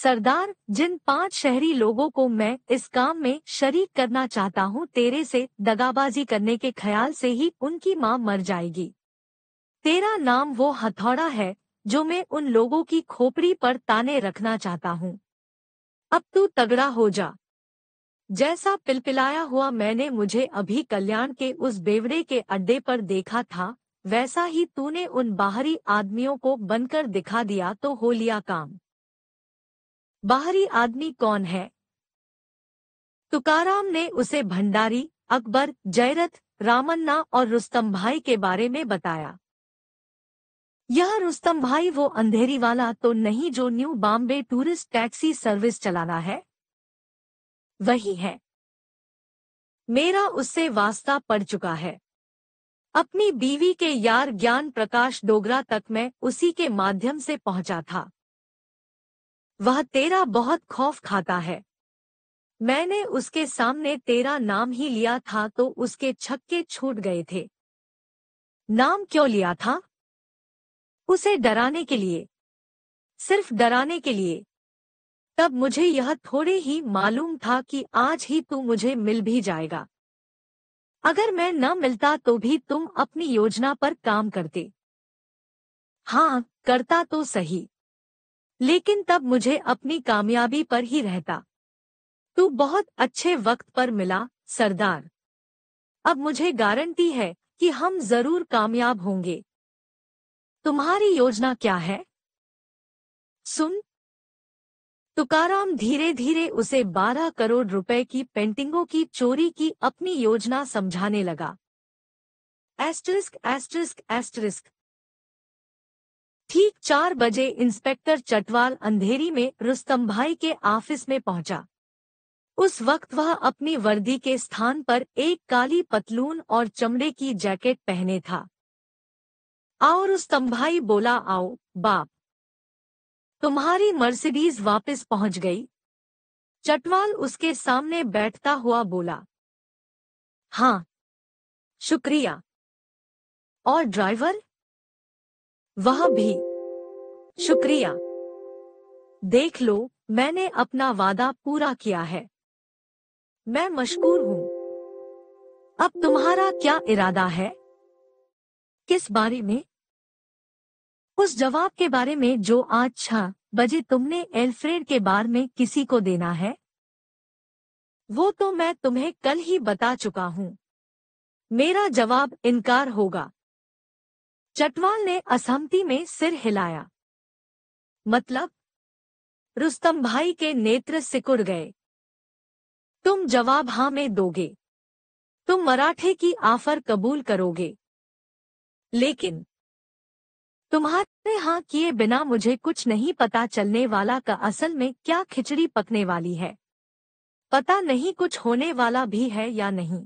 सरदार जिन पांच शहरी लोगों को मैं इस काम में शरीक करना चाहता हूं, तेरे से दगाबाजी करने के ख्याल से ही उनकी मां मर जाएगी तेरा नाम वो हथौड़ा है जो मैं उन लोगों की खोपड़ी पर ताने रखना चाहता हूं। अब तू तगड़ा हो जा जैसा पिलपिलाया हुआ मैंने मुझे अभी कल्याण के उस बेवड़े के अड्डे पर देखा था वैसा ही तूने उन बाहरी आदमियों को बनकर दिखा दिया तो हो लिया काम बाहरी आदमी कौन है तुकाराम ने उसे भंडारी अकबर जयरथ रामन्ना और रुस्तम भाई के बारे में बताया यह रुस्तम भाई वो अंधेरी वाला तो नहीं जो New Bombay tourist taxi service चलाना है वही है मेरा उससे वास्ता पड़ चुका है अपनी बीवी के यार ज्ञान प्रकाश डोगरा तक मैं उसी के माध्यम से पहुंचा था वह तेरा बहुत खौफ खाता है मैंने उसके सामने तेरा नाम ही लिया था तो उसके छक्के छूट गए थे नाम क्यों लिया था उसे डराने के लिए सिर्फ डराने के लिए तब मुझे यह थोड़े ही मालूम था कि आज ही तू मुझे मिल भी जाएगा अगर मैं न मिलता तो भी तुम अपनी योजना पर काम करते हाँ करता तो सही लेकिन तब मुझे अपनी कामयाबी पर ही रहता तू बहुत अच्छे वक्त पर मिला सरदार अब मुझे गारंटी है कि हम जरूर कामयाब होंगे तुम्हारी योजना क्या है सुन तुकाराम धीरे धीरे उसे बारह करोड़ रुपए की पेंटिंगों की चोरी की अपनी योजना समझाने लगा एस्ट्रिस्क एस्ट्रिस्क एस्ट्रिस्क ठीक चार बजे इंस्पेक्टर चटवाल अंधेरी में रुस्तम भाई के ऑफिस में पहुंचा उस वक्त वह अपनी वर्दी के स्थान पर एक काली पतलून और चमड़े की जैकेट पहने था और उस तंभाई बोला आओ बाप तुम्हारी मर्सिडीज वापस पहुंच गई चटवाल उसके सामने बैठता हुआ बोला हाँ शुक्रिया और ड्राइवर वह भी शुक्रिया देख लो मैंने अपना वादा पूरा किया है मैं मशकूर हूं अब तुम्हारा क्या इरादा है किस बारे में उस जवाब के बारे में जो आज छह बजे तुमने एल्फ्रेड के बार में किसी को देना है वो तो मैं तुम्हें कल ही बता चुका हूँ मेरा जवाब इनकार होगा चटवाल ने असहमति में सिर हिलाया मतलब रुस्तम भाई के नेत्र सिकुड़ गए तुम जवाब हां में दोगे तुम मराठे की आफर कबूल करोगे लेकिन तुम्हारे हाँ किए बिना मुझे कुछ नहीं पता चलने वाला का असल में क्या खिचड़ी पकने वाली है पता नहीं कुछ होने वाला भी है या नहीं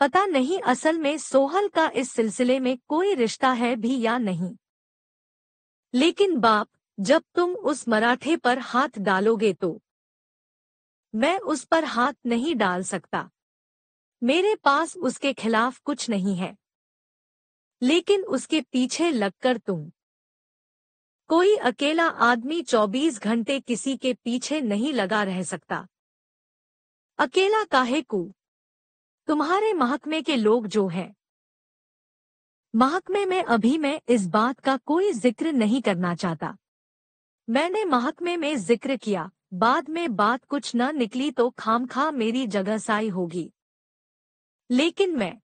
पता नहीं असल में सोहल का इस सिलसिले में कोई रिश्ता है भी या नहीं लेकिन बाप जब तुम उस मराठे पर हाथ डालोगे तो मैं उस पर हाथ नहीं डाल सकता मेरे पास उसके खिलाफ कुछ नहीं है लेकिन उसके पीछे लगकर तुम कोई अकेला आदमी 24 घंटे किसी के पीछे नहीं लगा रह सकता अकेला काहे को तुम्हारे महकमे के लोग जो हैं महकमे में अभी मैं इस बात का कोई जिक्र नहीं करना चाहता मैंने महकमे में जिक्र किया बाद में बात कुछ न निकली तो खामखा मेरी जगह साई होगी लेकिन मैं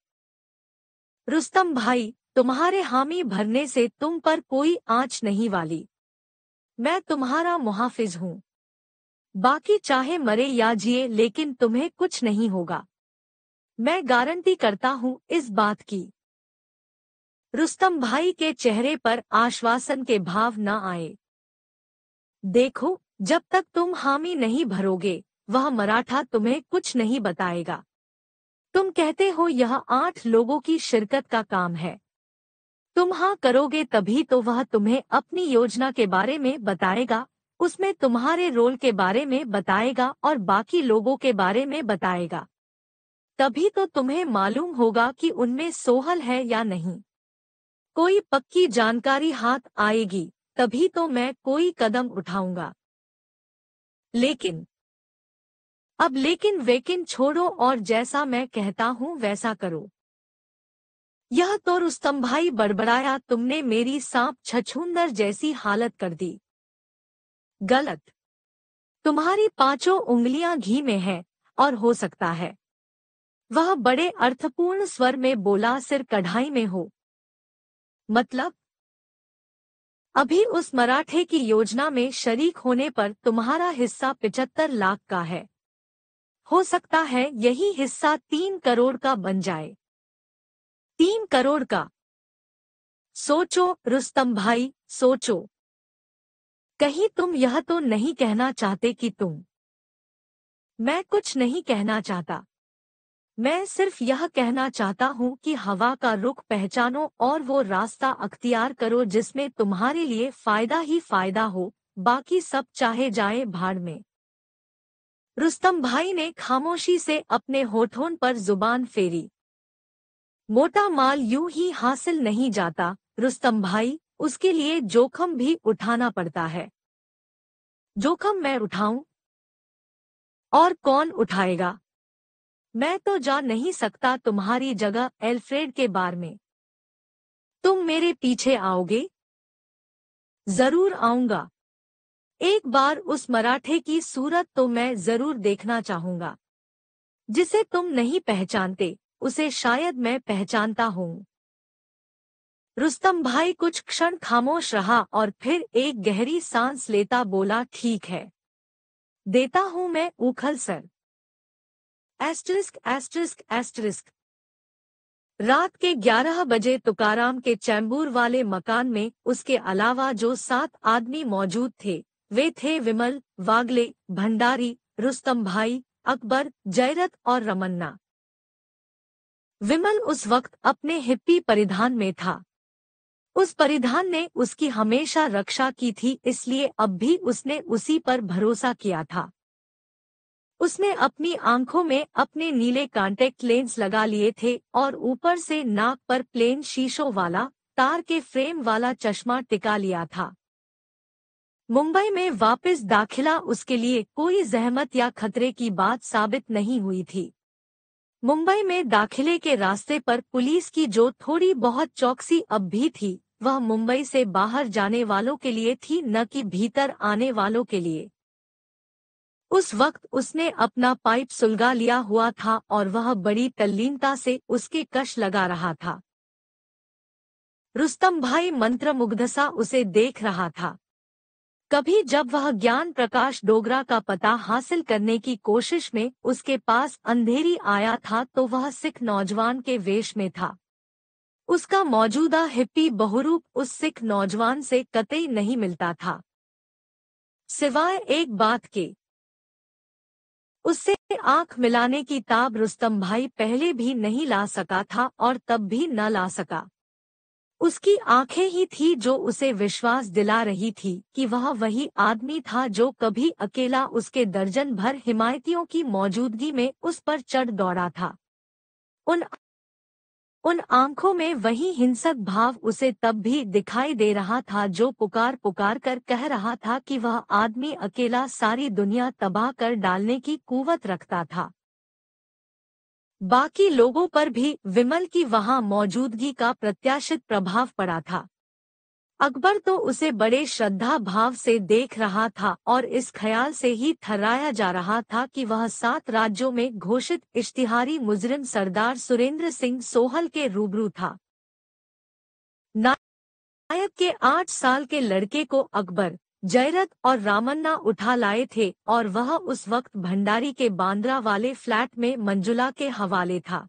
रुस्तम भाई तुम्हारे हामी भरने से तुम पर कोई आंच नहीं वाली मैं तुम्हारा मुहाफिज हूँ बाकी चाहे मरे या जिए लेकिन तुम्हें कुछ नहीं होगा मैं गारंटी करता हूँ इस बात की रुस्तम भाई के चेहरे पर आश्वासन के भाव न आए देखो जब तक तुम हामी नहीं भरोगे वह मराठा तुम्हें कुछ नहीं बताएगा तुम कहते हो यह आठ लोगों की शिरकत का काम है तुम हाँ करोगे तभी तो वह तुम्हें अपनी योजना के बारे में बताएगा उसमें तुम्हारे रोल के बारे में बताएगा और बाकी लोगों के बारे में बताएगा तभी तो तुम्हें मालूम होगा कि उनमें सोहल है या नहीं कोई पक्की जानकारी हाथ आएगी तभी तो मैं कोई कदम उठाऊंगा लेकिन अब लेकिन वेकिन छोड़ो और जैसा मैं कहता हूँ वैसा करो यह तो रुस्तम भाई बड़बड़ाया तुमने मेरी सांप छछूंदर जैसी हालत कर दी गलत तुम्हारी पांचों उंगलियां घी में हैं और हो सकता है वह बड़े अर्थपूर्ण स्वर में बोला सिर कढ़ाई में हो मतलब अभी उस मराठे की योजना में शरीक होने पर तुम्हारा हिस्सा पिचहत्तर लाख का है हो सकता है यही हिस्सा तीन करोड़ का बन जाए तीन करोड़ का सोचो रुस्तम भाई सोचो कहीं तुम यह तो नहीं कहना चाहते कि तुम मैं कुछ नहीं कहना चाहता मैं सिर्फ यह कहना चाहता हूँ कि हवा का रुख पहचानो और वो रास्ता अख्तियार करो जिसमें तुम्हारे लिए फायदा ही फायदा हो बाकी सब चाहे जाए भाड़ में रुस्तम भाई ने खामोशी से अपने होठोन पर जुबान फेरी मोटा माल यूं ही हासिल नहीं जाता रुस्तम भाई उसके लिए जोखम भी उठाना पड़ता है जोखम मैं उठाऊं और कौन उठाएगा मैं तो जा नहीं सकता तुम्हारी जगह एल्फ्रेड के बार में तुम मेरे पीछे आओगे जरूर आऊंगा एक बार उस मराठे की सूरत तो मैं जरूर देखना चाहूंगा जिसे तुम नहीं पहचानते उसे शायद मैं पहचानता हूँ रुस्तम भाई कुछ क्षण खामोश रहा और फिर एक गहरी सांस लेता बोला ठीक है देता हूँ मैं उखल सर एस्ट्रिस्क एस्ट्रिस्क एस्ट्रिस्क रात के 11 बजे तुकाराम के चैम्बूर वाले मकान में उसके अलावा जो सात आदमी मौजूद थे वे थे विमल वागले भंडारी रुस्तम भाई अकबर जयरत और रमन्ना विमल उस वक्त अपने हिप्पी परिधान में था उस परिधान ने उसकी हमेशा रक्षा की थी इसलिए अब भी उसने उसी पर भरोसा किया था उसने अपनी आंखों में अपने नीले कांटेक्ट लेंस लगा लिए थे और ऊपर से नाक पर प्लेन शीशों वाला तार के फ्रेम वाला चश्मा टिका लिया था मुंबई में वापस दाखिला उसके लिए कोई जहमत या खतरे की बात साबित नहीं हुई थी मुंबई में दाखिले के रास्ते पर पुलिस की जो थोड़ी बहुत चौकसी अब भी थी वह मुंबई से बाहर जाने वालों के लिए थी न कि भीतर आने वालों के लिए उस वक्त उसने अपना पाइप सुलगा लिया हुआ था और वह बड़ी तल्लीनता से उसके कश लगा रहा था रुस्तम भाई मंत्र मुग्धसा उसे देख रहा था कभी जब वह ज्ञान प्रकाश डोगरा का पता हासिल करने की कोशिश में उसके पास अंधेरी आया था तो वह सिख नौजवान के वेश में था उसका मौजूदा हिप्पी बहुरूप उस सिख नौजवान से कतई नहीं मिलता था सिवाय एक बात के उससे आंख मिलाने की ताब रुस्तम भाई पहले भी नहीं ला सका था और तब भी न ला सका उसकी आंखें ही थी जो उसे विश्वास दिला रही थी कि वह वही आदमी था जो कभी अकेला उसके दर्जन भर हिमायतियों की मौजूदगी में उस पर चढ़ दौड़ा था उन उन आंखों में वही हिंसक भाव उसे तब भी दिखाई दे रहा था जो पुकार पुकार कर कह रहा था कि वह आदमी अकेला सारी दुनिया तबाह कर डालने की कुवत रखता था बाकी लोगों पर भी विमल की वहां मौजूदगी का प्रत्याशित प्रभाव पड़ा था अकबर तो उसे बड़े श्रद्धा भाव से देख रहा था और इस ख्याल से ही थर्राया जा रहा था कि वह सात राज्यों में घोषित इश्तिहारी मुजरिम सरदार सुरेंद्र सिंह सोहल के रूबरू था नायब के आठ साल के लड़के को अकबर जयरथ और रामन्ना उठा लाए थे और वह उस वक्त भंडारी के बांद्रा वाले फ्लैट में मंजुला के हवाले था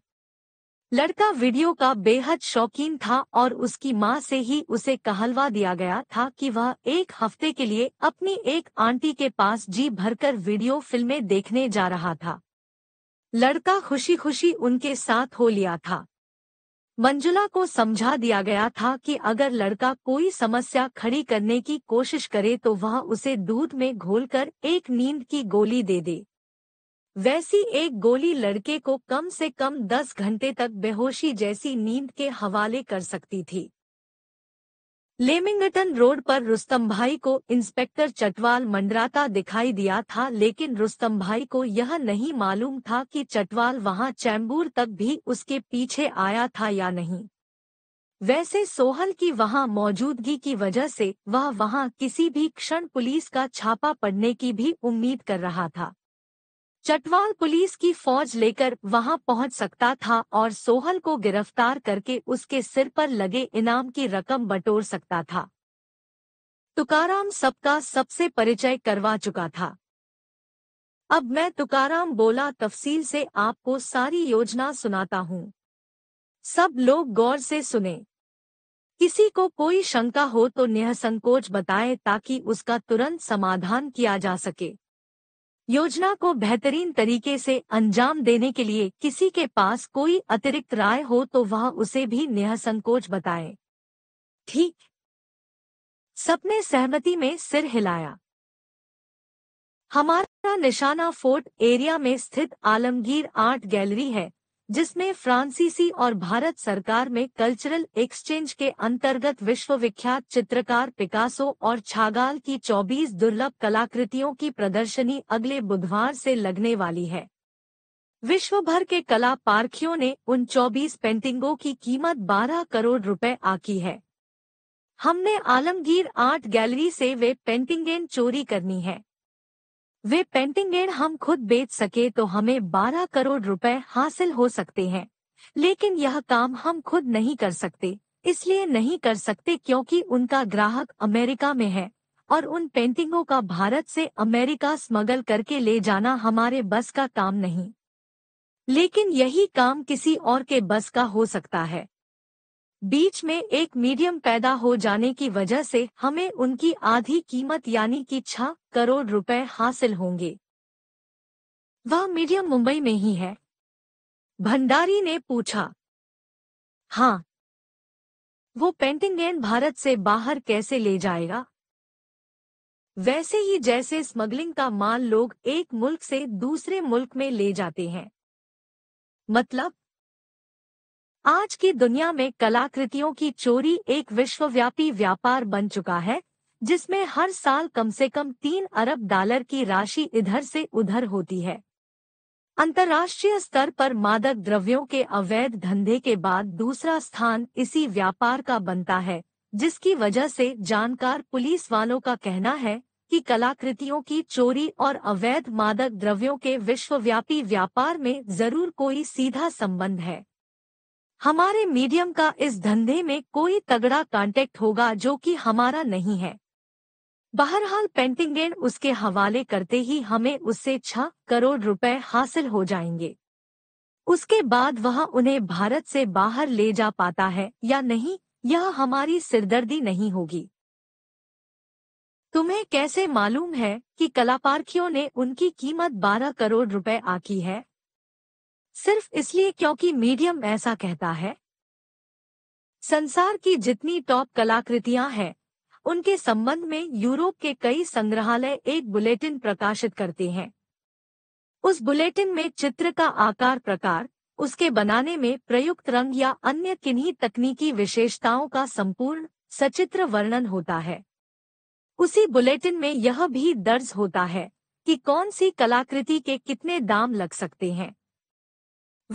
लड़का वीडियो का बेहद शौकीन था और उसकी माँ से ही उसे कहलवा दिया गया था कि वह एक हफ्ते के लिए अपनी एक आंटी के पास जी भरकर वीडियो फिल्में देखने जा रहा था लड़का खुशी खुशी उनके साथ हो लिया था मंजुला को समझा दिया गया था कि अगर लड़का कोई समस्या खड़ी करने की कोशिश करे तो वह उसे दूध में घोलकर एक नींद की गोली दे दे वैसी एक गोली लड़के को कम से कम दस घंटे तक बेहोशी जैसी नींद के हवाले कर सकती थी लेमिंगटन रोड पर रुस्तम भाई को इंस्पेक्टर चटवाल मंडराता दिखाई दिया था लेकिन रुस्तम भाई को यह नहीं मालूम था कि चटवाल वहां चैम्बूर तक भी उसके पीछे आया था या नहीं वैसे सोहल की वहां मौजूदगी की वजह से वह वहां किसी भी क्षण पुलिस का छापा पड़ने की भी उम्मीद कर रहा था चटवाल पुलिस की फौज लेकर वहां पहुंच सकता था और सोहल को गिरफ्तार करके उसके सिर पर लगे इनाम की रकम बटोर सकता था तुकाराम सबका सबसे परिचय करवा चुका था अब मैं तुकाराम बोला तफसील से आपको सारी योजना सुनाता हूँ सब लोग गौर से सुने किसी को कोई शंका हो तो निःसंकोच बताए ताकि उसका तुरंत समाधान किया जा सके योजना को बेहतरीन तरीके से अंजाम देने के लिए किसी के पास कोई अतिरिक्त राय हो तो वह उसे भी निःसंकोच बताए ठीक सपने सहमति में सिर हिलाया हमारा निशाना फोर्ट एरिया में स्थित आलमगीर आर्ट गैलरी है जिसमें फ्रांसीसी और भारत सरकार में कल्चरल एक्सचेंज के अंतर्गत विश्वविख्यात चित्रकार पिकासो और छागाल की 24 दुर्लभ कलाकृतियों की प्रदर्शनी अगले बुधवार से लगने वाली है विश्व भर के कला पार्खियों ने उन 24 पेंटिंगों की कीमत 12 करोड़ रुपए आकी है हमने आलमगीर आर्ट गैलरी से वे पेंटिंगें चोरी करनी है वे पेंटिंग एड हम खुद बेच सके तो हमें 12 करोड़ रुपए हासिल हो सकते हैं लेकिन यह काम हम खुद नहीं कर सकते इसलिए नहीं कर सकते क्योंकि उनका ग्राहक अमेरिका में है और उन पेंटिंगों का भारत से अमेरिका स्मगल करके ले जाना हमारे बस का काम नहीं लेकिन यही काम किसी और के बस का हो सकता है बीच में एक मीडियम पैदा हो जाने की वजह से हमें उनकी आधी कीमत यानी कि छह करोड़ रुपए हासिल होंगे वह मीडियम मुंबई में ही है भंडारी ने पूछा हाँ वो पेंटिंग गेंद भारत से बाहर कैसे ले जाएगा वैसे ही जैसे स्मगलिंग का माल लोग एक मुल्क से दूसरे मुल्क में ले जाते हैं मतलब आज की दुनिया में कलाकृतियों की चोरी एक विश्वव्यापी व्यापार बन चुका है जिसमें हर साल कम से कम तीन अरब डॉलर की राशि इधर से उधर होती है अंतर्राष्ट्रीय स्तर पर मादक द्रव्यों के अवैध धंधे के बाद दूसरा स्थान इसी व्यापार का बनता है जिसकी वजह से जानकार पुलिस वालों का कहना है कि कलाकृतियों की चोरी और अवैध मादक द्रव्यों के विश्वव्यापी व्यापार में जरूर कोई सीधा संबंध है हमारे मीडियम का इस धंधे में कोई तगड़ा कांटेक्ट होगा जो कि हमारा नहीं है बहरहाल पेंटिंग उसके हवाले करते ही हमें उससे छह करोड़ रुपए हासिल हो जाएंगे उसके बाद वह उन्हें भारत से बाहर ले जा पाता है या नहीं यह हमारी सिरदर्दी नहीं होगी तुम्हें कैसे मालूम है कि कलापार्खियों ने उनकी कीमत 12 करोड़ रुपए आकी है सिर्फ इसलिए क्योंकि मीडियम ऐसा कहता है संसार की जितनी टॉप कलाकृतियां हैं उनके संबंध में यूरोप के कई संग्रहालय एक बुलेटिन प्रकाशित करते हैं उस बुलेटिन में चित्र का आकार प्रकार उसके बनाने में प्रयुक्त रंग या अन्य किन्हीं तकनीकी विशेषताओं का संपूर्ण सचित्र वर्णन होता है उसी बुलेटिन में यह भी दर्ज होता है कि कौन सी कलाकृति के कितने दाम लग सकते हैं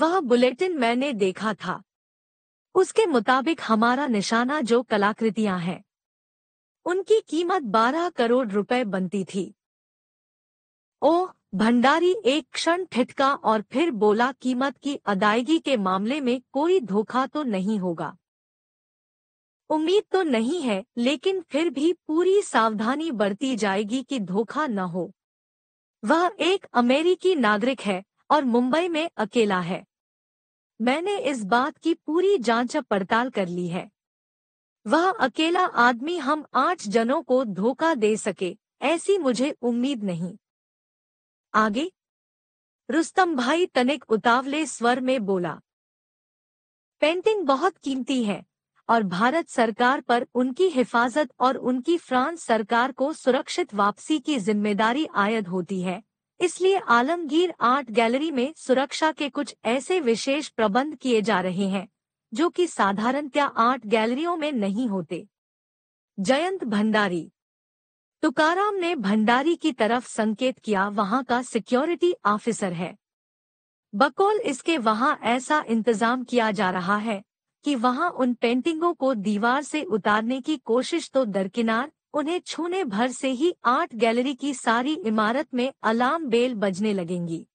वह बुलेटिन मैंने देखा था उसके मुताबिक हमारा निशाना जो कलाकृतियां हैं उनकी कीमत 12 करोड़ रुपए बनती थी ओह भंडारी एक क्षण ठिठका और फिर बोला कीमत की अदायगी के मामले में कोई धोखा तो नहीं होगा उम्मीद तो नहीं है लेकिन फिर भी पूरी सावधानी बरती जाएगी कि धोखा न हो वह एक अमेरिकी नागरिक है और मुंबई में अकेला है मैंने इस बात की पूरी जांच पड़ताल कर ली है वह अकेला आदमी हम आठ जनों को धोखा दे सके ऐसी मुझे उम्मीद नहीं आगे रुस्तम भाई तनिक उतावले स्वर में बोला पेंटिंग बहुत कीमती है और भारत सरकार पर उनकी हिफाजत और उनकी फ्रांस सरकार को सुरक्षित वापसी की जिम्मेदारी आयद होती है इसलिए आलमगीर आर्ट गैलरी में सुरक्षा के कुछ ऐसे विशेष प्रबंध किए जा रहे हैं जो कि साधारणतया आर्ट गैलरियों में नहीं होते जयंत भंडारी तुकाराम ने भंडारी की तरफ संकेत किया वहां का सिक्योरिटी ऑफिसर है बकौल इसके वहां ऐसा इंतजाम किया जा रहा है कि वहां उन पेंटिंगों को दीवार से उतारने की कोशिश तो दरकिनार उन्हें छूने भर से ही आर्ट गैलरी की सारी इमारत में अलार्म बेल बजने लगेंगी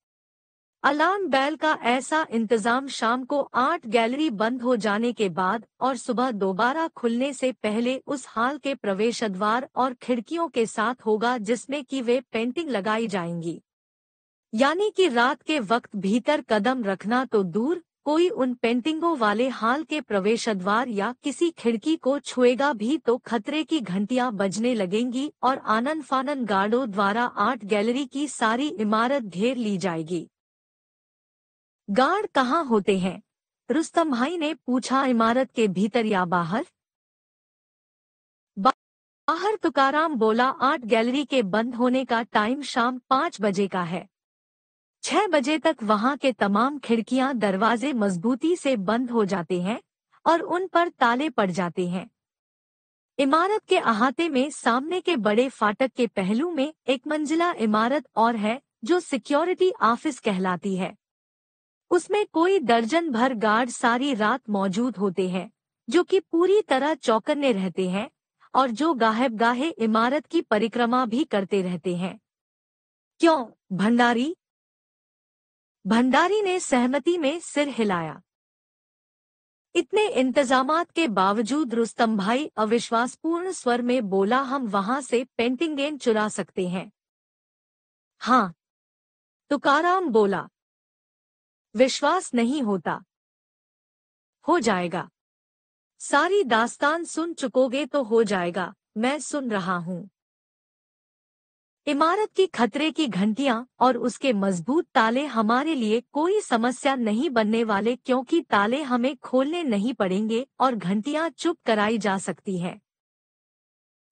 अलार्म बेल का ऐसा इंतजाम शाम को आर्ट गैलरी बंद हो जाने के बाद और सुबह दोबारा खुलने से पहले उस हाल के प्रवेश द्वार और खिड़कियों के साथ होगा जिसमें कि वे पेंटिंग लगाई जाएंगी यानी कि रात के वक्त भीतर कदम रखना तो दूर कोई उन पेंटिंगों वाले हाल के प्रवेश द्वार या किसी खिड़की को छुएगा भी तो खतरे की घंटियां बजने लगेंगी और आनंद फानन गार्डो द्वारा आर्ट गैलरी की सारी इमारत घेर ली जाएगी गार्ड कहाँ होते हैं रुस्तम भाई ने पूछा इमारत के भीतर या बाहर बाहर तुकाराम बोला आर्ट गैलरी के बंद होने का टाइम शाम पाँच बजे का है छह बजे तक वहां के तमाम खिड़कियां दरवाजे मजबूती से बंद हो जाते हैं और उन पर ताले पड़ जाते हैं इमारत के अहाते में सामने के बड़े फाटक के पहलू में एक मंजिला इमारत और है जो सिक्योरिटी ऑफिस कहलाती है उसमें कोई दर्जन भर गार्ड सारी रात मौजूद होते हैं जो कि पूरी तरह चौकन्ने रहते हैं और जो गाहेब गाहे इमारत की परिक्रमा भी करते रहते हैं क्यों भंडारी भंडारी ने सहमति में सिर हिलाया इतने इंतजाम के बावजूद रुस्तम भाई अविश्वासपूर्ण स्वर में बोला हम वहां से गेंद चुरा सकते हैं हाँ तुकाराम बोला विश्वास नहीं होता हो जाएगा सारी दास्तान सुन चुकोगे तो हो जाएगा मैं सुन रहा हूँ इमारत की खतरे की घंटियां और उसके मजबूत ताले हमारे लिए कोई समस्या नहीं बनने वाले क्योंकि ताले हमें खोलने नहीं पड़ेंगे और घंटियां चुप कराई जा सकती हैं।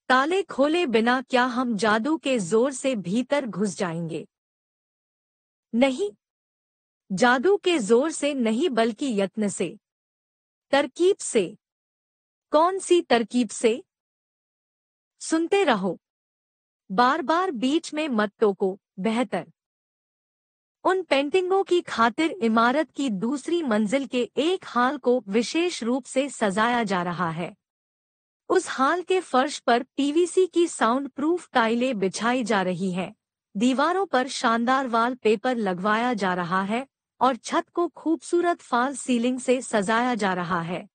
ताले खोले बिना क्या हम जादू के जोर से भीतर घुस जाएंगे नहीं जादू के जोर से नहीं बल्कि यत्न से तरकीब से कौन सी तरकीब से सुनते रहो बार बार बीच में मत टोको बेहतर उन पेंटिंगों की खातिर इमारत की दूसरी मंजिल के एक हाल को विशेष रूप से सजाया जा रहा है उस हाल के फर्श पर पीवीसी की साउंड प्रूफ टाइलें बिछाई जा रही हैं दीवारों पर शानदार वाल पेपर लगवाया जा रहा है और छत को खूबसूरत फाल सीलिंग से सजाया जा रहा है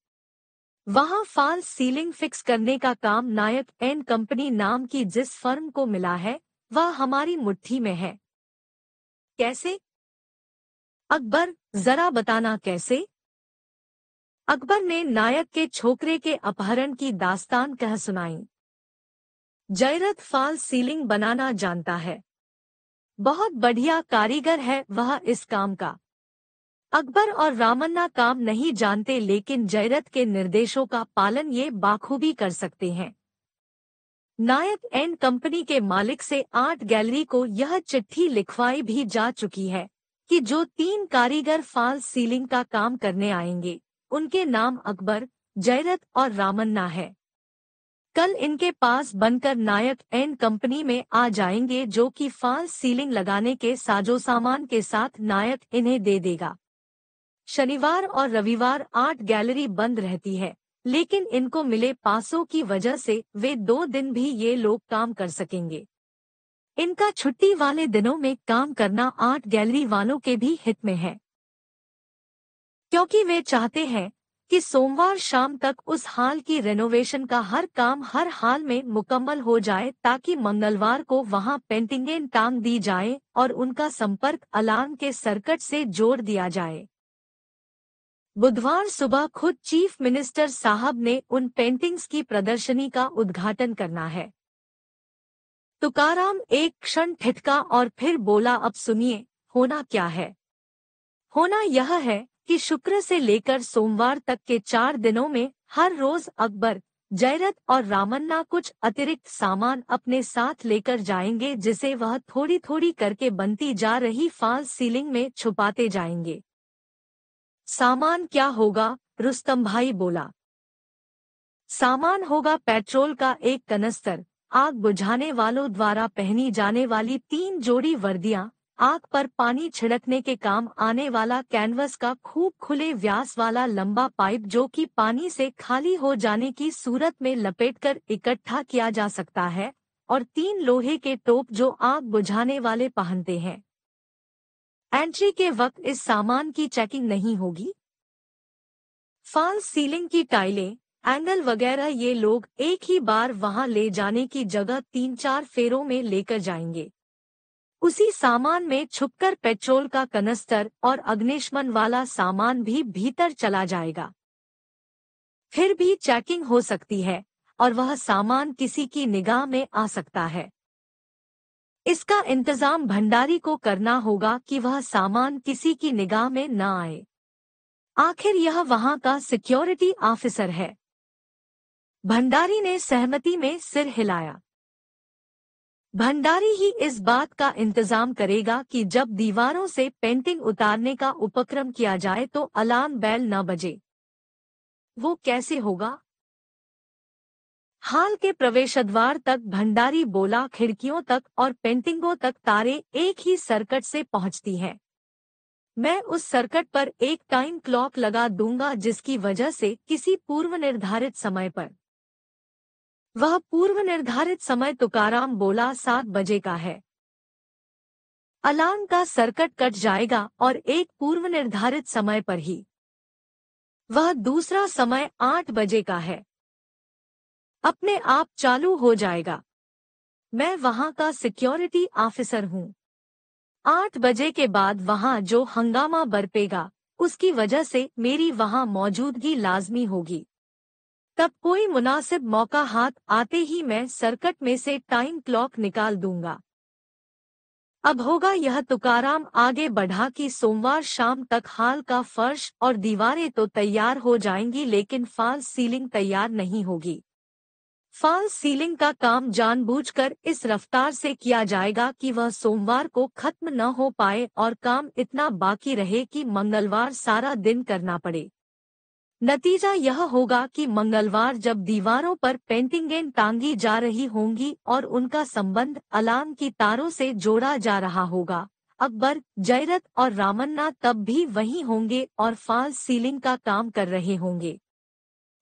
वहां फॉल सीलिंग फिक्स करने का काम नायक एंड कंपनी नाम की जिस फर्म को मिला है वह हमारी मुट्ठी में है कैसे अकबर जरा बताना कैसे अकबर ने नायक के छोकरे के अपहरण की दास्तान कह सुनाई जयरथ फाल सीलिंग बनाना जानता है बहुत बढ़िया कारीगर है वह इस काम का अकबर और रामन्ना काम नहीं जानते लेकिन जयरथ के निर्देशों का पालन ये बाखूबी कर सकते हैं नायक एंड कंपनी के मालिक से आर्ट गैलरी को यह चिट्ठी लिखवाई भी जा चुकी है कि जो तीन कारीगर फाल सीलिंग का काम करने आएंगे उनके नाम अकबर जयरथ और रामन्ना है कल इनके पास बनकर नायक एंड कंपनी में आ जाएंगे जो कि फाल सीलिंग लगाने के साजो सामान के साथ नायक इन्हें दे देगा शनिवार और रविवार आर्ट गैलरी बंद रहती है लेकिन इनको मिले पासों की वजह से वे दो दिन भी ये लोग काम कर सकेंगे इनका छुट्टी वाले दिनों में काम करना आर्ट गैलरी वालों के भी हित में है क्योंकि वे चाहते हैं कि सोमवार शाम तक उस हाल की रेनोवेशन का हर काम हर हाल में मुकम्मल हो जाए ताकि मंगलवार को वहां पेंटिंगें टांग दी जाए और उनका संपर्क अलार्म के सर्कट से जोड़ दिया जाए बुधवार सुबह खुद चीफ मिनिस्टर साहब ने उन पेंटिंग्स की प्रदर्शनी का उद्घाटन करना है तुकाराम एक क्षण ठिठका और फिर बोला अब सुनिए होना क्या है होना यह है कि शुक्र से लेकर सोमवार तक के चार दिनों में हर रोज अकबर जयरथ और रामन्ना कुछ अतिरिक्त सामान अपने साथ लेकर जाएंगे जिसे वह थोड़ी थोड़ी करके बनती जा रही फाल सीलिंग में छुपाते जाएंगे सामान क्या होगा रुस्तम भाई बोला सामान होगा पेट्रोल का एक कनस्तर आग बुझाने वालों द्वारा पहनी जाने वाली तीन जोड़ी वर्दियां आग पर पानी छिड़कने के काम आने वाला कैनवस का खूब खुले व्यास वाला लंबा पाइप जो कि पानी से खाली हो जाने की सूरत में लपेटकर इकट्ठा किया जा सकता है और तीन लोहे के टोप जो आग बुझाने वाले पहनते हैं एंट्री के वक्त इस सामान की चेकिंग नहीं होगी फाल सीलिंग की टाइलें एंगल वगैरह ये लोग एक ही बार वहां ले जाने की जगह तीन चार फेरों में लेकर जाएंगे उसी सामान में छुपकर पेट्रोल का कनस्तर और अग्निशमन वाला सामान भी भीतर चला जाएगा फिर भी चेकिंग हो सकती है और वह सामान किसी की निगाह में आ सकता है इसका इंतजाम भंडारी को करना होगा कि वह सामान किसी की निगाह में न आए आखिर यह वहां का सिक्योरिटी ऑफिसर है भंडारी ने सहमति में सिर हिलाया भंडारी ही इस बात का इंतजाम करेगा कि जब दीवारों से पेंटिंग उतारने का उपक्रम किया जाए तो अलार्म बैल न बजे वो कैसे होगा हाल के प्रवेश द्वार तक भंडारी बोला खिड़कियों तक और पेंटिंगों तक तारे एक ही सर्कट से पहुंचती हैं मैं उस सर्कट पर एक टाइम क्लॉक लगा दूंगा जिसकी वजह से किसी पूर्व निर्धारित समय पर वह पूर्व निर्धारित समय तुकाराम बोला सात बजे का है अलार्म का सर्कट कट जाएगा और एक पूर्व निर्धारित समय पर ही वह दूसरा समय आठ बजे का है अपने आप चालू हो जाएगा मैं वहां का सिक्योरिटी ऑफिसर हूँ आठ बजे के बाद वहां जो हंगामा बरपेगा उसकी वजह से मेरी वहां मौजूदगी लाजमी होगी तब कोई मुनासिब मौका हाथ आते ही मैं सर्कट में से टाइम क्लॉक निकाल दूंगा अब होगा यह तुकाराम आगे बढ़ा कि सोमवार शाम तक हाल का फर्श और दीवारें तो तैयार हो जाएंगी लेकिन फॉल सीलिंग तैयार नहीं होगी फाल सीलिंग का काम जानबूझकर इस रफ्तार से किया जाएगा कि वह सोमवार को खत्म न हो पाए और काम इतना बाकी रहे कि मंगलवार सारा दिन करना पड़े नतीजा यह होगा कि मंगलवार जब दीवारों पर पेंटिंगें टांगी जा रही होंगी और उनका संबंध अलार्म की तारों से जोड़ा जा रहा होगा अकबर जयरत और रामन्ना तब भी वहीं होंगे और फाल सीलिंग का काम कर रहे होंगे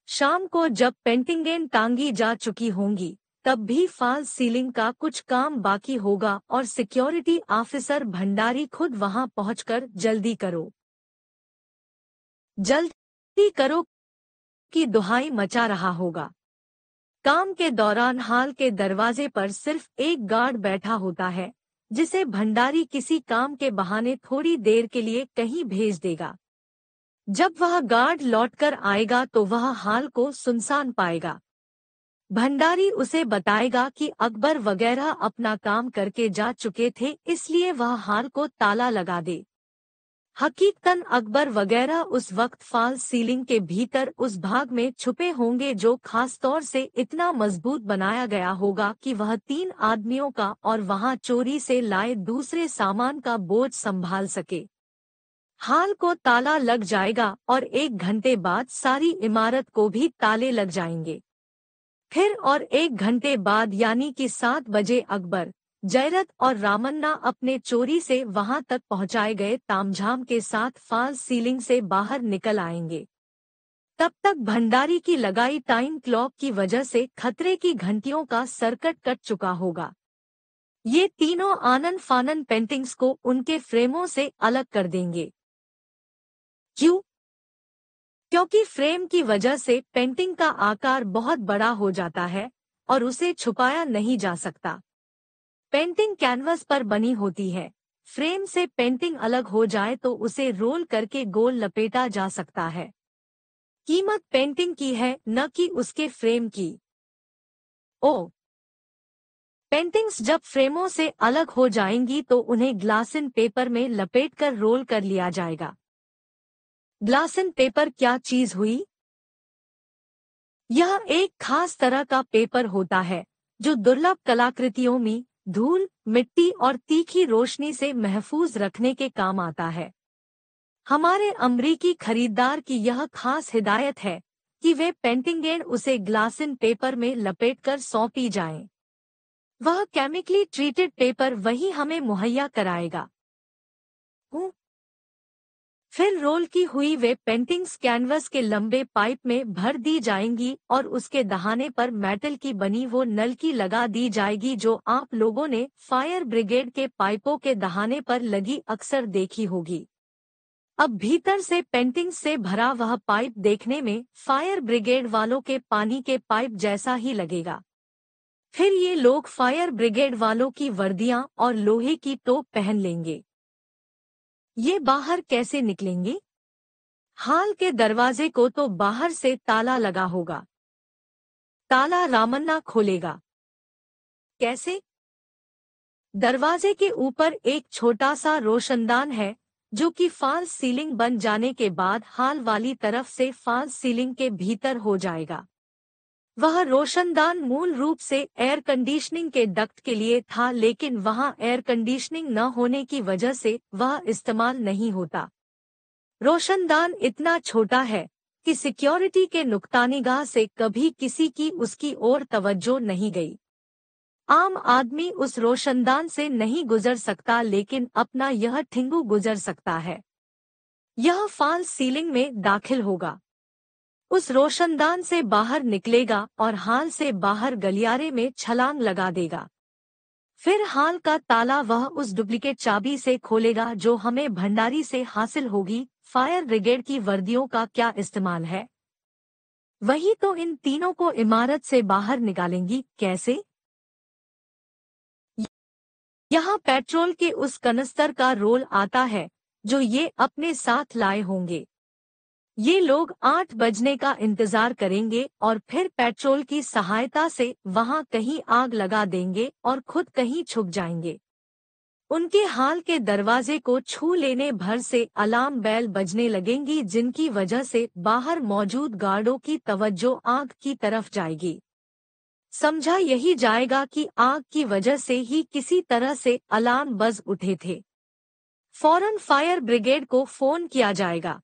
शाम को जब पेंटिंगें टांगी जा चुकी होंगी तब भी फॉल सीलिंग का कुछ काम बाकी होगा और सिक्योरिटी ऑफिसर भंडारी खुद वहां पहुंचकर जल्दी करो जल्दी करो की दुहाई मचा रहा होगा काम के दौरान हाल के दरवाजे पर सिर्फ एक गार्ड बैठा होता है जिसे भंडारी किसी काम के बहाने थोड़ी देर के लिए कहीं भेज देगा जब वह गार्ड लौटकर आएगा तो वह हाल को सुनसान पाएगा भंडारी उसे बताएगा कि अकबर वगैरह अपना काम करके जा चुके थे इसलिए वह हाल को ताला लगा दे हकीकतन अकबर वगैरह उस वक्त फाल सीलिंग के भीतर उस भाग में छुपे होंगे जो खास तौर से इतना मजबूत बनाया गया होगा कि वह तीन आदमियों का और वहां चोरी से लाए दूसरे सामान का बोझ संभाल सके हाल को ताला लग जाएगा और एक घंटे बाद सारी इमारत को भी ताले लग जाएंगे फिर और एक घंटे बाद यानी कि सात बजे अकबर जयरथ और रामन्ना अपने चोरी से वहां तक पहुंचाए गए तामझाम के साथ फाल सीलिंग से बाहर निकल आएंगे तब तक भंडारी की लगाई टाइम क्लॉक की वजह से खतरे की घंटियों का सर्कट कट चुका होगा ये तीनों आनन फानन पेंटिंग्स को उनके फ्रेमों से अलग कर देंगे क्यों क्योंकि फ्रेम की वजह से पेंटिंग का आकार बहुत बड़ा हो जाता है और उसे छुपाया नहीं जा सकता पेंटिंग कैनवस पर बनी होती है फ्रेम से पेंटिंग अलग हो जाए तो उसे रोल करके गोल लपेटा जा सकता है कीमत पेंटिंग की है न कि उसके फ्रेम की ओ पेंटिंग्स जब फ्रेमों से अलग हो जाएंगी तो उन्हें ग्लासिन पेपर में लपेटकर रोल कर लिया जाएगा ग्लास पेपर क्या चीज हुई यह एक खास तरह का पेपर होता है जो दुर्लभ कलाकृतियों में धूल मिट्टी और तीखी रोशनी से महफूज रखने के काम आता है हमारे अमरीकी खरीदार की यह खास हिदायत है कि वे पेंटिंगेड उसे ग्लासिन पेपर में लपेटकर सौंपी जाएं। वह केमिकली ट्रीटेड पेपर वही हमें मुहैया कराएगा फिर रोल की हुई वे पेंटिंग्स कैनवस के लंबे पाइप में भर दी जाएंगी और उसके दहाने पर मेटल की बनी वो नलकी लगा दी जाएगी जो आप लोगों ने फायर ब्रिगेड के पाइपों के दहाने पर लगी अक्सर देखी होगी अब भीतर से पेंटिंग से भरा वह पाइप देखने में फायर ब्रिगेड वालों के पानी के पाइप जैसा ही लगेगा फिर ये लोग फायर ब्रिगेड वालों की वर्दियां और लोहे की टोप पहन लेंगे ये बाहर कैसे निकलेंगे हाल के दरवाजे को तो बाहर से ताला लगा होगा ताला रामन्ना खोलेगा कैसे दरवाजे के ऊपर एक छोटा सा रोशनदान है जो कि फाल सीलिंग बन जाने के बाद हाल वाली तरफ से फाल सीलिंग के भीतर हो जाएगा वह रोशनदान मूल रूप से एयर कंडीशनिंग के डक्ट के लिए था लेकिन वहां एयर कंडीशनिंग न होने की वजह से वह इस्तेमाल नहीं होता रोशनदान इतना छोटा है कि सिक्योरिटी के नुकतानीगाह से कभी किसी की उसकी ओर तवज्जो नहीं गई आम आदमी उस रोशनदान से नहीं गुजर सकता लेकिन अपना यह ठिंगू गुजर सकता है यह फाल सीलिंग में दाखिल होगा उस रोशनदान से बाहर निकलेगा और हाल से बाहर गलियारे में छलांग लगा देगा फिर हाल का ताला वह उस डुप्लीकेट चाबी से खोलेगा जो हमें भंडारी से हासिल होगी फायर ब्रिगेड की वर्दियों का क्या इस्तेमाल है वही तो इन तीनों को इमारत से बाहर निकालेंगी कैसे यहाँ पेट्रोल के उस कनस्तर का रोल आता है जो ये अपने साथ लाए होंगे ये लोग आठ बजने का इंतजार करेंगे और फिर पेट्रोल की सहायता से वहां कहीं आग लगा देंगे और खुद कहीं छुप जाएंगे उनके हाल के दरवाजे को छू लेने भर से अलार्म बैल बजने लगेंगी जिनकी वजह से बाहर मौजूद गार्डों की तवज्जो आग की तरफ जाएगी समझा यही जाएगा कि आग की वजह से ही किसी तरह से अलार्म बज उठे थे फौरन फायर ब्रिगेड को फोन किया जाएगा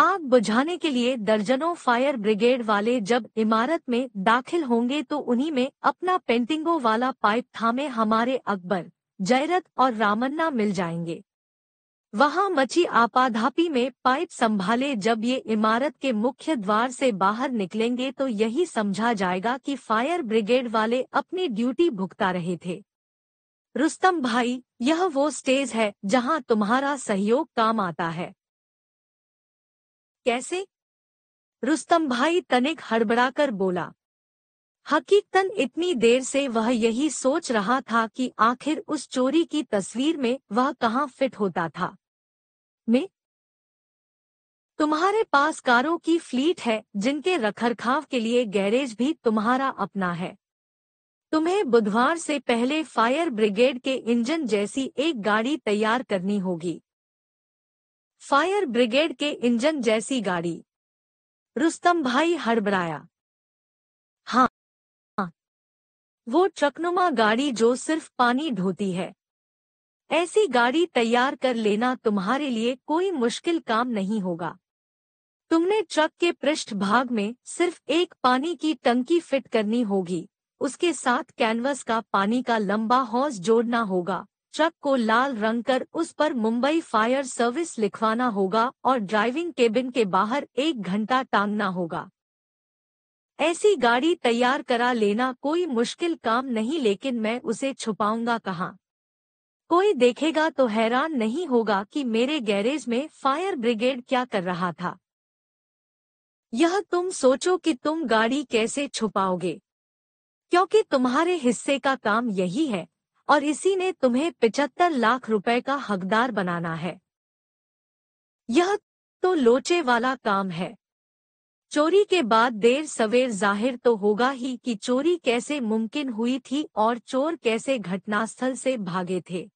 आग बुझाने के लिए दर्जनों फायर ब्रिगेड वाले जब इमारत में दाखिल होंगे तो उन्हीं में अपना पेंटिंगों वाला पाइप थामे हमारे अकबर जयरत और रामन्ना मिल जाएंगे वहां मची आपाधापी में पाइप संभाले जब ये इमारत के मुख्य द्वार से बाहर निकलेंगे तो यही समझा जाएगा कि फायर ब्रिगेड वाले अपनी ड्यूटी भुगता रहे थे रुस्तम भाई यह वो स्टेज है जहां तुम्हारा सहयोग काम आता है कैसे रुस्तम भाई तनिक हड़बड़ाकर बोला हकीकतन इतनी देर से वह यही सोच रहा था कि आखिर उस चोरी की तस्वीर में वह कहाँ फिट होता था मैं तुम्हारे पास कारों की फ्लीट है जिनके रखरखाव के लिए गैरेज भी तुम्हारा अपना है तुम्हें बुधवार से पहले फायर ब्रिगेड के इंजन जैसी एक गाड़ी तैयार करनी होगी फायर ब्रिगेड के इंजन जैसी गाड़ी रुस्तम भाई हड़बड़ाया हाँ, हाँ वो ट्रकनुमा गाड़ी जो सिर्फ पानी ढोती है ऐसी गाड़ी तैयार कर लेना तुम्हारे लिए कोई मुश्किल काम नहीं होगा तुमने ट्रक के पृष्ठ भाग में सिर्फ एक पानी की टंकी फिट करनी होगी उसके साथ कैनवस का पानी का लंबा हौज जोड़ना होगा ट्रक को लाल रंग कर उस पर मुंबई फायर सर्विस लिखवाना होगा और ड्राइविंग केबिन के बाहर एक घंटा टांगना होगा ऐसी गाड़ी तैयार करा लेना कोई मुश्किल काम नहीं लेकिन मैं उसे छुपाऊंगा कहाँ कोई देखेगा तो हैरान नहीं होगा कि मेरे गैरेज में फायर ब्रिगेड क्या कर रहा था यह तुम सोचो कि तुम गाड़ी कैसे छुपाओगे क्योंकि तुम्हारे हिस्से का काम यही है और इसी ने तुम्हें पिचहत्तर लाख रुपए का हकदार बनाना है यह तो लोचे वाला काम है चोरी के बाद देर सवेर जाहिर तो होगा ही कि चोरी कैसे मुमकिन हुई थी और चोर कैसे घटनास्थल से भागे थे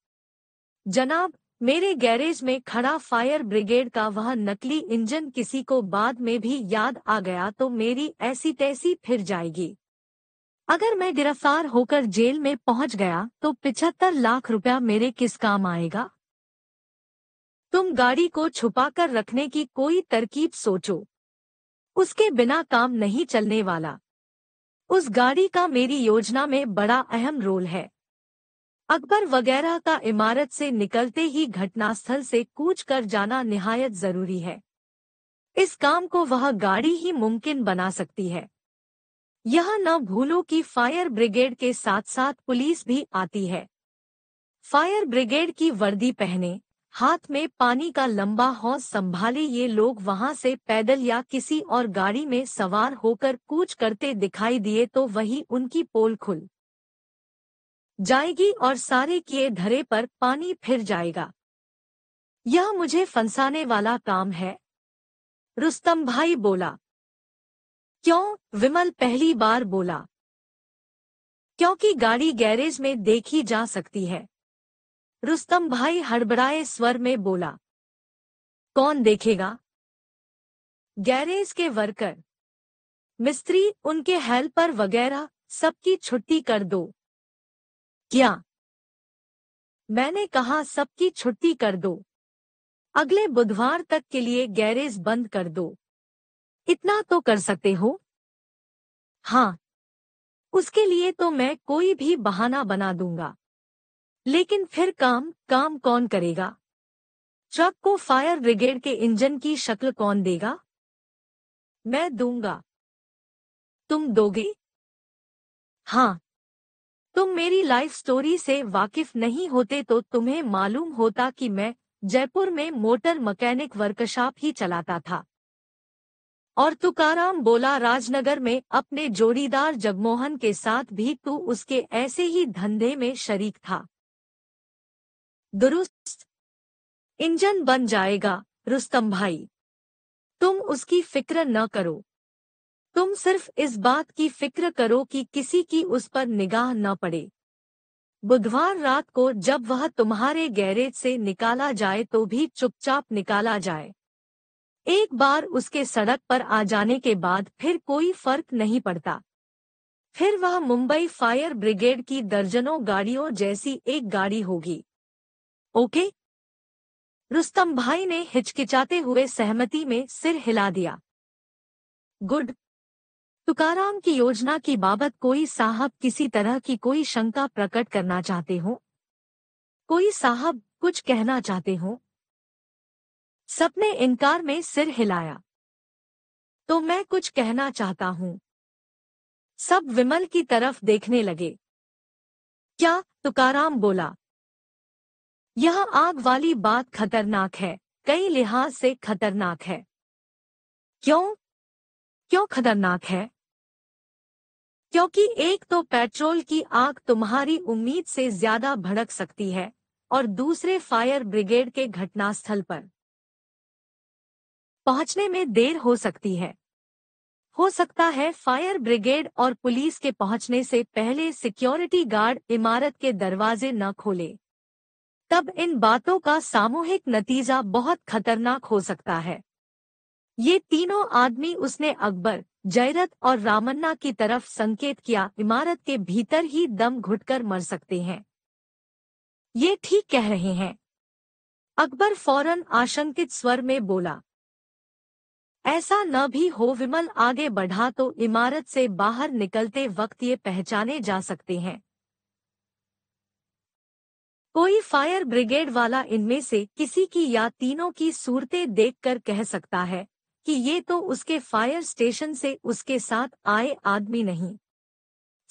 जनाब मेरे गैरेज में खड़ा फायर ब्रिगेड का वह नकली इंजन किसी को बाद में भी याद आ गया तो मेरी ऐसी तैसी फिर जाएगी अगर मैं गिरफ्तार होकर जेल में पहुंच गया तो पिछहत्तर लाख रुपया मेरे किस काम आएगा तुम गाड़ी को छुपा कर रखने की कोई तरकीब सोचो उसके बिना काम नहीं चलने वाला उस गाड़ी का मेरी योजना में बड़ा अहम रोल है अकबर वगैरह का इमारत से निकलते ही घटनास्थल से कूच कर जाना निहायत जरूरी है इस काम को वह गाड़ी ही मुमकिन बना सकती है यह न भूलो कि फायर ब्रिगेड के साथ साथ पुलिस भी आती है फायर ब्रिगेड की वर्दी पहने हाथ में पानी का लंबा हौज संभाले ये लोग वहां से पैदल या किसी और गाड़ी में सवार होकर कूच करते दिखाई दिए तो वही उनकी पोल खुल जाएगी और सारे किए धरे पर पानी फिर जाएगा यह मुझे फंसाने वाला काम है रुस्तम भाई बोला क्यों विमल पहली बार बोला क्योंकि गाड़ी गैरेज में देखी जा सकती है रुस्तम भाई हड़बड़ाए स्वर में बोला कौन देखेगा गैरेज के वर्कर मिस्त्री उनके हेल्पर वगैरह सबकी छुट्टी कर दो क्या मैंने कहा सबकी छुट्टी कर दो अगले बुधवार तक के लिए गैरेज बंद कर दो इतना तो कर सकते हो हाँ उसके लिए तो मैं कोई भी बहाना बना दूंगा लेकिन फिर काम काम कौन करेगा ट्रक को फायर ब्रिगेड के इंजन की शक्ल कौन देगा मैं दूंगा तुम दोगे हाँ तुम मेरी लाइफ स्टोरी से वाकिफ नहीं होते तो तुम्हें मालूम होता कि मैं जयपुर में मोटर मैकेनिक वर्कशॉप ही चलाता था और तुकाराम बोला राजनगर में अपने जोड़ीदार जगमोहन के साथ भी तू उसके ऐसे ही धंधे में शरीक था दुरुस्त इंजन बन जाएगा रुस्तम भाई तुम उसकी फिक्र न करो तुम सिर्फ इस बात की फिक्र करो कि किसी की उस पर निगाह न पड़े बुधवार रात को जब वह तुम्हारे गैरेज से निकाला जाए तो भी चुपचाप निकाला जाए एक बार उसके सड़क पर आ जाने के बाद फिर कोई फर्क नहीं पड़ता फिर वह मुंबई फायर ब्रिगेड की दर्जनों गाड़ियों जैसी एक गाड़ी होगी ओके रुस्तम भाई ने हिचकिचाते हुए सहमति में सिर हिला दिया गुड तुकाराम की योजना की बाबत कोई साहब किसी तरह की कोई शंका प्रकट करना चाहते हो कोई साहब कुछ कहना चाहते हो सबने इनकार में सिर हिलाया तो मैं कुछ कहना चाहता हूं सब विमल की तरफ देखने लगे क्या तुकाराम बोला यह आग वाली बात खतरनाक है कई लिहाज से खतरनाक है क्यों क्यों खतरनाक है क्योंकि एक तो पेट्रोल की आग तुम्हारी उम्मीद से ज्यादा भड़क सकती है और दूसरे फायर ब्रिगेड के घटनास्थल पर पहुंचने में देर हो सकती है हो सकता है फायर ब्रिगेड और पुलिस के पहुंचने से पहले सिक्योरिटी गार्ड इमारत के दरवाजे न खोले तब इन बातों का सामूहिक नतीजा बहुत खतरनाक हो सकता है ये तीनों आदमी उसने अकबर जयरत और रामन्ना की तरफ संकेत किया इमारत के भीतर ही दम घुटकर मर सकते हैं ये ठीक कह रहे हैं अकबर फौरन आशंकित स्वर में बोला ऐसा न भी हो विमल आगे बढ़ा तो इमारत से बाहर निकलते वक्त ये पहचाने जा सकते हैं कोई फायर ब्रिगेड वाला इनमें से किसी की या तीनों की सूरतें देखकर कह सकता है कि ये तो उसके फायर स्टेशन से उसके साथ आए आदमी नहीं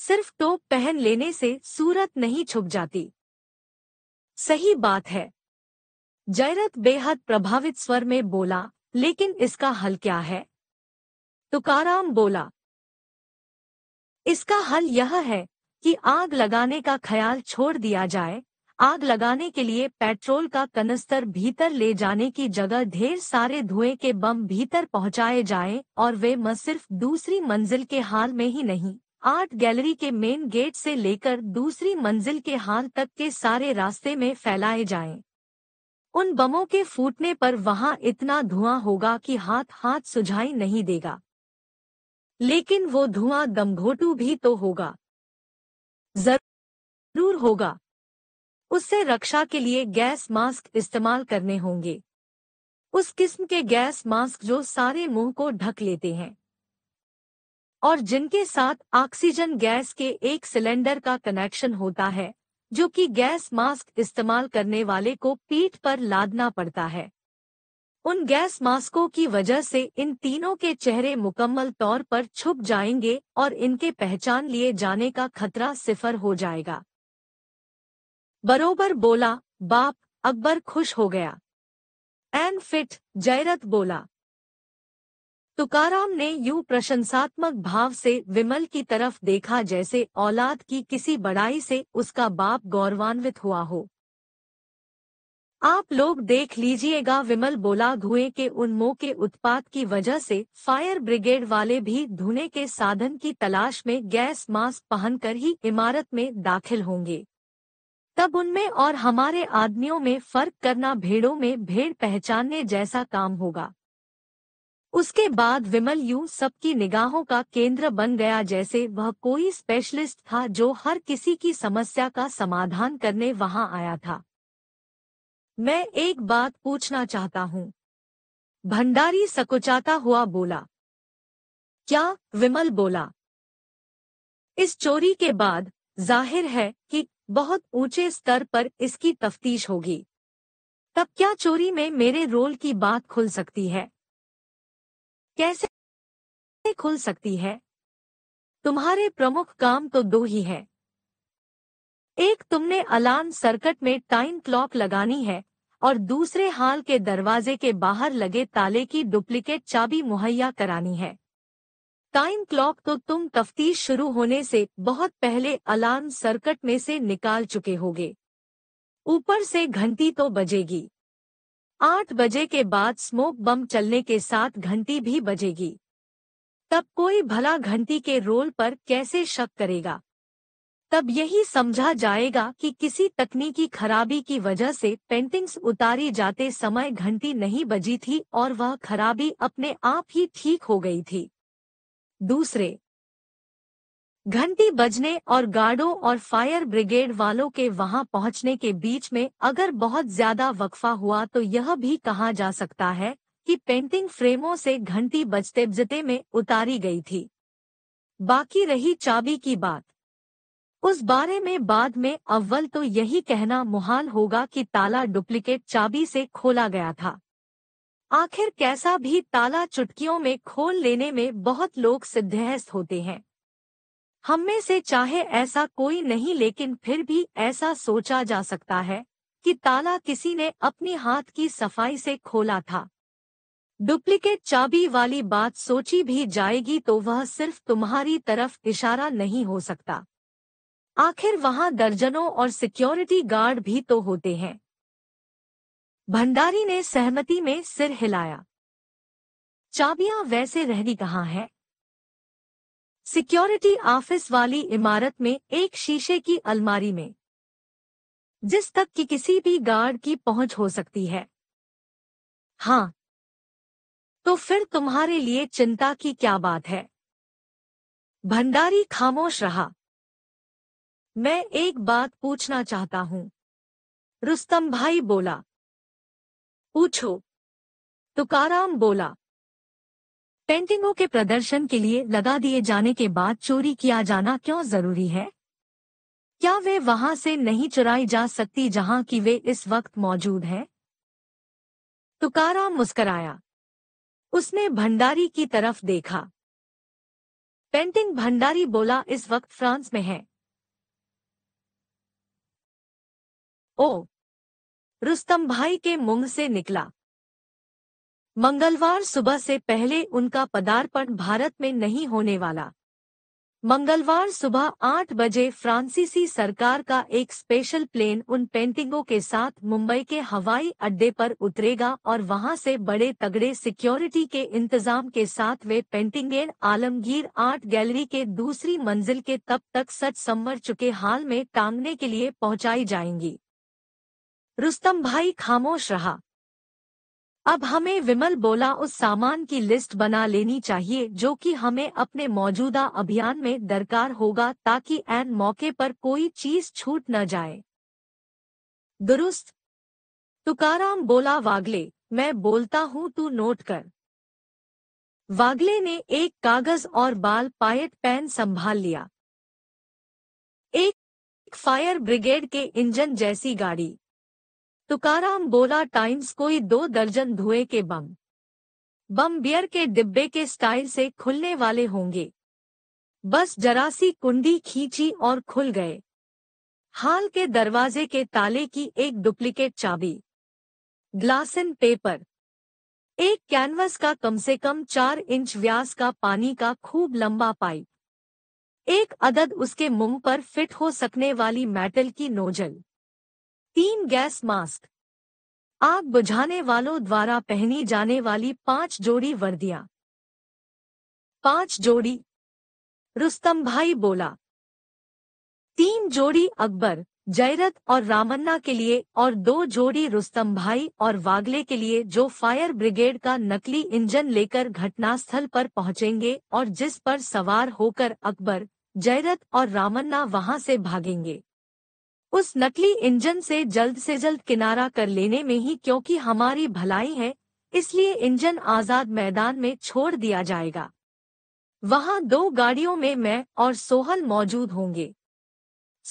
सिर्फ टोप पहन लेने से सूरत नहीं छुप जाती सही बात है जयरत बेहद प्रभावित स्वर में बोला लेकिन इसका हल क्या है तुकाराम बोला इसका हल यह है कि आग लगाने का ख्याल छोड़ दिया जाए आग लगाने के लिए पेट्रोल का कनस्तर भीतर ले जाने की जगह ढेर सारे धुएं के बम भीतर पहुंचाए जाएं और वे म सिर्फ दूसरी मंजिल के हाल में ही नहीं आर्ट गैलरी के मेन गेट से लेकर दूसरी मंजिल के हाल तक के सारे रास्ते में फैलाए जाएं। उन बमों के फूटने पर वहां इतना धुआं होगा कि हाथ हाथ सुझाई नहीं देगा लेकिन वो धुआं दमघोटू भी तो होगा जरूर होगा उससे रक्षा के लिए गैस मास्क इस्तेमाल करने होंगे उस किस्म के गैस मास्क जो सारे मुंह को ढक लेते हैं और जिनके साथ ऑक्सीजन गैस के एक सिलेंडर का कनेक्शन होता है जो कि गैस मास्क इस्तेमाल करने वाले को पीठ पर लादना पड़ता है उन गैस मास्कों की वजह से इन तीनों के चेहरे मुकम्मल तौर पर छुप जाएंगे और इनके पहचान लिए जाने का खतरा सिफर हो जाएगा बरोबर बोला बाप अकबर खुश हो गया एन फिट जयरत बोला तुकाराम ने यूं प्रशंसात्मक भाव से विमल की तरफ देखा जैसे औलाद की किसी बड़ाई से उसका बाप गौरवान्वित हुआ हो आप लोग देख लीजिएगा विमल बोला धुएं के मोह के उत्पाद की वजह से फायर ब्रिगेड वाले भी धुने के साधन की तलाश में गैस मास्क पहनकर ही इमारत में दाखिल होंगे तब उनमें और हमारे आदमियों में फर्क करना भेड़ों में भेड़ पहचानने जैसा काम होगा उसके बाद विमल यू सबकी निगाहों का केंद्र बन गया जैसे वह कोई स्पेशलिस्ट था जो हर किसी की समस्या का समाधान करने वहां आया था मैं एक बात पूछना चाहता हूं भंडारी सकुचाता हुआ बोला क्या विमल बोला इस चोरी के बाद जाहिर है कि बहुत ऊंचे स्तर पर इसकी तफ्तीश होगी तब क्या चोरी में मेरे रोल की बात खुल सकती है कैसे खुल सकती है तुम्हारे प्रमुख काम तो दो ही है एक तुमने अलार्म सर्किट में टाइम क्लॉक लगानी है और दूसरे हाल के दरवाजे के बाहर लगे ताले की डुप्लीकेट चाबी मुहैया करानी है टाइम क्लॉक तो तुम तफ्तीश शुरू होने से बहुत पहले अलार्म सर्किट में से निकाल चुके होगे ऊपर से घंटी तो बजेगी आठ बजे के बाद स्मोक बम चलने के साथ घंटी भी बजेगी तब कोई भला घंटी के रोल पर कैसे शक करेगा तब यही समझा जाएगा कि किसी तकनीकी खराबी की वजह से पेंटिंग्स उतारी जाते समय घंटी नहीं बजी थी और वह खराबी अपने आप ही ठीक हो गई थी दूसरे घंटी बजने और गार्डों और फायर ब्रिगेड वालों के वहां पहुंचने के बीच में अगर बहुत ज्यादा वक्फा हुआ तो यह भी कहा जा सकता है कि पेंटिंग फ्रेमों से घंटी बजते बजते में उतारी गई थी बाकी रही चाबी की बात उस बारे में बाद में अव्वल तो यही कहना मुहाल होगा कि ताला डुप्लीकेट चाबी से खोला गया था आखिर कैसा भी ताला चुटकियों में खोल लेने में बहुत लोग सिद्धहस्त होते हैं हम में से चाहे ऐसा कोई नहीं लेकिन फिर भी ऐसा सोचा जा सकता है कि ताला किसी ने अपने हाथ की सफाई से खोला था डुप्लीकेट चाबी वाली बात सोची भी जाएगी तो वह सिर्फ तुम्हारी तरफ इशारा नहीं हो सकता आखिर वहां दर्जनों और सिक्योरिटी गार्ड भी तो होते हैं भंडारी ने सहमति में सिर हिलाया चाबियां वैसे रहनी कहाँ हैं सिक्योरिटी ऑफिस वाली इमारत में एक शीशे की अलमारी में जिस तक कि किसी भी गार्ड की पहुंच हो सकती है हाँ तो फिर तुम्हारे लिए चिंता की क्या बात है भंडारी खामोश रहा मैं एक बात पूछना चाहता हूं रुस्तम भाई बोला पूछो तुकाराम बोला पेंटिंगों के प्रदर्शन के लिए लगा दिए जाने के बाद चोरी किया जाना क्यों जरूरी है क्या वे वहां से नहीं चुराई जा सकती जहां की वे इस वक्त मौजूद है तुकारा मुस्कराया उसने भंडारी की तरफ देखा पेंटिंग भंडारी बोला इस वक्त फ्रांस में है ओ रुस्तम भाई के मुंह से निकला मंगलवार सुबह से पहले उनका पदार्पण भारत में नहीं होने वाला मंगलवार सुबह आठ बजे फ्रांसीसी सरकार का एक स्पेशल प्लेन उन पेंटिंगों के साथ मुंबई के हवाई अड्डे पर उतरेगा और वहां से बड़े तगड़े सिक्योरिटी के इंतजाम के साथ वे पेंटिंगें आलमगीर आर्ट गैलरी के दूसरी मंजिल के तब तक सच संवर चुके हाल में टांगने के लिए पहुंचाई जाएंगी रुस्तम भाई खामोश रहा अब हमें विमल बोला उस सामान की लिस्ट बना लेनी चाहिए जो कि हमें अपने मौजूदा अभियान में दरकार होगा ताकि एन मौके पर कोई चीज छूट न जाए दुरुस्त तुकाराम बोला वागले मैं बोलता हूँ तू नोट कर वागले ने एक कागज और बाल पायट पेन संभाल लिया एक फायर ब्रिगेड के इंजन जैसी गाड़ी तुकाराम बोला टाइम्स कोई दो दर्जन धुएं के बम बम बियर के डिब्बे के स्टाइल से खुलने वाले होंगे बस जरासी कुंडी खींची और खुल गए हाल के दरवाजे के ताले की एक डुप्लीकेट चाबी ग्लासन पेपर एक कैनवस का कम से कम चार इंच व्यास का पानी का खूब लंबा पाइप एक अदद उसके मुंह पर फिट हो सकने वाली मेटल की नोजल तीन गैस मास्क आग बुझाने वालों द्वारा पहनी जाने वाली पांच जोड़ी वर्दियां पांच जोड़ी रुस्तम भाई बोला तीन जोड़ी अकबर जयरथ और रामन्ना के लिए और दो जोड़ी रुस्तम भाई और वागले के लिए जो फायर ब्रिगेड का नकली इंजन लेकर घटनास्थल पर पहुंचेंगे और जिस पर सवार होकर अकबर जयरथ और रामन्ना वहां से भागेंगे उस नकली इंजन से जल्द से जल्द किनारा कर लेने में ही क्योंकि हमारी भलाई है इसलिए इंजन आजाद मैदान में छोड़ दिया जाएगा वहां दो गाड़ियों में मैं और सोहल मौजूद होंगे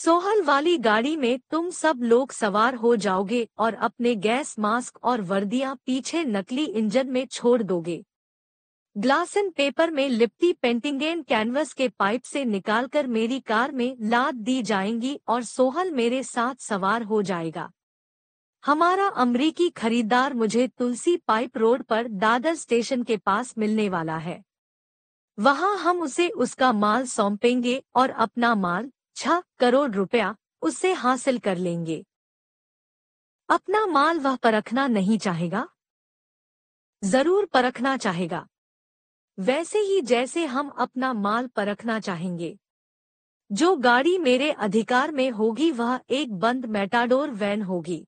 सोहल वाली गाड़ी में तुम सब लोग सवार हो जाओगे और अपने गैस मास्क और वर्दियां पीछे नकली इंजन में छोड़ दोगे ग्लास एंड पेपर में लिपटी एंड कैनवस के पाइप से निकालकर मेरी कार में लाद दी जाएंगी और सोहल मेरे साथ सवार हो जाएगा हमारा अमरीकी खरीदार मुझे तुलसी पाइप रोड पर दादर स्टेशन के पास मिलने वाला है वहां हम उसे उसका माल सौंपेंगे और अपना माल छह करोड़ रुपया उससे हासिल कर लेंगे अपना माल वह परखना नहीं चाहेगा जरूर परखना चाहेगा वैसे ही जैसे हम अपना माल परखना चाहेंगे जो गाड़ी मेरे अधिकार में होगी वह एक बंद मेटाडोर वैन होगी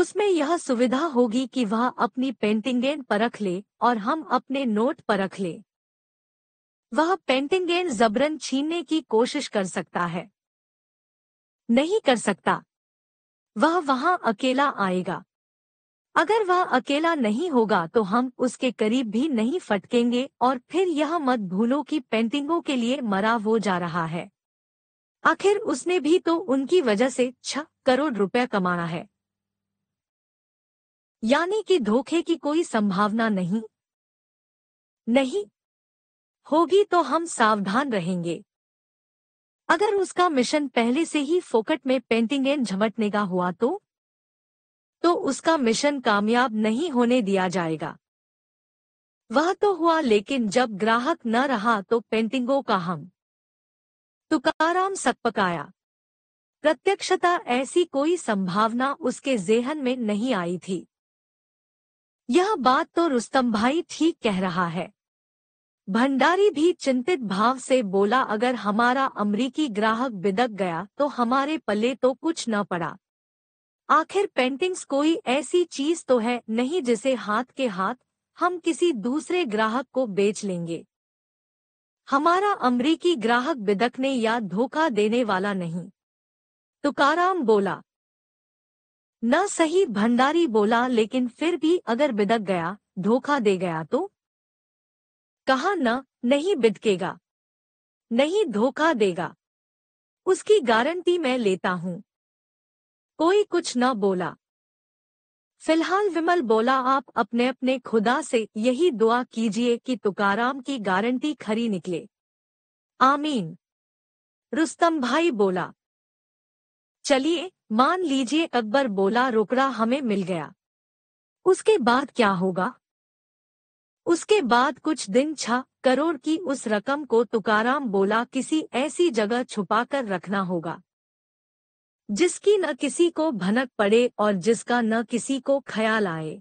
उसमें यह सुविधा होगी कि वह अपनी पेंटिंगें परख ले और हम अपने नोट परख ले वह पेंटिंगें जबरन छीनने की कोशिश कर सकता है नहीं कर सकता वह वहां अकेला आएगा अगर वह अकेला नहीं होगा तो हम उसके करीब भी नहीं फटकेंगे और फिर यह मत भूलो कि पेंटिंगों के लिए मरा वो जा रहा है आखिर उसने भी तो उनकी वजह से छह करोड़ रुपया कमाना है यानी कि धोखे की कोई संभावना नहीं नहीं होगी तो हम सावधान रहेंगे अगर उसका मिशन पहले से ही फोकट में पेंटिंग एंड झमटने का हुआ तो तो उसका मिशन कामयाब नहीं होने दिया जाएगा वह तो हुआ लेकिन जब ग्राहक न रहा तो पेंटिंगों का हम तुकाराम सकपकाया प्रत्यक्षता ऐसी कोई संभावना उसके जेहन में नहीं आई थी यह बात तो रुस्तम भाई ठीक कह रहा है भंडारी भी चिंतित भाव से बोला अगर हमारा अमरीकी ग्राहक बिदक गया तो हमारे पल्ले तो कुछ न पड़ा आखिर पेंटिंग्स कोई ऐसी चीज तो है नहीं जिसे हाथ के हाथ हम किसी दूसरे ग्राहक को बेच लेंगे हमारा अमरीकी ग्राहक बिदकने या धोखा देने वाला नहीं तुकाराम बोला न सही भंडारी बोला लेकिन फिर भी अगर बिदक गया धोखा दे गया तो कहा न नहीं बिदकेगा नहीं धोखा देगा उसकी गारंटी मैं लेता हूं कोई कुछ न बोला फिलहाल विमल बोला आप अपने अपने खुदा से यही दुआ कीजिए कि तुकाराम की गारंटी खरी निकले आमीन रुस्तम भाई बोला चलिए मान लीजिए अकबर बोला रोकड़ा हमें मिल गया उसके बाद क्या होगा उसके बाद कुछ दिन छा करोड़ की उस रकम को तुकाराम बोला किसी ऐसी जगह छुपाकर रखना होगा जिसकी न किसी को भनक पड़े और जिसका न किसी को ख्याल आए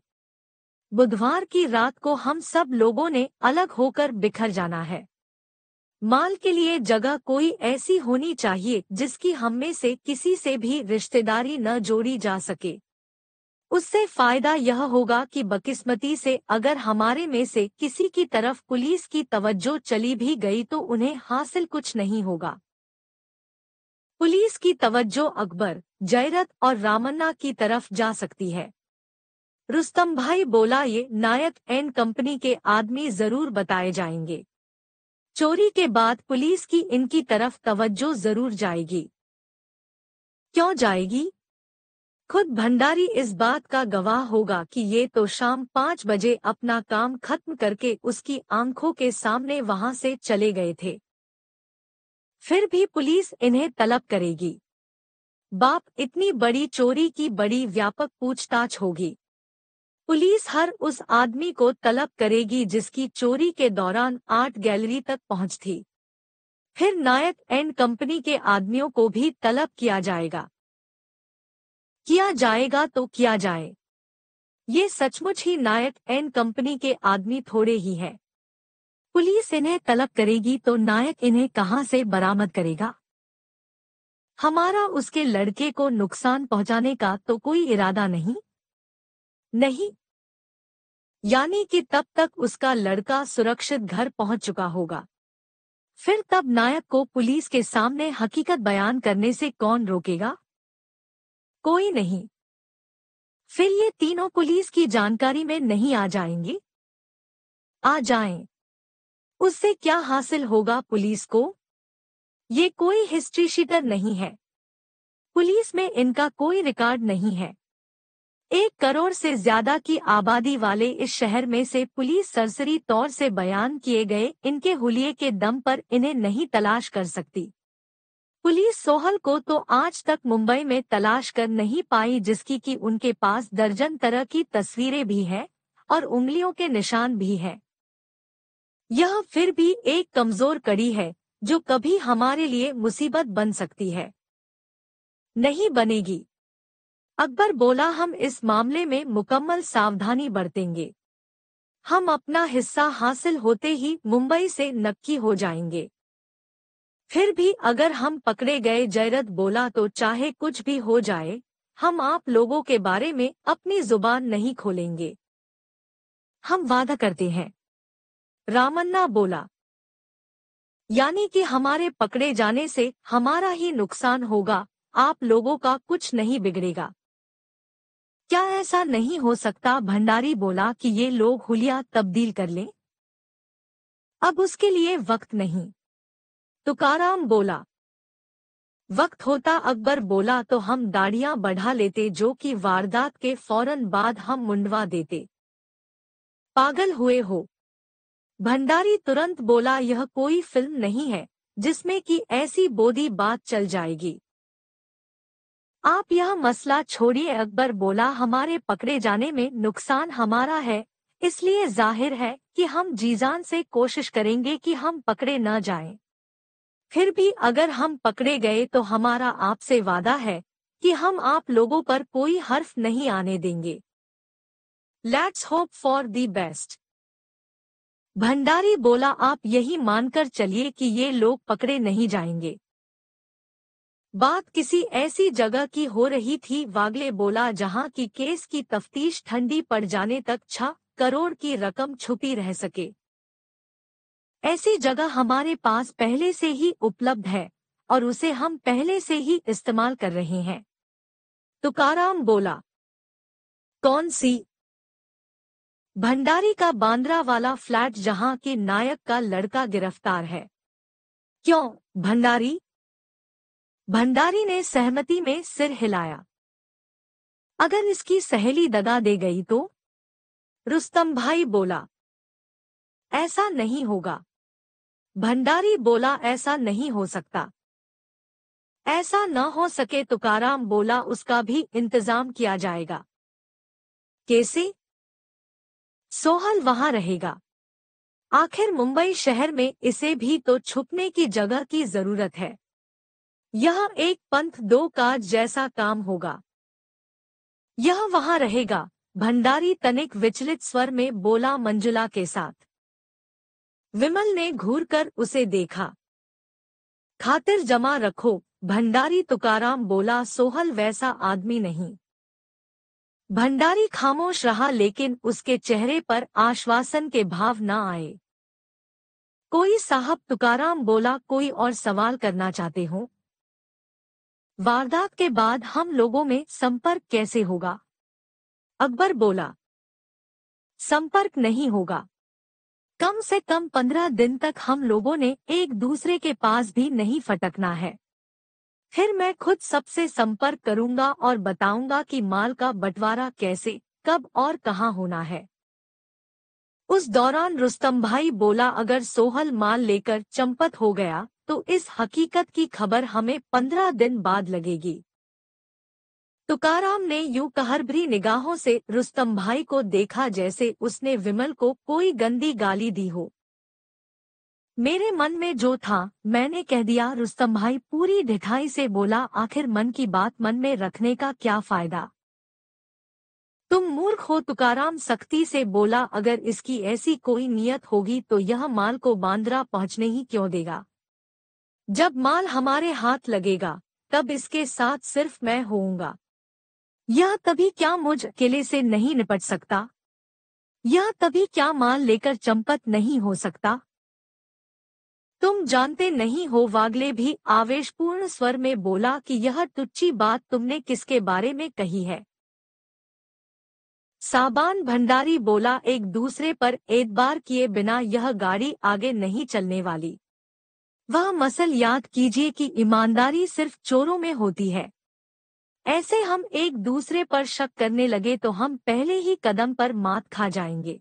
बुधवार की रात को हम सब लोगों ने अलग होकर बिखर जाना है माल के लिए जगह कोई ऐसी होनी चाहिए जिसकी हम में से किसी से भी रिश्तेदारी न जोड़ी जा सके उससे फायदा यह होगा कि बकिस्मती से अगर हमारे में से किसी की तरफ पुलिस की तवज्जो चली भी गई तो उन्हें हासिल कुछ नहीं होगा पुलिस की तवज्जो अकबर जयरत और रामन्ना की तरफ जा सकती है रुस्तम भाई बोला ये नायक एन कंपनी के आदमी जरूर बताए जाएंगे चोरी के बाद पुलिस की इनकी तरफ तवज्जो जरूर जाएगी क्यों जाएगी खुद भंडारी इस बात का गवाह होगा कि ये तो शाम पाँच बजे अपना काम खत्म करके उसकी आंखों के सामने वहां से चले गए थे फिर भी पुलिस इन्हें तलब करेगी बाप इतनी बड़ी चोरी की बड़ी व्यापक पूछताछ होगी पुलिस हर उस आदमी को तलब करेगी जिसकी चोरी के दौरान आर्ट गैलरी तक पहुंच थी फिर नायक एंड कंपनी के आदमियों को भी तलब किया जाएगा किया जाएगा तो किया जाए ये सचमुच ही नायक एंड कंपनी के आदमी थोड़े ही हैं पुलिस इन्हें तलब करेगी तो नायक इन्हें कहां से बरामद करेगा हमारा उसके लड़के को नुकसान पहुंचाने का तो कोई इरादा नहीं नहीं यानी कि तब तक उसका लड़का सुरक्षित घर पहुंच चुका होगा फिर तब नायक को पुलिस के सामने हकीकत बयान करने से कौन रोकेगा कोई नहीं फिर ये तीनों पुलिस की जानकारी में नहीं आ जाएंगे आ जाएं। उससे क्या हासिल होगा पुलिस को ये कोई हिस्ट्री शीटर नहीं है पुलिस में इनका कोई रिकॉर्ड नहीं है एक करोड़ से ज्यादा की आबादी वाले इस शहर में से पुलिस सरसरी तौर से बयान किए गए इनके हुलिये के दम पर इन्हें नहीं तलाश कर सकती पुलिस सोहल को तो आज तक मुंबई में तलाश कर नहीं पाई जिसकी कि उनके पास दर्जन तरह की तस्वीरें भी हैं और उंगलियों के निशान भी हैं यह फिर भी एक कमजोर कड़ी है जो कभी हमारे लिए मुसीबत बन सकती है नहीं बनेगी अकबर बोला हम इस मामले में मुकम्मल सावधानी बरतेंगे हम अपना हिस्सा हासिल होते ही मुंबई से नक्की हो जाएंगे फिर भी अगर हम पकड़े गए जयरत बोला तो चाहे कुछ भी हो जाए हम आप लोगों के बारे में अपनी जुबान नहीं खोलेंगे हम वादा करते हैं रामन्ना बोला यानी कि हमारे पकड़े जाने से हमारा ही नुकसान होगा आप लोगों का कुछ नहीं बिगड़ेगा क्या ऐसा नहीं हो सकता भंडारी बोला कि ये लोग हुलिया तब्दील कर लें अब उसके लिए वक्त नहीं तुकाराम बोला वक्त होता अकबर बोला तो हम दाढ़ियां बढ़ा लेते जो कि वारदात के फौरन बाद हम मुंडवा देते पागल हुए हो भंडारी तुरंत बोला यह कोई फिल्म नहीं है जिसमें कि ऐसी बोधी बात चल जाएगी आप यह मसला छोड़िए अकबर बोला हमारे पकड़े जाने में नुकसान हमारा है इसलिए जाहिर है कि हम जीजान से कोशिश करेंगे कि हम पकड़े न जाएं। फिर भी अगर हम पकड़े गए तो हमारा आपसे वादा है कि हम आप लोगों पर कोई हर्फ नहीं आने देंगे let's hope for the best Bhandari बोला आप यही मानकर चलिए कि ये लोग पकड़े नहीं जाएंगे बात किसी ऐसी जगह की हो रही थी वागले बोला जहां की केस की तफ्तीश ठंडी पड़ जाने तक छ करोड़ की रकम छुपी रह सके ऐसी जगह हमारे पास पहले से ही उपलब्ध है और उसे हम पहले से ही इस्तेमाल कर रहे हैं तुकाराम बोला कौन सी भंडारी का बांद्रा वाला फ्लैट जहां के नायक का लड़का गिरफ्तार है क्यों भंडारी भंडारी ने सहमति में सिर हिलाया अगर इसकी सहेली दगा दे गई तो रुस्तम भाई बोला ऐसा नहीं होगा भंडारी बोला ऐसा नहीं हो सकता ऐसा न हो सके तुकाराम बोला उसका भी इंतजाम किया जाएगा कैसे सोहन वहां रहेगा आखिर मुंबई शहर में इसे भी तो छुपने की जगह की जरूरत है यह एक पंथ दो काज जैसा काम होगा यह वहां रहेगा भंडारी तनिक विचलित स्वर में बोला मंजुला के साथ विमल ने घूरकर उसे देखा खातिर जमा रखो भंडारी तुकाराम बोला सोहल वैसा आदमी नहीं भंडारी खामोश रहा लेकिन उसके चेहरे पर आश्वासन के भाव न आए कोई साहब तुकाराम बोला कोई और सवाल करना चाहते हो वारदात के बाद हम लोगों में संपर्क कैसे होगा अकबर बोला संपर्क नहीं होगा कम से कम पंद्रह दिन तक हम लोगों ने एक दूसरे के पास भी नहीं फटकना है फिर मैं खुद सबसे संपर्क करूंगा और बताऊंगा कि माल का बंटवारा कैसे कब और कहां होना है उस दौरान रुस्तम भाई बोला अगर सोहल माल लेकर चंपत हो गया तो इस हकीकत की खबर हमें पंद्रह दिन बाद लगेगी तुकाराम ने यूं भरी निगाहों से रुस्तम भाई को देखा जैसे उसने विमल को कोई गंदी गाली दी हो मेरे मन में जो था मैंने कह दिया रुस्तम भाई पूरी दिखाई से बोला आखिर मन की बात मन में रखने का क्या फायदा तुम मूर्ख हो तुकाराम सख्ती से बोला अगर इसकी ऐसी कोई नियत होगी तो यह माल को बांद्रा पहुंचने ही क्यों देगा जब माल हमारे हाथ लगेगा तब इसके साथ सिर्फ मैं होऊंगा यह तभी क्या मुझ अकेले से नहीं निपट सकता यह तभी क्या माल लेकर चंपत नहीं हो सकता तुम जानते नहीं हो वागले भी आवेशपूर्ण स्वर में बोला कि यह तुच्छी बात तुमने किसके बारे में कही है साबान भंडारी बोला एक दूसरे पर बार किए बिना यह गाड़ी आगे नहीं चलने वाली वह मसल याद कीजिए कि ईमानदारी सिर्फ चोरों में होती है ऐसे हम एक दूसरे पर शक करने लगे तो हम पहले ही कदम पर मात खा जाएंगे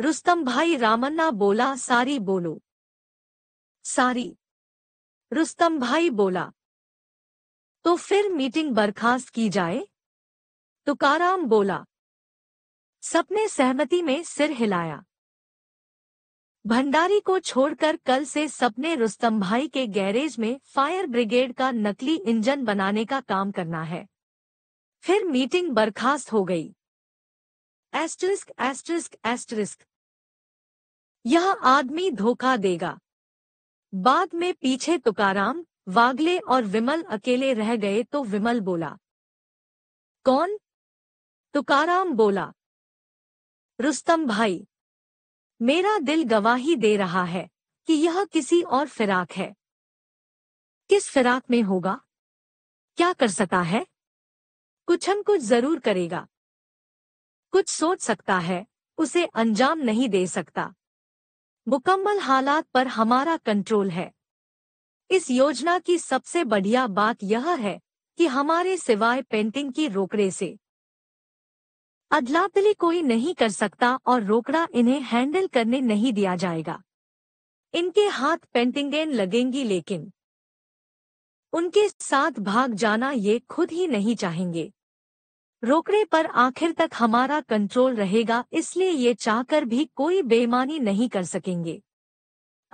रुस्तम भाई रामन्ना बोला सारी बोलो सारी रुस्तम भाई बोला तो फिर मीटिंग बर्खास्त की जाए तुकाराम बोला सपने सहमति में सिर हिलाया भंडारी को छोड़कर कल से सपने रुस्तम भाई के गैरेज में फायर ब्रिगेड का नकली इंजन बनाने का काम करना है फिर मीटिंग बर्खास्त हो गई एस्ट्रिस्क एस्ट्रिस्क एस्ट्रिस्क यह आदमी धोखा देगा बाद में पीछे तुकाराम वागले और विमल अकेले रह गए तो विमल बोला कौन तुकाराम बोला रुस्तम भाई मेरा दिल गवाही दे रहा है कि यह किसी और फिराक है किस फिराक में होगा क्या कर सकता है कुछ हम कुछ जरूर करेगा कुछ सोच सकता है उसे अंजाम नहीं दे सकता मुकम्मल हालात पर हमारा कंट्रोल है इस योजना की सबसे बढ़िया बात यह है कि हमारे सिवाय पेंटिंग की रोकड़े से अदलाबदली कोई नहीं कर सकता और रोकड़ा इन्हें हैंडल करने नहीं दिया जाएगा इनके हाथ पेंटिंग लगेंगी लेकिन उनके साथ भाग जाना ये खुद ही नहीं चाहेंगे रोकड़े पर आखिर तक हमारा कंट्रोल रहेगा इसलिए ये चाहकर भी कोई बेईमानी नहीं कर सकेंगे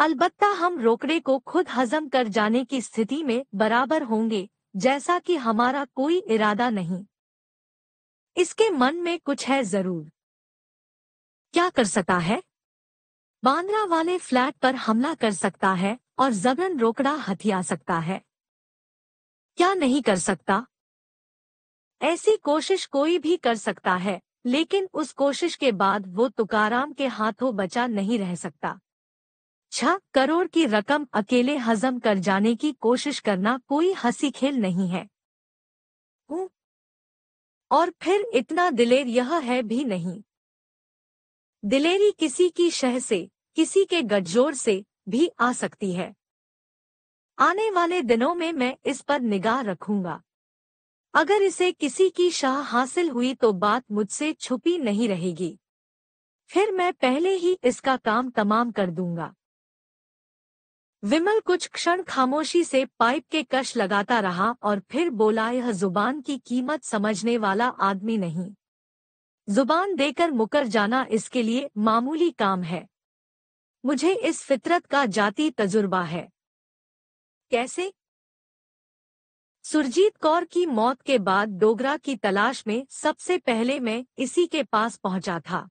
अलबत्ता हम रोकड़े को खुद हजम कर जाने की स्थिति में बराबर होंगे जैसा कि हमारा कोई इरादा नहीं इसके मन में कुछ है जरूर क्या कर सकता है बांद्रा वाले फ्लैट पर हमला कर सकता है और जबरन रोकड़ा हथिया सकता है क्या नहीं कर सकता ऐसी कोशिश कोई भी कर सकता है लेकिन उस कोशिश के बाद वो तुकाराम के हाथों बचा नहीं रह सकता छह करोड़ की रकम अकेले हजम कर जाने की कोशिश करना कोई हंसी खेल नहीं है और फिर इतना दिलेर यह है भी नहीं दिलेरी किसी की शह से किसी के गठजोर से भी आ सकती है आने वाले दिनों में मैं इस पर निगाह रखूंगा अगर इसे किसी की शाह हासिल हुई तो बात मुझसे छुपी नहीं रहेगी फिर मैं पहले ही इसका काम तमाम कर दूंगा विमल कुछ क्षण खामोशी से पाइप के कश लगाता रहा और फिर बोला यह जुबान की कीमत समझने वाला आदमी नहीं जुबान देकर मुकर जाना इसके लिए मामूली काम है मुझे इस फितरत का जाति तजुर्बा है कैसे सुरजीत कौर की मौत के बाद डोगरा की तलाश में सबसे पहले मैं इसी के पास पहुंचा था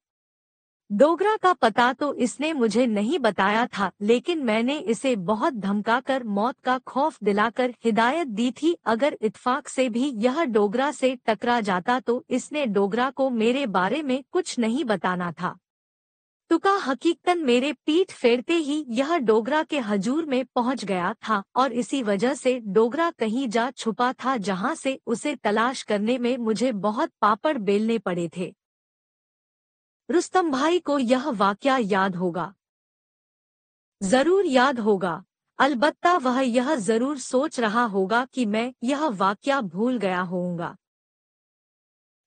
डोगरा का पता तो इसने मुझे नहीं बताया था लेकिन मैंने इसे बहुत धमकाकर मौत का खौफ दिलाकर हिदायत दी थी अगर इतफ़ाक से भी यह डोगरा से टकरा जाता तो इसने डोगरा को मेरे बारे में कुछ नहीं बताना था तुका हकीकतन मेरे पीठ फेरते ही यह डोगरा के हजूर में पहुंच गया था और इसी वजह से डोगरा कहीं जा छुपा था जहां से उसे तलाश करने में मुझे बहुत पापड़ बेलने पड़े थे रुस्तम भाई को यह वाक्या याद होगा जरूर याद होगा अलबत्ता वह यह जरूर सोच रहा होगा कि मैं यह वाक्या भूल गया होऊंगा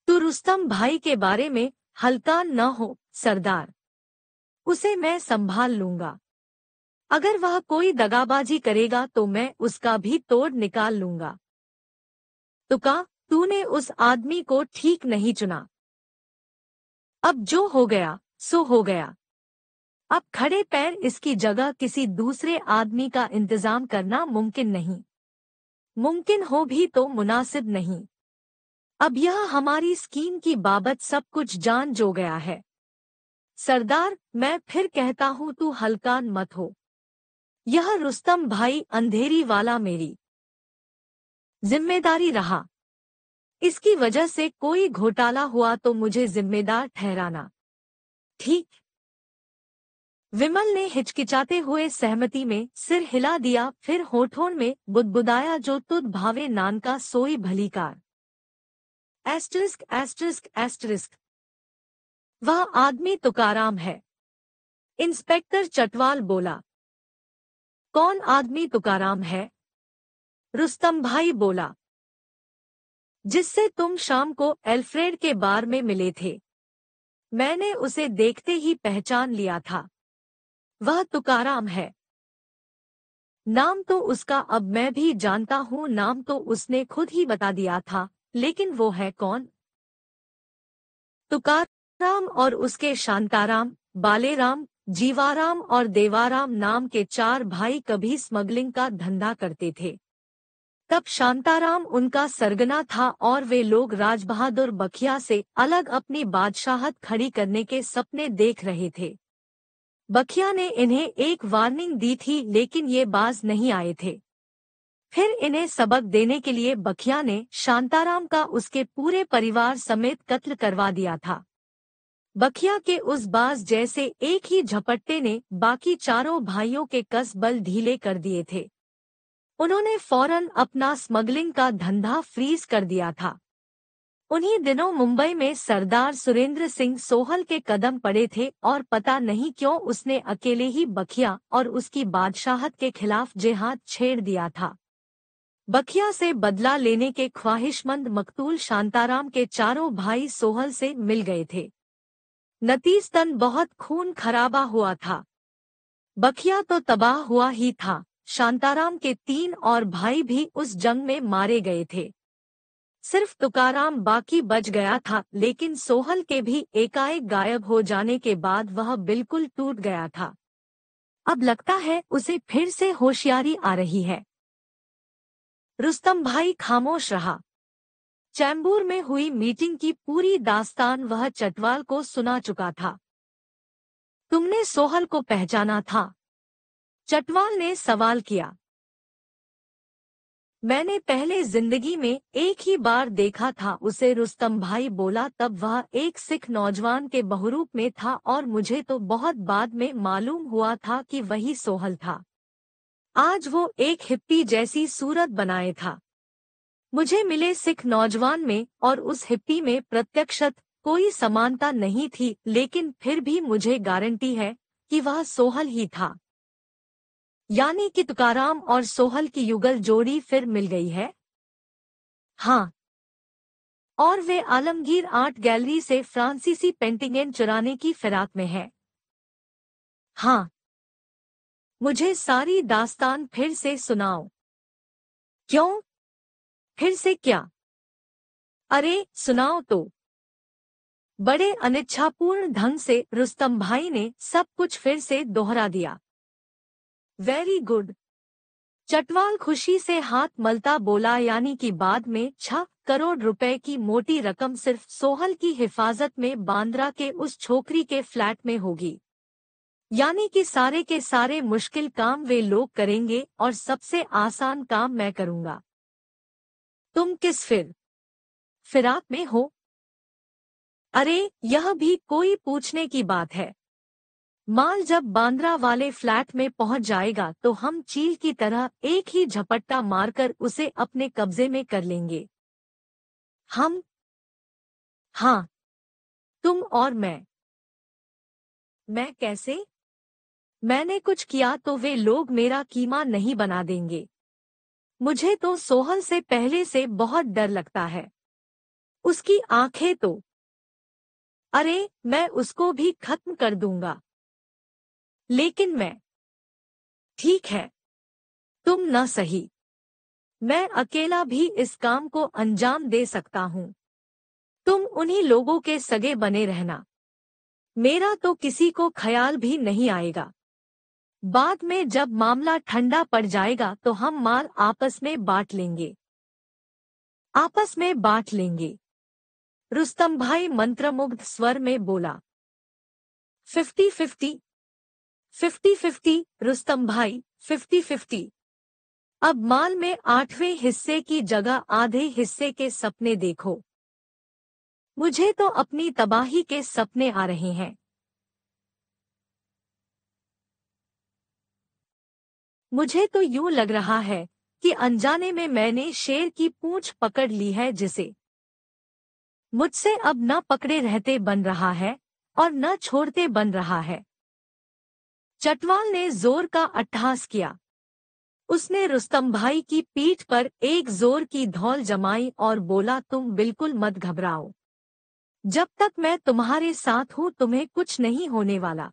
तू तो रुस्तम भाई के बारे में हल्का न हो सरदार उसे मैं संभाल लूंगा अगर वह कोई दगाबाजी करेगा तो मैं उसका भी तोड़ निकाल लूंगा तुका तो तूने उस आदमी को ठीक नहीं चुना अब जो हो गया सो हो गया अब खड़े पैर इसकी जगह किसी दूसरे आदमी का इंतजाम करना मुमकिन नहीं मुमकिन हो भी तो मुनासिब नहीं अब यह हमारी स्कीम की बाबत सब कुछ जान जो गया है सरदार मैं फिर कहता हूँ तू हल्का मत हो यह रुस्तम भाई अंधेरी वाला मेरी जिम्मेदारी रहा इसकी वजह से कोई घोटाला हुआ तो मुझे जिम्मेदार ठहराना ठीक विमल ने हिचकिचाते हुए सहमति में सिर हिला दिया फिर होठों में बुदबुदाया जो तुद भावे नान का सोई भलीकार एस्ट्रिस्क एस्ट्रिस्क एस्ट्रिस्क वह आदमी तुकाराम है इंस्पेक्टर चटवाल बोला कौन आदमी तुकाराम है रुस्तम भाई बोला जिससे तुम शाम को एल्फ्रेड के बार में मिले थे मैंने उसे देखते ही पहचान लिया था वह तुकाराम है नाम तो उसका अब मैं भी जानता हूं नाम तो उसने खुद ही बता दिया था लेकिन वो है कौन तुकार राम और उसके शांताराम बालेराम जीवाराम और देवाराम नाम के चार भाई कभी स्मगलिंग का धंधा करते थे तब शांताराम उनका सरगना था और वे लोग राजबहादुर बखिया से अलग अपनी बादशाहत खड़ी करने के सपने देख रहे थे बखिया ने इन्हें एक वार्निंग दी थी लेकिन ये बाज नहीं आए थे फिर इन्हें सबक देने के लिए बखिया ने शांताराम का उसके पूरे परिवार समेत कत्ल करवा दिया था बखिया के उस बाज जैसे एक ही झपट्टे ने बाकी चारों भाइयों के कस बल ढीले कर दिए थे उन्होंने फौरन अपना स्मगलिंग का धंधा फ्रीज कर दिया था उन्हीं दिनों मुंबई में सरदार सुरेंद्र सिंह सोहल के कदम पड़े थे और पता नहीं क्यों उसने अकेले ही बखिया और उसकी बादशाहत के खिलाफ जेहाद छेड़ दिया था बखिया से बदला लेने के ख्वाहिशमंद मकतूल शांताराम के चारों भाई सोहल से मिल गए थे नतीजतन बहुत खून खराबा हुआ था बखिया तो तबाह हुआ ही था शांताराम के तीन और भाई भी उस जंग में मारे गए थे सिर्फ तुकाराम बाकी बच गया था लेकिन सोहल के भी एकाएक गायब हो जाने के बाद वह बिल्कुल टूट गया था अब लगता है उसे फिर से होशियारी आ रही है रुस्तम भाई खामोश रहा चैम्बूर में हुई मीटिंग की पूरी दास्तान वह चटवाल को सुना चुका था तुमने सोहल को पहचाना था चटवाल ने सवाल किया मैंने पहले जिंदगी में एक ही बार देखा था उसे रुस्तम भाई बोला तब वह एक सिख नौजवान के बहुरूप में था और मुझे तो बहुत बाद में मालूम हुआ था कि वही सोहल था आज वो एक हिप्पी जैसी सूरत बनाए था मुझे मिले सिख नौजवान में और उस हिप्पी में प्रत्यक्षत कोई समानता नहीं थी लेकिन फिर भी मुझे गारंटी है कि वह सोहल ही था यानी कि तुकाराम और सोहल की युगल जोड़ी फिर मिल गई है हाँ और वे आलमगीर आर्ट गैलरी से फ्रांसीसी पेंटिंगें चुराने की फिराक में है हाँ मुझे सारी दास्तान फिर से सुनाओ क्यों फिर से क्या अरे सुनाओ तो बड़े अनिच्छापूर्ण ढंग से रुस्तम भाई ने सब कुछ फिर से दोहरा दिया वेरी गुड चटवाल खुशी से हाथ मलता बोला यानी कि बाद में छह करोड़ रुपए की मोटी रकम सिर्फ सोहल की हिफाजत में बांद्रा के उस छोकरी के फ्लैट में होगी यानी कि सारे के सारे मुश्किल काम वे लोग करेंगे और सबसे आसान काम मैं करूंगा तुम किस फिर फिराक में हो अरे यह भी कोई पूछने की बात है माल जब बांद्रा वाले फ्लैट में पहुंच जाएगा तो हम चील की तरह एक ही झपट्टा मारकर उसे अपने कब्जे में कर लेंगे हम हाँ तुम और मैं मैं कैसे मैंने कुछ किया तो वे लोग मेरा कीमा नहीं बना देंगे मुझे तो सोहन से पहले से बहुत डर लगता है उसकी आंखें तो अरे मैं उसको भी खत्म कर दूंगा लेकिन मैं ठीक है तुम न सही मैं अकेला भी इस काम को अंजाम दे सकता हूं तुम उन्हीं लोगों के सगे बने रहना मेरा तो किसी को ख्याल भी नहीं आएगा बाद में जब मामला ठंडा पड़ जाएगा तो हम माल आपस में बांट लेंगे आपस में बांट लेंगे रुस्तम भाई मंत्रमुग्ध स्वर में बोला fifty fifty fifty fifty Rustam भाई फिफ्टी फिफ्टी अब माल में आठवें हिस्से की जगह आधे हिस्से के सपने देखो मुझे तो अपनी तबाही के सपने आ रहे हैं मुझे तो यूं लग रहा है कि अनजाने में मैंने शेर की पूंछ पकड़ ली है जिसे मुझसे अब न पकड़े रहते बन रहा है और न छोड़ते बन रहा है चटवाल ने जोर का अट्ठास किया उसने रुस्तम भाई की पीठ पर एक जोर की धौल जमाई और बोला तुम बिल्कुल मत घबराओ जब तक मैं तुम्हारे साथ हूँ तुम्हें कुछ नहीं होने वाला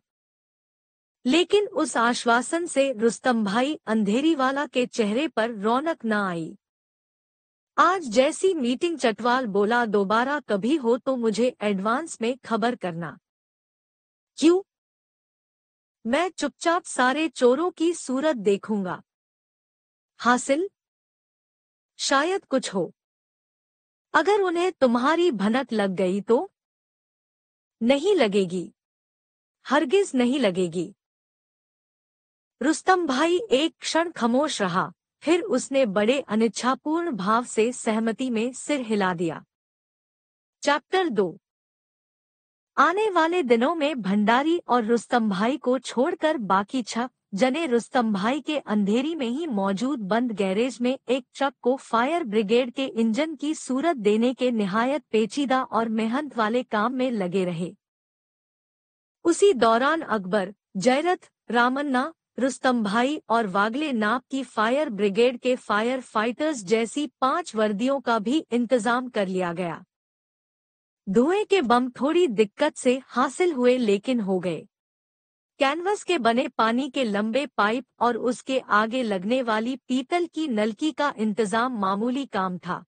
लेकिन उस आश्वासन से रुस्तम भाई अंधेरी वाला के चेहरे पर रौनक न आई आज जैसी मीटिंग चटवाल बोला दोबारा कभी हो तो मुझे एडवांस में खबर करना क्यों मैं चुपचाप सारे चोरों की सूरत देखूंगा हासिल शायद कुछ हो अगर उन्हें तुम्हारी भनक लग गई तो नहीं लगेगी हरगिज नहीं लगेगी रुस्तम भाई एक क्षण खामोश रहा फिर उसने बड़े अनिच्छापूर्ण भाव से सहमति में सिर हिला दिया चैप्टर दो आने वाले दिनों में भंडारी और रुस्तम भाई को छोड़कर बाकी छह जने रुस्तम भाई के अंधेरी में ही मौजूद बंद गैरेज में एक ट्रक को फायर ब्रिगेड के इंजन की सूरत देने के निहायत पेचीदा और मेहनत वाले काम में लगे रहे उसी दौरान अकबर जयरथ रामन्ना रुस्तम भाई और वागले नाप की फायर ब्रिगेड के फायर फाइटर्स जैसी पांच वर्दियों का भी इंतजाम कर लिया गया धुएं के बम थोड़ी दिक्कत से हासिल हुए लेकिन हो गए कैनवस के बने पानी के लंबे पाइप और उसके आगे लगने वाली पीतल की नलकी का इंतजाम मामूली काम था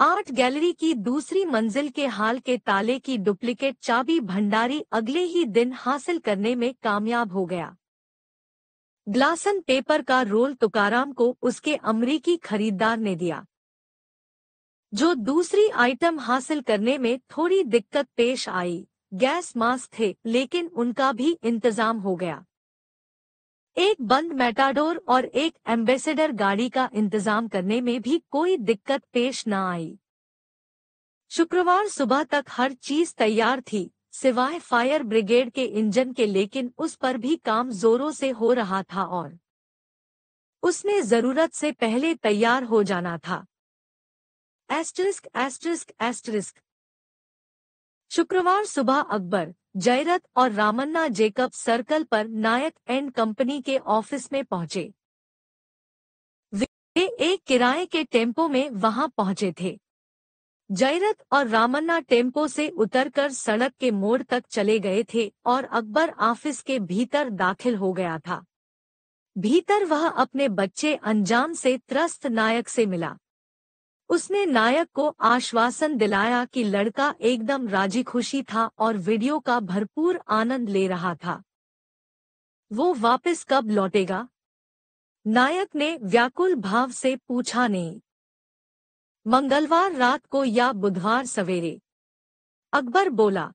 आर्ट गैलरी की दूसरी मंजिल के हाल के ताले की डुप्लीकेट चाबी भंडारी अगले ही दिन हासिल करने में कामयाब हो गया ग्लासन पेपर का रोल तुकाराम को उसके अमरीकी खरीदार ने दिया जो दूसरी आइटम हासिल करने में थोड़ी दिक्कत पेश आई गैस मास्क थे लेकिन उनका भी इंतजाम हो गया एक बंद मेटाडोर और एक एम्बेसडर गाड़ी का इंतजाम करने में भी कोई दिक्कत पेश न आई शुक्रवार सुबह तक हर चीज तैयार थी सिवाय फायर ब्रिगेड के इंजन के लेकिन उस पर भी काम जोरों से हो रहा था और उसने जरूरत से पहले तैयार हो जाना था एस्ट्रिस्क एस्ट्रिस्क एस्ट्रिस्क शुक्रवार सुबह अकबर जयरथ और रामन्ना जेकब सर्कल पर नायक एंड कंपनी के ऑफिस में पहुंचे वे एक किराए के टेम्पो में वहां पहुंचे थे जयरथ और रामन्ना टेम्पो से उतरकर सड़क के मोड़ तक चले गए थे और अकबर ऑफिस के भीतर दाखिल हो गया था भीतर वह अपने बच्चे अंजाम से त्रस्त नायक से मिला उसने नायक को आश्वासन दिलाया कि लड़का एकदम राजी खुशी था और वीडियो का भरपूर आनंद ले रहा था वो वापस कब लौटेगा नायक ने व्याकुल भाव से पूछा नहीं मंगलवार रात को या बुधवार सवेरे अकबर बोला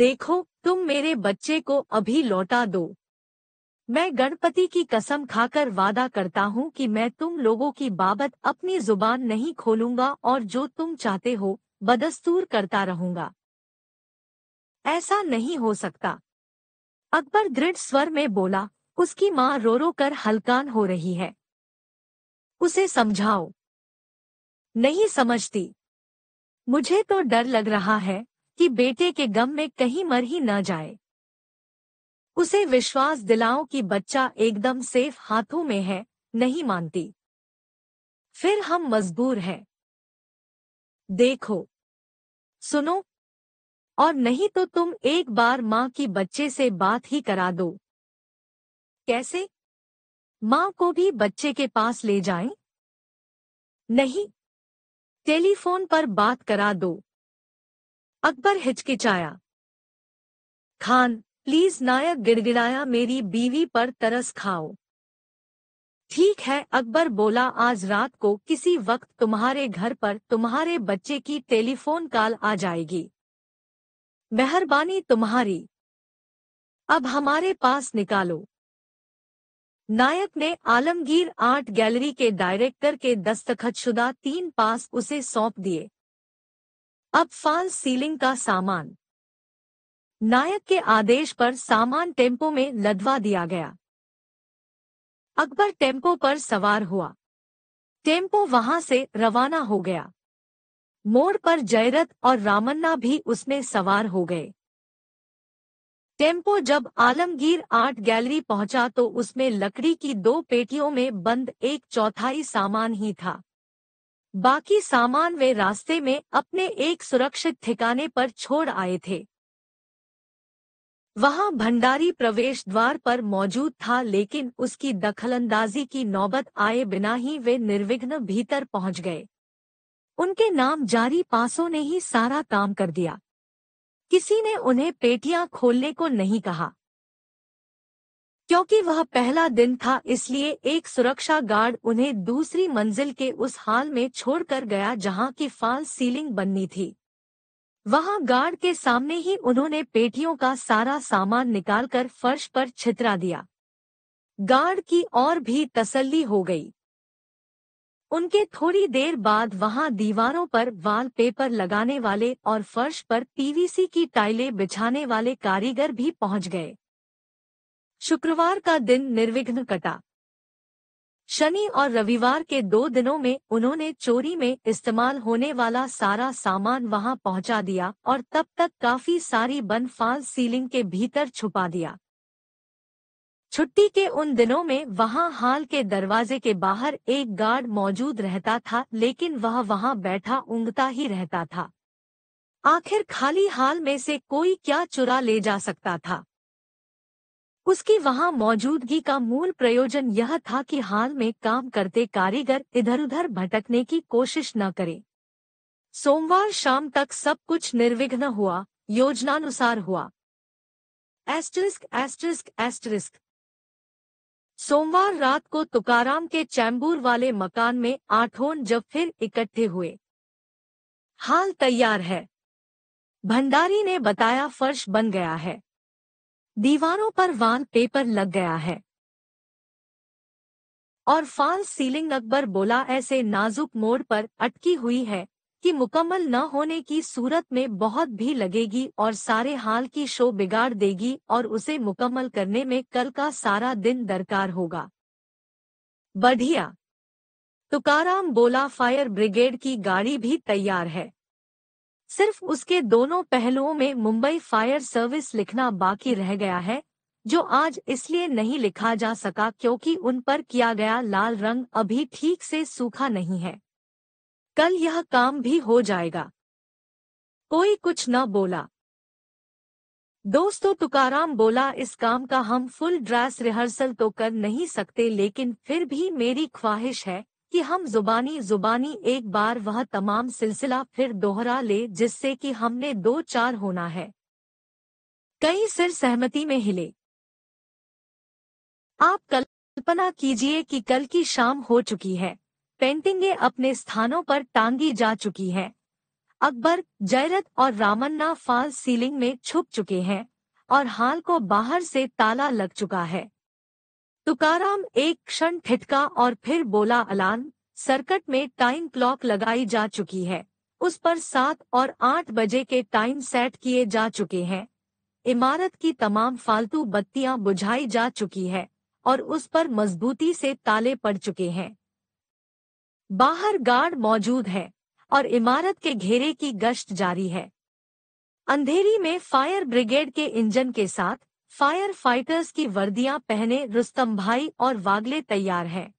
देखो तुम मेरे बच्चे को अभी लौटा दो मैं गणपति की कसम खाकर वादा करता हूँ कि मैं तुम लोगों की बाबत अपनी जुबान नहीं खोलूंगा और जो तुम चाहते हो बदस्तूर करता रहूंगा ऐसा नहीं हो सकता अकबर दृढ़ स्वर में बोला उसकी माँ रो रो कर हलकान हो रही है उसे समझाओ नहीं समझती मुझे तो डर लग रहा है कि बेटे के गम में कहीं मर ही न जाए उसे विश्वास दिलाओ कि बच्चा एकदम सेफ हाथों में है नहीं मानती फिर हम मजबूर हैं देखो सुनो और नहीं तो तुम एक बार मां की बच्चे से बात ही करा दो कैसे माँ को भी बच्चे के पास ले जाएं? नहीं टेलीफोन पर बात करा दो अकबर हिचकिचाया खान प्लीज नायक गिड़गिड़ाया मेरी बीवी पर तरस खाओ ठीक है अकबर बोला आज रात को किसी वक्त तुम्हारे घर पर तुम्हारे बच्चे की टेलीफोन कॉल आ जाएगी मेहरबानी तुम्हारी अब हमारे पास निकालो नायक ने आलमगीर आर्ट गैलरी के डायरेक्टर के दस्तखतशुदा तीन पास उसे सौंप दिए अब फॉल सीलिंग का सामान नायक के आदेश पर सामान टेम्पो में लदवा दिया गया अकबर टेम्पो पर सवार हुआ टेम्पो वहां से रवाना हो गया मोड़ पर जयरथ और रामन्ना भी उसमें सवार हो गए टेम्पो जब आलमगीर आर्ट गैलरी पहुंचा तो उसमें लकड़ी की दो पेटियों में बंद एक चौथाई सामान ही था बाकी सामान वे रास्ते में अपने एक सुरक्षित ठिकाने पर छोड़ आए थे वहां भंडारी प्रवेश द्वार पर मौजूद था लेकिन उसकी दखलंदाजी की नौबत आए बिना ही वे निर्विघ्न भीतर पहुंच गए उनके नाम जारी पासों ने ही सारा काम कर दिया किसी ने उन्हें पेटियां खोलने को नहीं कहा क्योंकि वह पहला दिन था इसलिए एक सुरक्षा गार्ड उन्हें दूसरी मंजिल के उस हाल में छोड़कर गया जहां की फाल सीलिंग बननी थी वहां गार्ड के सामने ही उन्होंने पेटियों का सारा सामान निकालकर फर्श पर छितरा दिया गार्ड की और भी तसल्ली हो गई उनके थोड़ी देर बाद वहां दीवारों पर वॉलपेपर लगाने वाले और फर्श पर पीवीसी की टाइलें बिछाने वाले कारीगर भी पहुंच गए शुक्रवार का दिन निर्विघ्न कटा शनि और रविवार के दो दिनों में उन्होंने चोरी में इस्तेमाल होने वाला सारा सामान वहां पहुंचा दिया और तब तक काफी सारी बनफाल सीलिंग के भीतर छुपा दिया छुट्टी के उन दिनों में वहां हाल के दरवाजे के बाहर एक गार्ड मौजूद रहता था लेकिन वह वहां बैठा उंगता ही रहता था आखिर खाली हाल में से कोई क्या चुरा ले जा सकता था उसकी वहां मौजूदगी का मूल प्रयोजन यह था कि हाल में काम करते कारीगर इधर उधर भटकने की कोशिश न करें सोमवार शाम तक सब कुछ निर्विघ्न हुआ योजनानुसार हुआ एस्टरिस्क एस्टरिस्क एस्टरिस्क सोमवार रात को तुकाराम के चैम्बूर वाले मकान में आठोन जब फिर इकट्ठे हुए हाल तैयार है भंडारी ने बताया फर्श बन गया है दीवारों पर वान पेपर लग गया है और फॉल सीलिंग अकबर बोला ऐसे नाजुक मोड़ पर अटकी हुई है कि मुकम्मल न होने की सूरत में बहुत भी लगेगी और सारे हाल की शो बिगाड़ देगी और उसे मुकम्मल करने में कल का सारा दिन दरकार होगा बढ़िया तुकाराम बोला फायर ब्रिगेड की गाड़ी भी तैयार है सिर्फ उसके दोनों पहलुओं में मुंबई फायर सर्विस लिखना बाकी रह गया है जो आज इसलिए नहीं लिखा जा सका क्योंकि उन पर किया गया लाल रंग अभी ठीक से सूखा नहीं है कल यह काम भी हो जाएगा कोई कुछ न बोला दोस्तों तुकाराम बोला इस काम का हम फुल ड्रेस रिहर्सल तो कर नहीं सकते लेकिन फिर भी मेरी ख्वाहिश है कि हम जुबानी जुबानी एक बार वह तमाम सिलसिला फिर दोहरा ले जिससे कि हमने दो चार होना है कई सिर सहमति में हिले आप कल्पना कीजिए कि कल की शाम हो चुकी है पेंटिंगे अपने स्थानों पर टांगी जा चुकी हैं अकबर जयरथ और रामन्ना फाल सीलिंग में छुप चुके हैं और हाल को बाहर से ताला लग चुका है तुकाराम एक क्षण ठिठका और फिर बोला अलान सर्कट में टाइम क्लॉक लगाई जा चुकी है उस पर सात और आठ बजे के टाइम सेट किए जा चुके हैं इमारत की तमाम फालतू बत्तियां बुझाई जा चुकी है और उस पर मजबूती से ताले पड़ चुके हैं बाहर गार्ड मौजूद है और इमारत के घेरे की गश्त जारी है अंधेरी में फायर ब्रिगेड के इंजन के साथ फायर फाइटर्स की वर्दियां पहने रुस्तम भाई और वागले तैयार हैं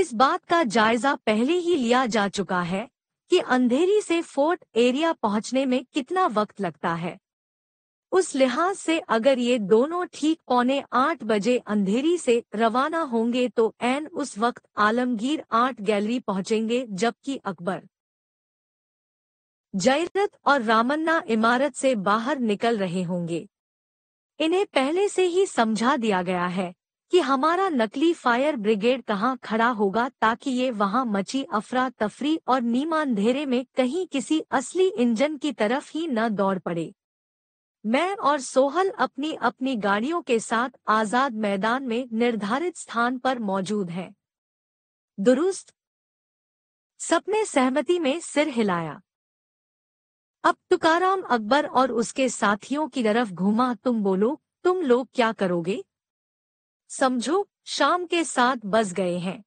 इस बात का जायजा पहले ही लिया जा चुका है कि अंधेरी से फोर्ट एरिया पहुंचने में कितना वक्त लगता है उस लिहाज से अगर ये दोनों ठीक पौने आठ बजे अंधेरी से रवाना होंगे तो एन उस वक्त आलमगीर आर्ट गैलरी पहुंचेंगे जबकि अकबर जयरथ और रामन्ना इमारत से बाहर निकल रहे होंगे इन्हें पहले से ही समझा दिया गया है कि हमारा नकली फायर ब्रिगेड कहाँ खड़ा होगा ताकि ये वहाँ मची अफरा तफरी और नीमांधेरे में कहीं किसी असली इंजन की तरफ ही न दौड़ पड़े मैं और सोहल अपनी अपनी गाड़ियों के साथ आजाद मैदान में निर्धारित स्थान पर मौजूद हैं दुरुस्त सपने सहमति में सिर हिलाया अब तुकाराम अकबर और उसके साथियों की तरफ घूमा तुम बोलो तुम लोग क्या करोगे समझो शाम के साथ बस गए हैं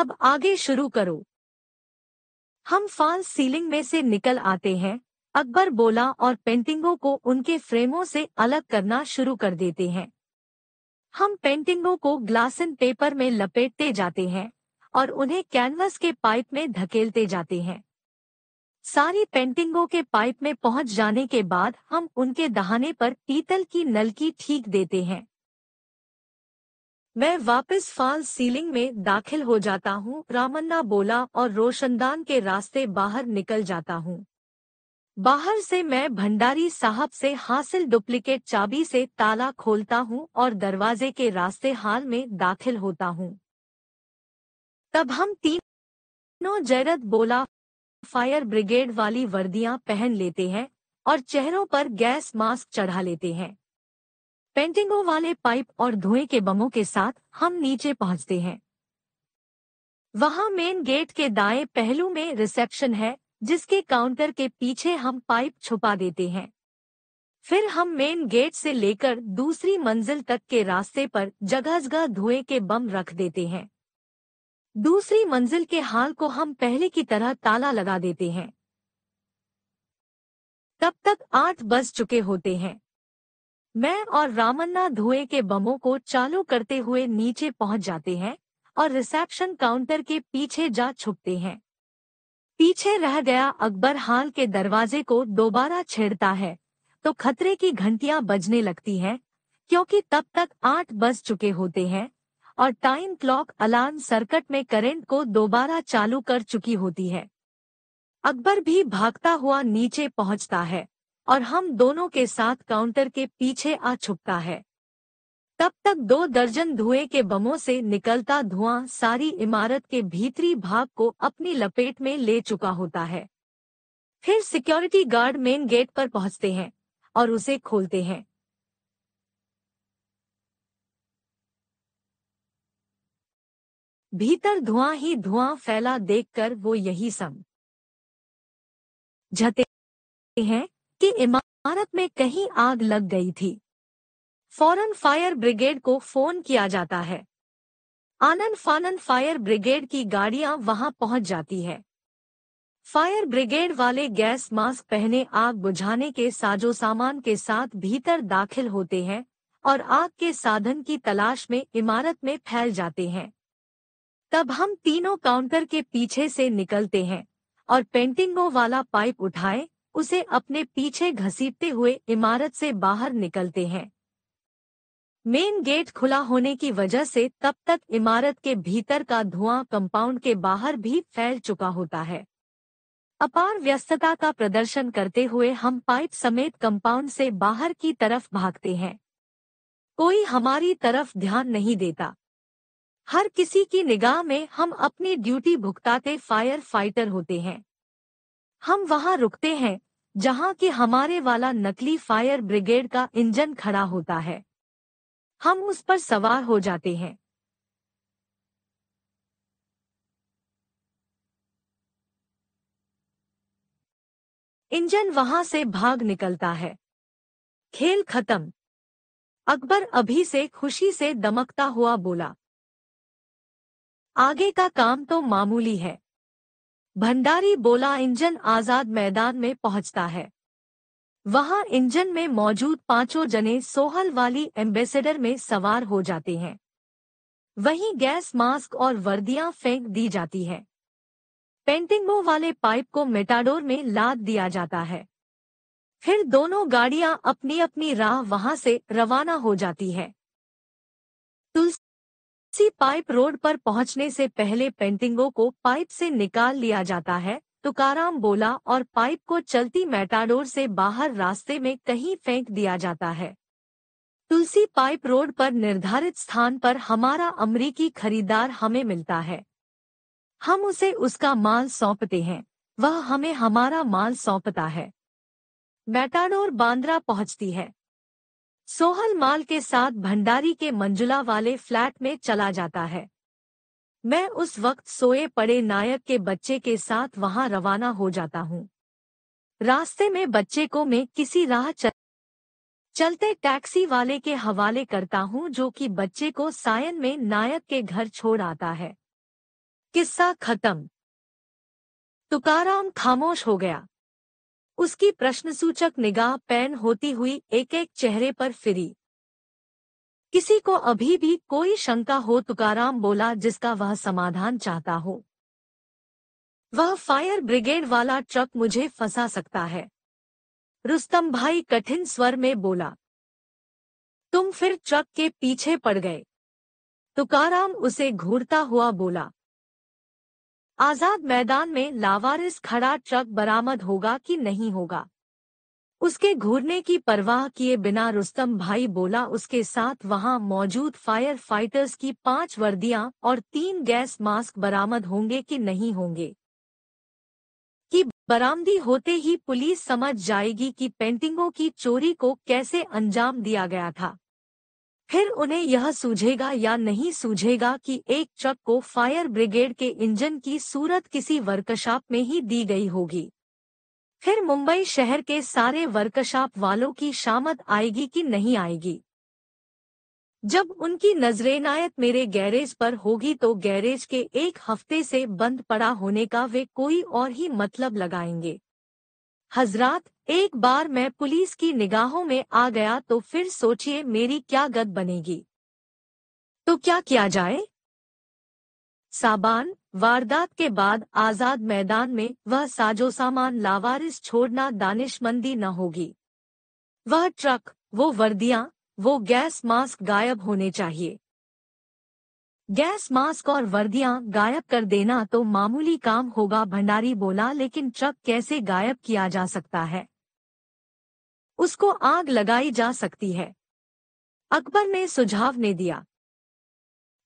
अब आगे शुरू करो हम फॉल सीलिंग में से निकल आते हैं अकबर बोला और पेंटिंगों को उनके फ्रेमों से अलग करना शुरू कर देते हैं हम पेंटिंगों को ग्लासन पेपर में लपेटते जाते हैं और उन्हें कैनवस के पाइप में धकेलते जाते हैं सारी पेंटिंगों के पाइप में पहुंच जाने के बाद हम उनके दहाने पर पीतल की नलकी ठीक देते हैं मैं वापस फाल सीलिंग में दाखिल हो जाता हूँ रामन्ना बोला और रोशनदान के रास्ते बाहर निकल जाता हूँ बाहर से मैं भंडारी साहब से हासिल डुप्लीकेट चाबी से ताला खोलता हूँ और दरवाजे के रास्ते हाल में दाखिल होता हूँ तब हम तीनों जैरत बोला फायर ब्रिगेड वाली वर्दियां पहन लेते हैं और चेहरों पर गैस मास्क चढ़ा लेते हैं पेंटिंगों वाले पाइप और धुएं के बमों के साथ हम नीचे पहुंचते हैं वहां मेन गेट के दाएं पहलू में रिसेप्शन है जिसके काउंटर के पीछे हम पाइप छुपा देते हैं फिर हम मेन गेट से लेकर दूसरी मंजिल तक के रास्ते पर जगह जगह धुएं के बम रख देते हैं दूसरी मंजिल के हाल को हम पहले की तरह ताला लगा देते हैं तब तक आठ बज चुके होते हैं मैं और रामन्ना धुए के बमों को चालू करते हुए नीचे पहुंच जाते हैं और रिसेप्शन काउंटर के पीछे जा छुपते हैं पीछे रह गया अकबर हाल के दरवाजे को दोबारा छेड़ता है तो खतरे की घंटियां बजने लगती हैं क्योंकि तब तक आठ बज चुके होते हैं और टाइम क्लॉक अलार्म सर्किट में करंट को दोबारा चालू कर चुकी होती है अकबर भी भागता हुआ नीचे पहुंचता है और हम दोनों के साथ काउंटर के पीछे आ छुपता है तब तक दो दर्जन धुएं के बमों से निकलता धुआं सारी इमारत के भीतरी भाग को अपनी लपेट में ले चुका होता है फिर सिक्योरिटी गार्ड मेन गेट पर पहुंचते हैं और उसे खोलते हैं भीतर धुआं ही धुआं फैला देखकर वो यही सम झते हैं कि इमारत में कहीं आग लग गई थी फौरन फायर ब्रिगेड को फोन किया जाता है आनंद फानन फायर ब्रिगेड की गाड़ियां वहां पहुंच जाती है फायर ब्रिगेड वाले गैस मास्क पहने आग बुझाने के साजो सामान के साथ भीतर दाखिल होते हैं और आग के साधन की तलाश में इमारत में फैल जाते हैं तब हम तीनों काउंटर के पीछे से निकलते हैं और पेंटिंगों वाला पाइप उठाए उसे अपने पीछे घसीटते हुए इमारत से बाहर निकलते हैं मेन गेट खुला होने की वजह से तब तक इमारत के भीतर का धुआं कंपाउंड के बाहर भी फैल चुका होता है अपार व्यस्तता का प्रदर्शन करते हुए हम पाइप समेत कंपाउंड से बाहर की तरफ भागते हैं कोई हमारी तरफ ध्यान नहीं देता हर किसी की निगाह में हम अपनी ड्यूटी भुगताते फायर फाइटर होते हैं हम वहां रुकते हैं जहां कि हमारे वाला नकली फायर ब्रिगेड का इंजन खड़ा होता है हम उस पर सवार हो जाते हैं इंजन वहां से भाग निकलता है खेल खत्म अकबर अभी से खुशी से दमकता हुआ बोला आगे का काम तो मामूली है भंडारी बोला इंजन आजाद मैदान में पहुंचता है वहां इंजन में मौजूद पांचों जने सोहल वाली एम्बेसडर में सवार हो जाते हैं वहीं गैस मास्क और वर्दियां फेंक दी जाती है पेंटिंगों वाले पाइप को मेटाडोर में लाद दिया जाता है फिर दोनों गाड़ियां अपनी अपनी राह वहां से रवाना हो जाती है सी पाइप रोड पर पहुंचने से पहले पेंटिंगों को पाइप से निकाल लिया जाता है तुकाराम बोला और पाइप को चलती मेटाडोर से बाहर रास्ते में कहीं फेंक दिया जाता है तुलसी पाइप रोड पर निर्धारित स्थान पर हमारा अमरीकी खरीदार हमें मिलता है हम उसे उसका माल सौंपते हैं वह हमें हमारा माल सौंपता है मेटाडोर बांद्रा पहुंचती है सोहल माल के साथ भंडारी के मंजुला वाले फ्लैट में चला जाता है मैं उस वक्त सोए पड़े नायक के बच्चे के साथ वहां रवाना हो जाता हूँ रास्ते में बच्चे को मैं किसी राह चल चलते टैक्सी वाले के हवाले करता हूँ जो कि बच्चे को सायन में नायक के घर छोड़ आता है किस्सा खत्म तुकाराम खामोश हो गया उसकी प्रश्नसूचक निगाह पैन होती हुई एक एक चेहरे पर फिरी किसी को अभी भी कोई शंका हो तुकाराम बोला जिसका वह समाधान चाहता हो वह फायर ब्रिगेड वाला ट्रक मुझे फंसा सकता है रुस्तम भाई कठिन स्वर में बोला तुम फिर ट्रक के पीछे पड़ गए तुकाराम उसे घूरता हुआ बोला आजाद मैदान में लावारिस खड़ा ट्रक बरामद होगा कि नहीं होगा उसके घूरने की परवाह किए बिना रुस्तम भाई बोला उसके साथ वहां मौजूद फायर फाइटर्स की पांच वर्दियां और तीन गैस मास्क बरामद होंगे कि नहीं होंगे कि बरामदी होते ही पुलिस समझ जाएगी कि पेंटिंगों की चोरी को कैसे अंजाम दिया गया था फिर उन्हें यह सूझेगा या नहीं सूझेगा कि एक ट्रक को फायर ब्रिगेड के इंजन की सूरत किसी वर्कशॉप में ही दी गई होगी फिर मुंबई शहर के सारे वर्कशॉप वालों की शामद आएगी कि नहीं आएगी जब उनकी नजरेनायत मेरे गैरेज पर होगी तो गैरेज के एक हफ्ते से बंद पड़ा होने का वे कोई और ही मतलब लगाएंगे हजरात एक बार मैं पुलिस की निगाहों में आ गया तो फिर सोचिए मेरी क्या गत बनेगी तो क्या किया जाए साबान वारदात के बाद आजाद मैदान में वह साजो सामान लावारिस छोड़ना दानिशमंदी न होगी वह ट्रक वो वर्दियां वो गैस मास्क गायब होने चाहिए गैस मास्क और वर्दियां गायब कर देना तो मामूली काम होगा भंडारी बोला लेकिन ट्रक कैसे गायब किया जा सकता है उसको आग लगाई जा सकती है अकबर ने सुझाव ने दिया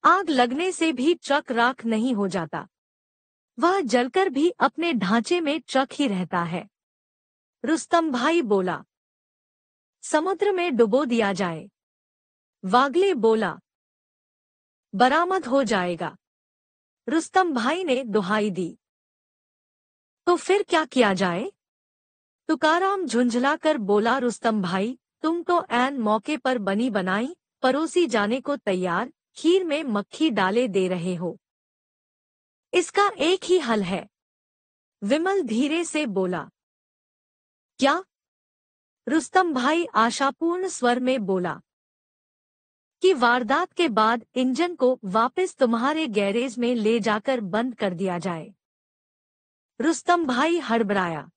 आग लगने से भी ट्रक राख नहीं हो जाता वह जलकर भी अपने ढांचे में ट्रक ही रहता है रुस्तम भाई बोला समुद्र में डुबो दिया जाए वागले बोला बरामद हो जाएगा रुस्तम भाई ने दुहाई दी तो फिर क्या किया जाए तुकाराम झुंझलाकर बोला रुस्तम भाई तुम तो ऐन मौके पर बनी बनाई परोसी जाने को तैयार खीर में मक्खी डाले दे रहे हो इसका एक ही हल है विमल धीरे से बोला क्या रुस्तम भाई आशापूर्ण स्वर में बोला कि वारदात के बाद इंजन को वापस तुम्हारे गैरेज में ले जाकर बंद कर दिया जाए रुस्तम भाई हड़बड़ाया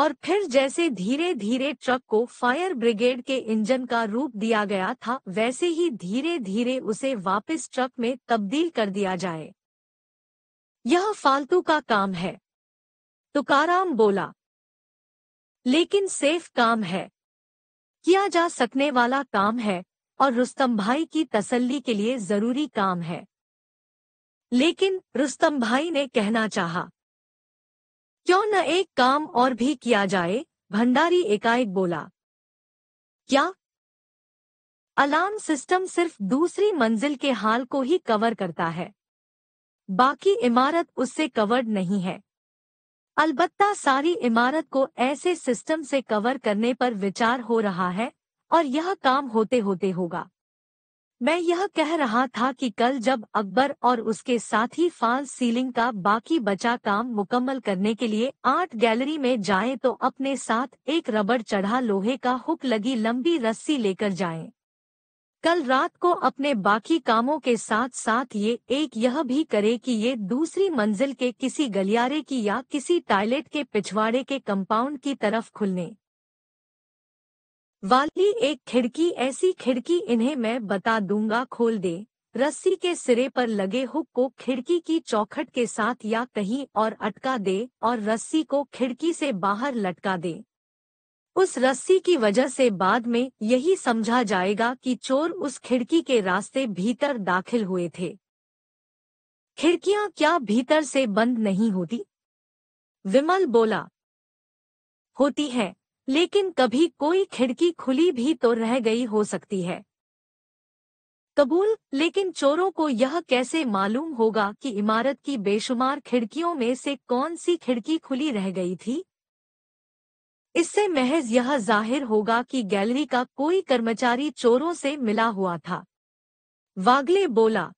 और फिर जैसे धीरे धीरे ट्रक को फायर ब्रिगेड के इंजन का रूप दिया गया था वैसे ही धीरे धीरे उसे वापस ट्रक में तब्दील कर दिया जाए यह फालतू का काम है तुकाराम बोला लेकिन सेफ काम है किया जा सकने वाला काम है और रुस्तम भाई की तसल्ली के लिए जरूरी काम है लेकिन रुस्तम भाई ने कहना चाहा क्यों न एक काम और भी किया जाए भंडारी एकाएक बोला क्या अलार्म सिस्टम सिर्फ दूसरी मंजिल के हाल को ही कवर करता है बाकी इमारत उससे कवर्ड नहीं है अलबत्ता सारी इमारत को ऐसे सिस्टम से कवर करने पर विचार हो रहा है और यह काम होते होते होगा मैं यह कह रहा था कि कल जब अकबर और उसके साथी फाल सीलिंग का बाकी बचा काम मुकम्मल करने के लिए आर्ट गैलरी में जाएं तो अपने साथ एक रबड़ चढ़ा लोहे का हुक लगी लंबी रस्सी लेकर जाएं। कल रात को अपने बाकी कामों के साथ साथ ये एक यह भी करे कि ये दूसरी मंजिल के किसी गलियारे की या किसी टॉयलेट के पिछवाड़े के कंपाउंड की तरफ खुलने वाली एक खिड़की ऐसी खिड़की इन्हें मैं बता दूंगा खोल दे रस्सी के सिरे पर लगे हुक को खिड़की की चौखट के साथ या कहीं और अटका दे और रस्सी को खिड़की से बाहर लटका दे उस रस्सी की वजह से बाद में यही समझा जाएगा कि चोर उस खिड़की के रास्ते भीतर दाखिल हुए थे खिड़कियां क्या भीतर से बंद नहीं होती विमल बोला होती है लेकिन कभी कोई खिड़की खुली भी तो रह गई हो सकती है कबूल लेकिन चोरों को यह कैसे मालूम होगा कि इमारत की बेशुमार खिड़कियों में से कौन सी खिड़की खुली रह गई थी इससे महज यह जाहिर होगा कि गैलरी का कोई कर्मचारी चोरों से मिला हुआ था वागले बोला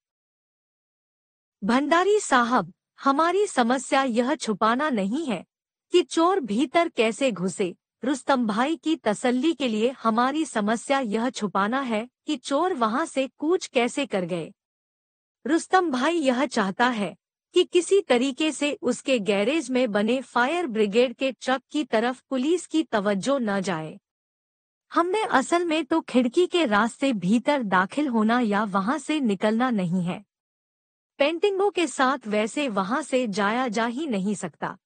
भंडारी साहब हमारी समस्या यह छुपाना नहीं है कि चोर भीतर कैसे घुसे रुस्तम भाई की तसल्ली के लिए हमारी समस्या यह छुपाना है कि चोर वहां से कूच कैसे कर गए रुस्तम भाई यह चाहता है कि किसी तरीके से उसके गैरेज में बने फायर ब्रिगेड के ट्रक की तरफ पुलिस की तवज्जो न जाए हमने असल में तो खिड़की के रास्ते भीतर दाखिल होना या वहां से निकलना नहीं है पेंटिंगों के साथ वैसे वहां से जाया जा ही नहीं सकता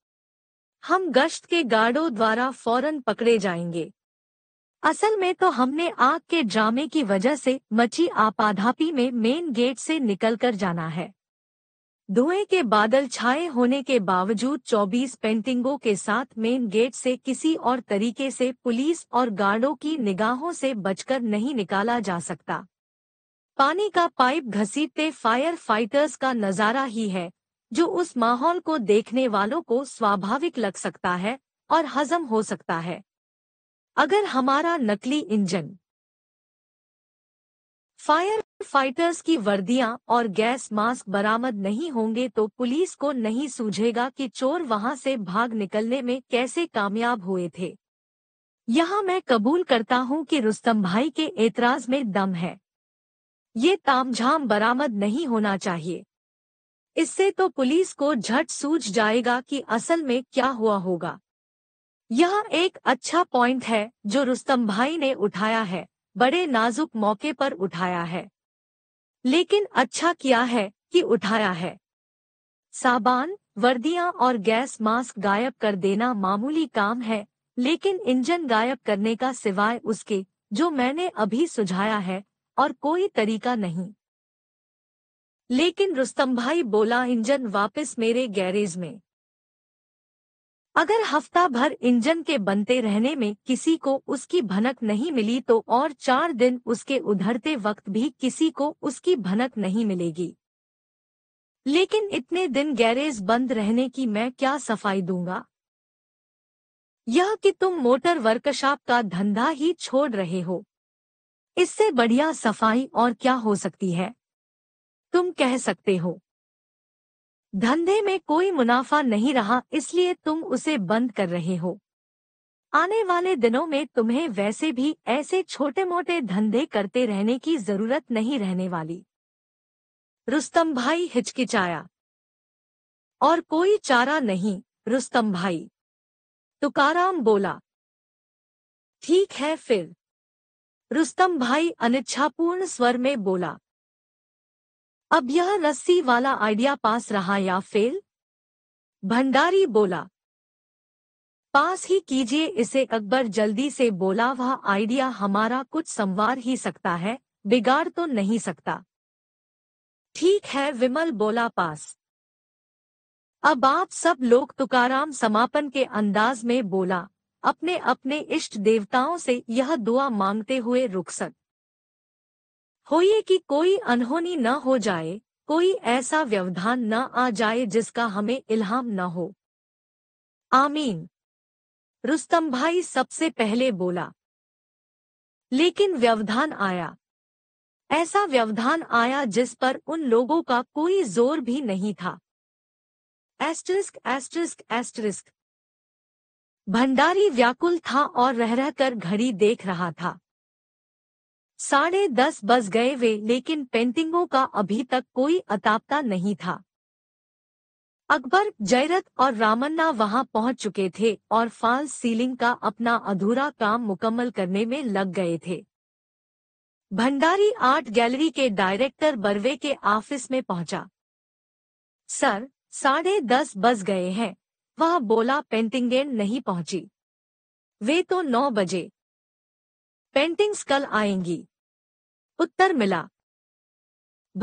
हम गश्त के गार्डों द्वारा फौरन पकड़े जाएंगे असल में तो हमने आग के जामे की वजह से मची आपाधापी में मेन गेट से निकलकर जाना है धुएं के बादल छाए होने के बावजूद 24 पेंटिंगों के साथ मेन गेट से किसी और तरीके से पुलिस और गार्डों की निगाहों से बचकर नहीं निकाला जा सकता पानी का पाइप घसीटते फायर फाइटर्स का नजारा ही है जो उस माहौल को देखने वालों को स्वाभाविक लग सकता है और हजम हो सकता है अगर हमारा नकली इंजन फायर फाइटर्स की वर्दियां और गैस मास्क बरामद नहीं होंगे तो पुलिस को नहीं सूझेगा कि चोर वहां से भाग निकलने में कैसे कामयाब हुए थे यहाँ मैं कबूल करता हूँ कि रुस्तम भाई के एतराज में दम है ये तामझाम बरामद नहीं होना चाहिए इससे तो पुलिस को झट सूझ जाएगा कि असल में क्या हुआ होगा यह एक अच्छा पॉइंट है जो रुस्तम भाई ने उठाया है बड़े नाजुक मौके पर उठाया है लेकिन अच्छा किया है कि उठाया है साबान वर्दियां और गैस मास्क गायब कर देना मामूली काम है लेकिन इंजन गायब करने का सिवाय उसके जो मैंने अभी सुझाया है और कोई तरीका नहीं लेकिन रुस्तम भाई बोला इंजन वापस मेरे गैरेज में अगर हफ्ता भर इंजन के बनते रहने में किसी को उसकी भनक नहीं मिली तो और चार दिन उसके उधरते वक्त भी किसी को उसकी भनक नहीं मिलेगी लेकिन इतने दिन गैरेज बंद रहने की मैं क्या सफाई दूंगा यह कि तुम मोटर वर्कशॉप का धंधा ही छोड़ रहे हो इससे बढ़िया सफाई और क्या हो सकती है तुम कह सकते हो धंधे में कोई मुनाफा नहीं रहा इसलिए तुम उसे बंद कर रहे हो आने वाले दिनों में तुम्हें वैसे भी ऐसे छोटे मोटे धंधे करते रहने की जरूरत नहीं रहने वाली रुस्तम भाई हिचकिचाया और कोई चारा नहीं रुस्तम भाई तुकाराम बोला ठीक है फिर रुस्तम भाई अनिच्छापूर्ण स्वर में बोला अब यह रस्सी वाला आइडिया पास रहा या फेल भंडारी बोला पास ही कीजिए इसे अकबर जल्दी से बोला वह आइडिया हमारा कुछ संवार ही सकता है बिगाड़ तो नहीं सकता ठीक है विमल बोला पास अब आप सब लोग तुकाराम समापन के अंदाज में बोला अपने अपने इष्ट देवताओं से यह दुआ मांगते हुए रुख सक होइए कि कोई अनहोनी न हो जाए कोई ऐसा व्यवधान न आ जाए जिसका हमें इल्हाम न हो आमीन रुस्तम भाई सबसे पहले बोला लेकिन व्यवधान आया ऐसा व्यवधान आया जिस पर उन लोगों का कोई जोर भी नहीं था एस्ट्रिस्क एस्ट्रिस्क एस्ट्रिस्क भंडारी व्याकुल था और रह रहकर घड़ी देख रहा था साढ़े दस बज गए वे लेकिन पेंटिंगों का अभी तक कोई अतापता नहीं था अकबर जयरथ और रामन्ना वहां पहुंच चुके थे और फॉल्स सीलिंग का अपना अधूरा काम मुकम्मल करने में लग गए थे भंडारी आर्ट गैलरी के डायरेक्टर बर्वे के ऑफिस में पहुंचा सर साढ़े दस बज गए हैं वह बोला पेंटिंगेन नहीं पहुंची वे तो नौ बजे पेंटिंग्स कल आएंगी उत्तर मिला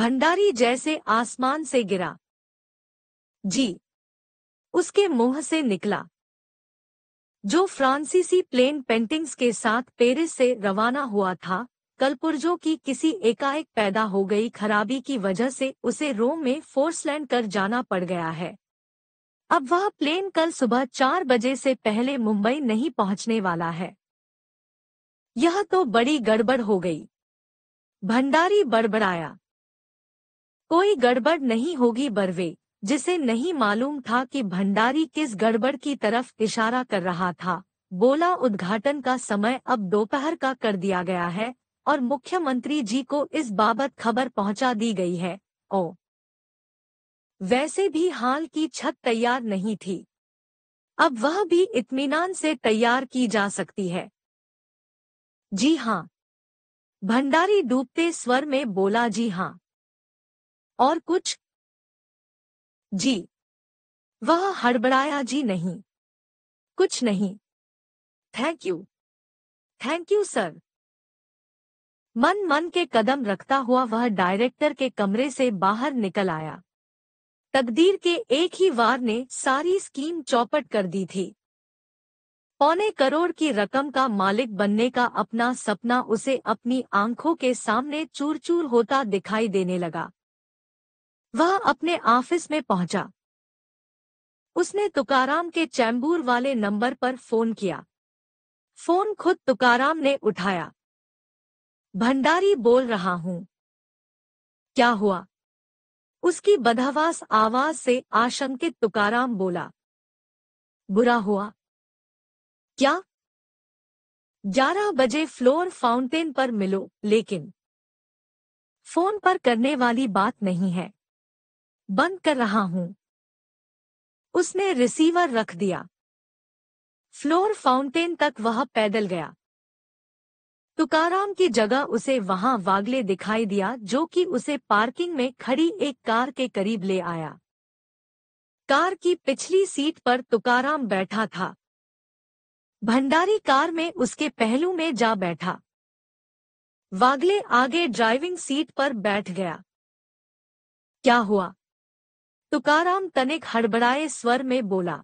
भंडारी जैसे आसमान से गिरा जी उसके मुंह से निकला जो फ्रांसीसी प्लेन पेंटिंग्स के साथ पेरिस से रवाना हुआ था कलपुर्जो की किसी एकाएक पैदा हो गई खराबी की वजह से उसे रोम में फोर्सलैंड कर जाना पड़ गया है अब वह प्लेन कल सुबह चार बजे से पहले मुंबई नहीं पहुंचने वाला है यह तो बड़ी गड़बड़ हो गई भंडारी बड़बड़ाया कोई गड़बड़ नहीं होगी बरवे जिसे नहीं मालूम था कि भंडारी किस गड़बड़ की तरफ इशारा कर रहा था बोला उद्घाटन का समय अब दोपहर का कर दिया गया है और मुख्यमंत्री जी को इस बाबत खबर पहुंचा दी गई है ओ वैसे भी हाल की छत तैयार नहीं थी अब वह भी इत्मीनान से तैयार की जा सकती है जी हाँ भंडारी डूबते स्वर में बोला जी हाँ और कुछ जी वह हड़बड़ाया जी नहीं कुछ नहीं thank you thank you sir मन मन के कदम रखता हुआ वह डायरेक्टर के कमरे से बाहर निकल आया तकदीर के एक ही वार ने सारी स्कीम चौपट कर दी थी पौने करोड़ की रकम का मालिक बनने का अपना सपना उसे अपनी आंखों के सामने चूर चूर होता दिखाई देने लगा वह अपने ऑफिस में पहुंचा उसने तुकाराम के चैम्बूर वाले नंबर पर फोन किया फोन खुद तुकाराम ने उठाया भंडारी बोल रहा हूं क्या हुआ उसकी बदहवास आवाज से आशंकित तुकाराम बोला बुरा हुआ क्या ग्यारह बजे फ्लोर फाउंटेन पर मिलो लेकिन फोन पर करने वाली बात नहीं है बंद कर रहा हूं उसने रिसीवर रख दिया फ्लोर फाउंटेन तक वह पैदल गया तुकाराम की जगह उसे वहां वागले दिखाई दिया जो कि उसे पार्किंग में खड़ी एक कार के करीब ले आया कार की पिछली सीट पर तुकाराम बैठा था भंडारी कार में उसके पहलू में जा बैठा वागले आगे ड्राइविंग सीट पर बैठ गया क्या हुआ तुकाराम तनिक हड़बड़ाए स्वर में बोला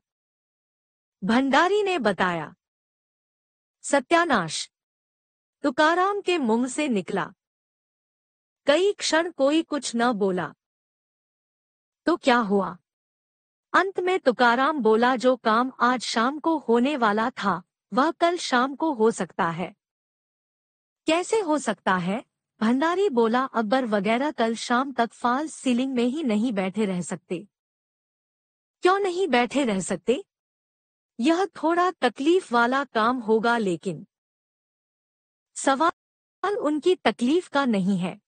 भंडारी ने बताया सत्यानाश तुकाराम के मुंह से निकला कई क्षण कोई कुछ न बोला तो क्या हुआ अंत में तुकाराम बोला जो काम आज शाम को होने वाला था वह कल शाम को हो सकता है कैसे हो सकता है भंडारी बोला अकबर वगैरह कल शाम तक फाल सीलिंग में ही नहीं बैठे रह सकते क्यों नहीं बैठे रह सकते यह थोड़ा तकलीफ वाला काम होगा लेकिन सवाल उनकी तकलीफ का नहीं है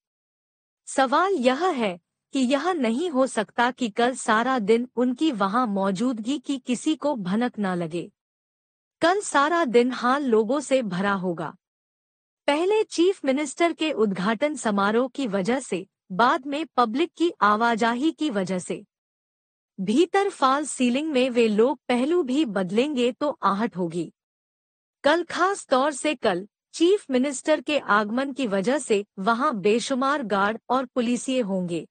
सवाल यह है कि यह नहीं हो सकता कि कल सारा दिन उनकी वहां मौजूदगी की किसी को भनक न लगे कल सारा दिन हाल लोगों से भरा होगा पहले चीफ मिनिस्टर के उद्घाटन समारोह की वजह से बाद में पब्लिक की आवाजाही की वजह से भीतर फाल सीलिंग में वे लोग पहलू भी बदलेंगे तो आहट होगी कल खास तौर से कल चीफ मिनिस्टर के आगमन की वजह से वहां बेशुमार गार्ड और पुलिसिए होंगे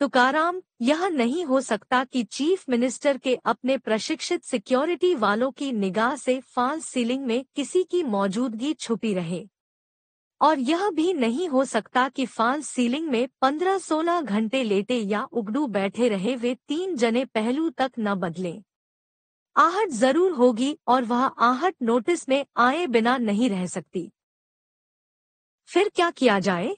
तुकाराम यह नहीं हो सकता कि चीफ मिनिस्टर के अपने प्रशिक्षित सिक्योरिटी वालों की निगाह से फॉल्स सीलिंग में किसी की मौजूदगी छुपी रहे और यह भी नहीं हो सकता कि फॉल्स सीलिंग में 15-16 घंटे लेटे या उगडू बैठे रहे वे तीन जने पहलू तक न बदलें आहट जरूर होगी और वह आहट नोटिस में आए बिना नहीं रह सकती फिर क्या किया जाए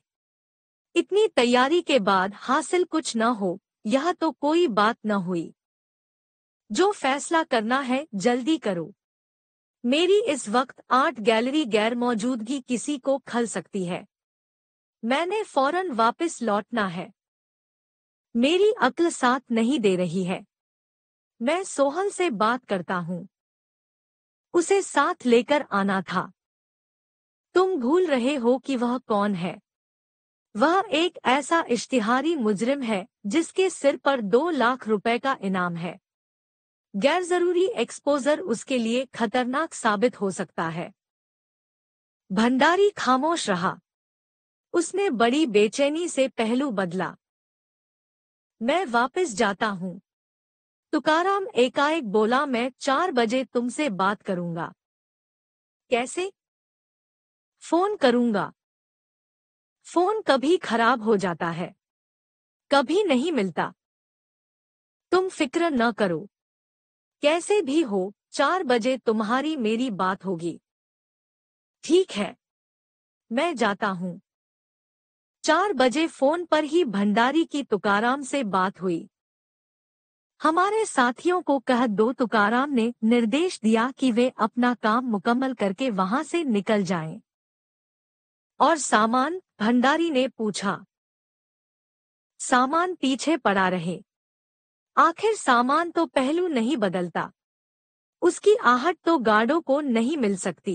इतनी तैयारी के बाद हासिल कुछ न हो यह तो कोई बात न हुई जो फैसला करना है जल्दी करो मेरी इस वक्त आर्ट गैलरी गैर मौजूदगी किसी को खल सकती है मैंने फौरन वापस लौटना है मेरी अक्ल साथ नहीं दे रही है मैं सोहल से बात करता हूँ उसे साथ लेकर आना था तुम भूल रहे हो कि वह कौन है वह एक ऐसा इश्तिहारी मुजरिम है जिसके सिर पर दो लाख रुपए का इनाम है गैर जरूरी एक्सपोजर उसके लिए खतरनाक साबित हो सकता है भंडारी खामोश रहा उसने बड़ी बेचैनी से पहलू बदला मैं वापस जाता हूं तुकाराम एकाएक बोला मैं चार बजे तुमसे बात करूंगा कैसे फोन करूंगा फोन कभी खराब हो जाता है कभी नहीं मिलता तुम फिक्र न करो कैसे भी हो चार बजे तुम्हारी मेरी बात होगी ठीक है मैं जाता हूँ चार बजे फोन पर ही भंडारी की तुकाराम से बात हुई हमारे साथियों को कह दो तुकाराम ने निर्देश दिया कि वे अपना काम मुकम्मल करके वहां से निकल जाएं। और सामान भंडारी ने पूछा सामान पीछे पड़ा रहे आखिर सामान तो पहलू नहीं बदलता उसकी आहट तो गार्डों को नहीं मिल सकती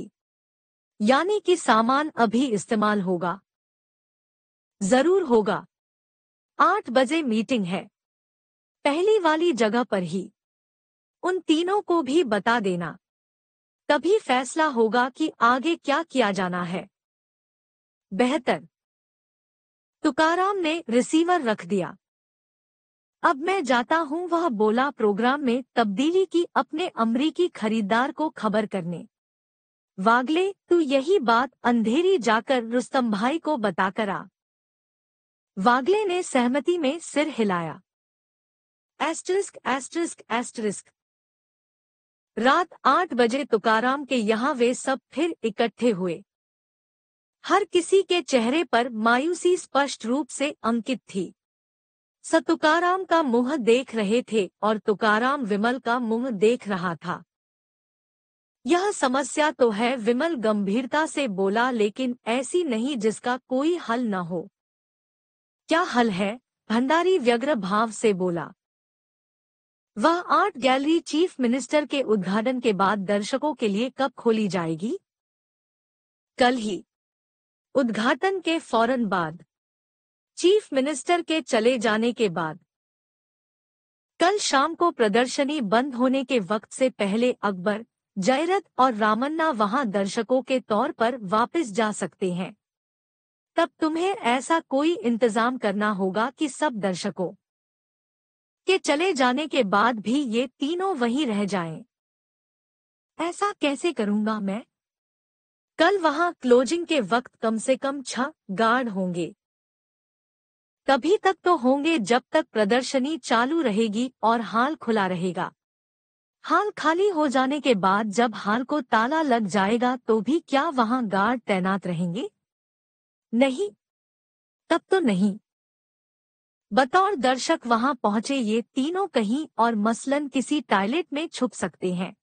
यानी कि सामान अभी इस्तेमाल होगा जरूर होगा आठ बजे मीटिंग है पहली वाली जगह पर ही उन तीनों को भी बता देना तभी फैसला होगा कि आगे क्या किया जाना है बेहतर तुकाराम ने रिसीवर रख दिया अब मैं जाता हूँ वह बोला प्रोग्राम में तब्दीली की अपने अमरीकी खरीदार को खबर करने वागले तू यही बात अंधेरी जाकर रुस्तम भाई को बताकर आ वागले ने सहमति में सिर हिलाया एस्ट्रिस्क एस्ट्रिस्क एस्ट्रिस्क रात आठ बजे तुकाराम के यहाँ वे सब फिर इकट्ठे हुए हर किसी के चेहरे पर मायूसी स्पष्ट रूप से अंकित थी सतुकाराम का मुंह देख रहे थे और तुकाराम विमल का मुंह देख रहा था यह समस्या तो है विमल गंभीरता से बोला लेकिन ऐसी नहीं जिसका कोई हल न हो क्या हल है भंडारी व्यग्र भाव से बोला वह आर्ट गैलरी चीफ मिनिस्टर के उद्घाटन के बाद दर्शकों के लिए कब खोली जाएगी कल ही उद्घाटन के फौरन बाद चीफ मिनिस्टर के चले जाने के बाद कल शाम को प्रदर्शनी बंद होने के वक्त से पहले अकबर जयरथ और रामन्ना वहां दर्शकों के तौर पर वापस जा सकते हैं तब तुम्हें ऐसा कोई इंतजाम करना होगा कि सब दर्शकों के चले जाने के बाद भी ये तीनों वहीं रह जाएं। ऐसा कैसे करूंगा मैं कल वहां क्लोजिंग के वक्त कम से कम छह गार्ड होंगे तभी तक तो होंगे जब तक प्रदर्शनी चालू रहेगी और हाल खुला रहेगा हाल खाली हो जाने के बाद जब हाल को ताला लग जाएगा तो भी क्या वहां गार्ड तैनात रहेंगे नहीं तब तो नहीं बतौर दर्शक वहां पहुंचे ये तीनों कहीं और मसलन किसी टॉयलेट में छुप सकते हैं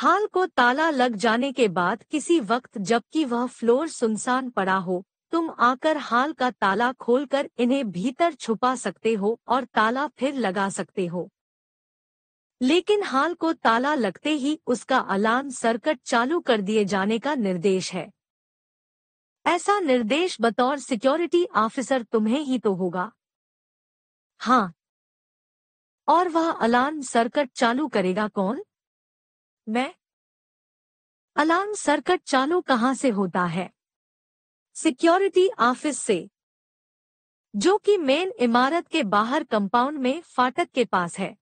हाल को ताला लग जाने के बाद किसी वक्त जबकि वह फ्लोर सुनसान पड़ा हो तुम आकर हाल का ताला खोलकर इन्हें भीतर छुपा सकते हो और ताला फिर लगा सकते हो लेकिन हाल को ताला लगते ही उसका अलार्म सर्कट चालू कर दिए जाने का निर्देश है ऐसा निर्देश बतौर सिक्योरिटी ऑफिसर तुम्हें ही तो होगा हाँ और वह अलार्म सर्कट चालू करेगा कौन मैं अलार्म सर्किट चालू कहां से होता है सिक्योरिटी ऑफिस से जो कि मेन इमारत के बाहर कंपाउंड में फाटक के पास है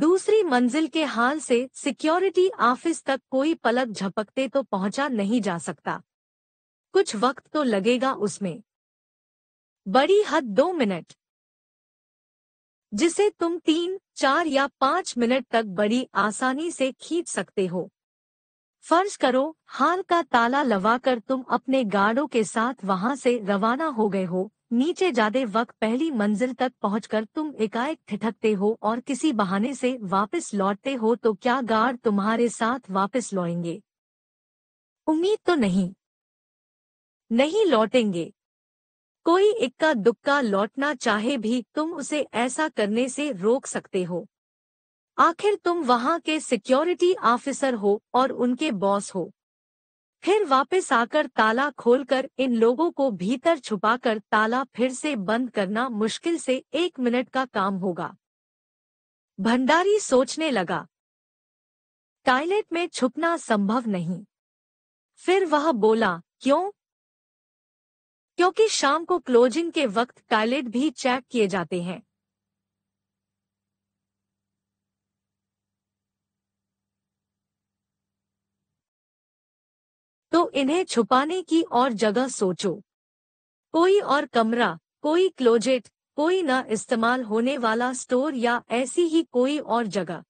दूसरी मंजिल के हाल से सिक्योरिटी ऑफिस तक कोई पलक झपकते तो पहुंचा नहीं जा सकता कुछ वक्त तो लगेगा उसमें बड़ी हद दो मिनट जिसे तुम तीन चार या पाँच मिनट तक बड़ी आसानी से खींच सकते हो फर्ज करो हाल का ताला लगाकर तुम अपने गार्डों के साथ वहां से रवाना हो गए हो नीचे जाते वक्त पहली मंजिल तक पहुंचकर तुम एकाएक ठिठकते हो और किसी बहाने से वापस लौटते हो तो क्या गार्ड तुम्हारे साथ वापस लौटेंगे उम्मीद तो नहीं नहीं लौटेंगे कोई इक्का दुक्का लौटना चाहे भी तुम उसे ऐसा करने से रोक सकते हो आखिर तुम वहां के सिक्योरिटी ऑफिसर हो और उनके बॉस हो फिर वापस आकर ताला खोलकर इन लोगों को भीतर छुपाकर ताला फिर से बंद करना मुश्किल से एक मिनट का काम होगा भंडारी सोचने लगा टॉयलेट में छुपना संभव नहीं फिर वह बोला क्यों क्योंकि शाम को क्लोजिंग के वक्त टॉयलेट भी चेक किए जाते हैं तो इन्हें छुपाने की और जगह सोचो कोई और कमरा कोई क्लोजेट कोई न इस्तेमाल होने वाला स्टोर या ऐसी ही कोई और जगह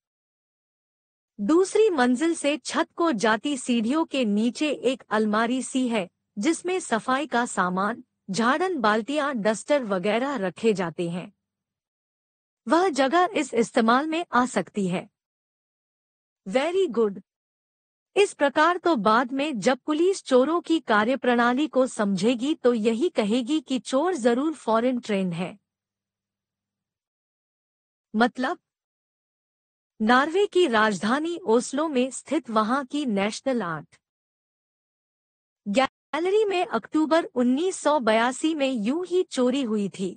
दूसरी मंजिल से छत को जाती सीढ़ियों के नीचे एक अलमारी सी है जिसमें सफाई का सामान झाड़न बाल्टियां डस्टर वगैरह रखे जाते हैं वह जगह इस इस्तेमाल में आ सकती है वेरी गुड इस प्रकार तो बाद में जब पुलिस चोरों की कार्यप्रणाली को समझेगी तो यही कहेगी कि चोर जरूर फॉरेन ट्रेंड है मतलब नार्वे की राजधानी ओस्लो में स्थित वहां की नेशनल आर्ट गैलरी में अक्टूबर 1982 में यूं ही चोरी हुई थी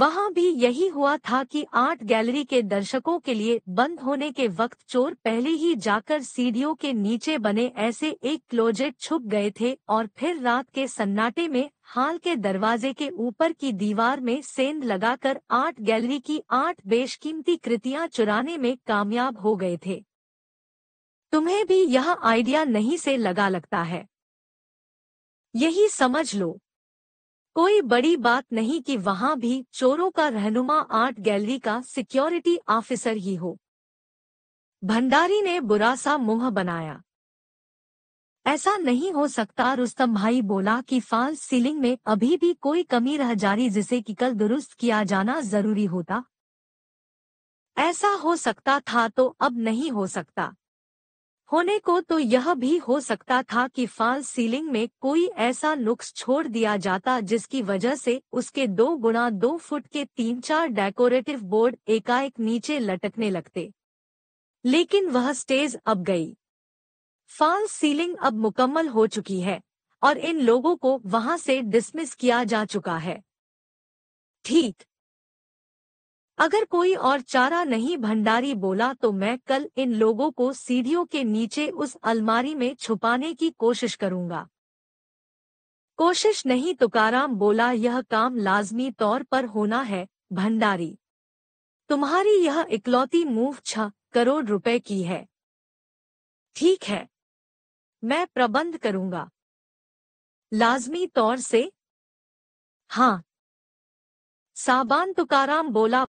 वहां भी यही हुआ था कि आर्ट गैलरी के दर्शकों के लिए बंद होने के वक्त चोर पहले ही जाकर सीढ़ियों के नीचे बने ऐसे एक क्लोजेट छुप गए थे और फिर रात के सन्नाटे में हाल के दरवाजे के ऊपर की दीवार में सेंध लगाकर आर्ट गैलरी की आठ बेशकीमती कृतियां चुराने में कामयाब हो गए थे तुम्हें भी यह आइडिया नहीं से लगा लगता है यही समझ लो कोई बड़ी बात नहीं कि वहां भी चोरों का रहनुमा आर्ट गैलरी का सिक्योरिटी ऑफिसर ही हो भंडारी ने बुरा सा मुंह बनाया ऐसा नहीं हो सकता रुस्तम भाई बोला कि फाल सीलिंग में अभी भी कोई कमी रह जा रही जिसे कि कल दुरुस्त किया जाना जरूरी होता ऐसा हो सकता था तो अब नहीं हो सकता होने को तो यह भी हो सकता था कि फाल सीलिंग में कोई ऐसा नुक्स छोड़ दिया जाता जिसकी वजह से उसके दो गुना दो फुट के तीन चार डेकोरेटिव बोर्ड एकाएक नीचे लटकने लगते लेकिन वह स्टेज अब गई फाल सीलिंग अब मुकम्मल हो चुकी है और इन लोगों को वहां से डिसमिस किया जा चुका है ठीक अगर कोई और चारा नहीं भंडारी बोला तो मैं कल इन लोगों को सीढ़ियों के नीचे उस अलमारी में छुपाने की कोशिश करूंगा कोशिश नहीं तुकाराम बोला यह काम लाजमी तौर पर होना है भंडारी तुम्हारी यह इकलौती मूव छह करोड़ रुपए की है ठीक है मैं प्रबंध करूंगा लाजमी तौर से हाँ साबान तुकाराम बोला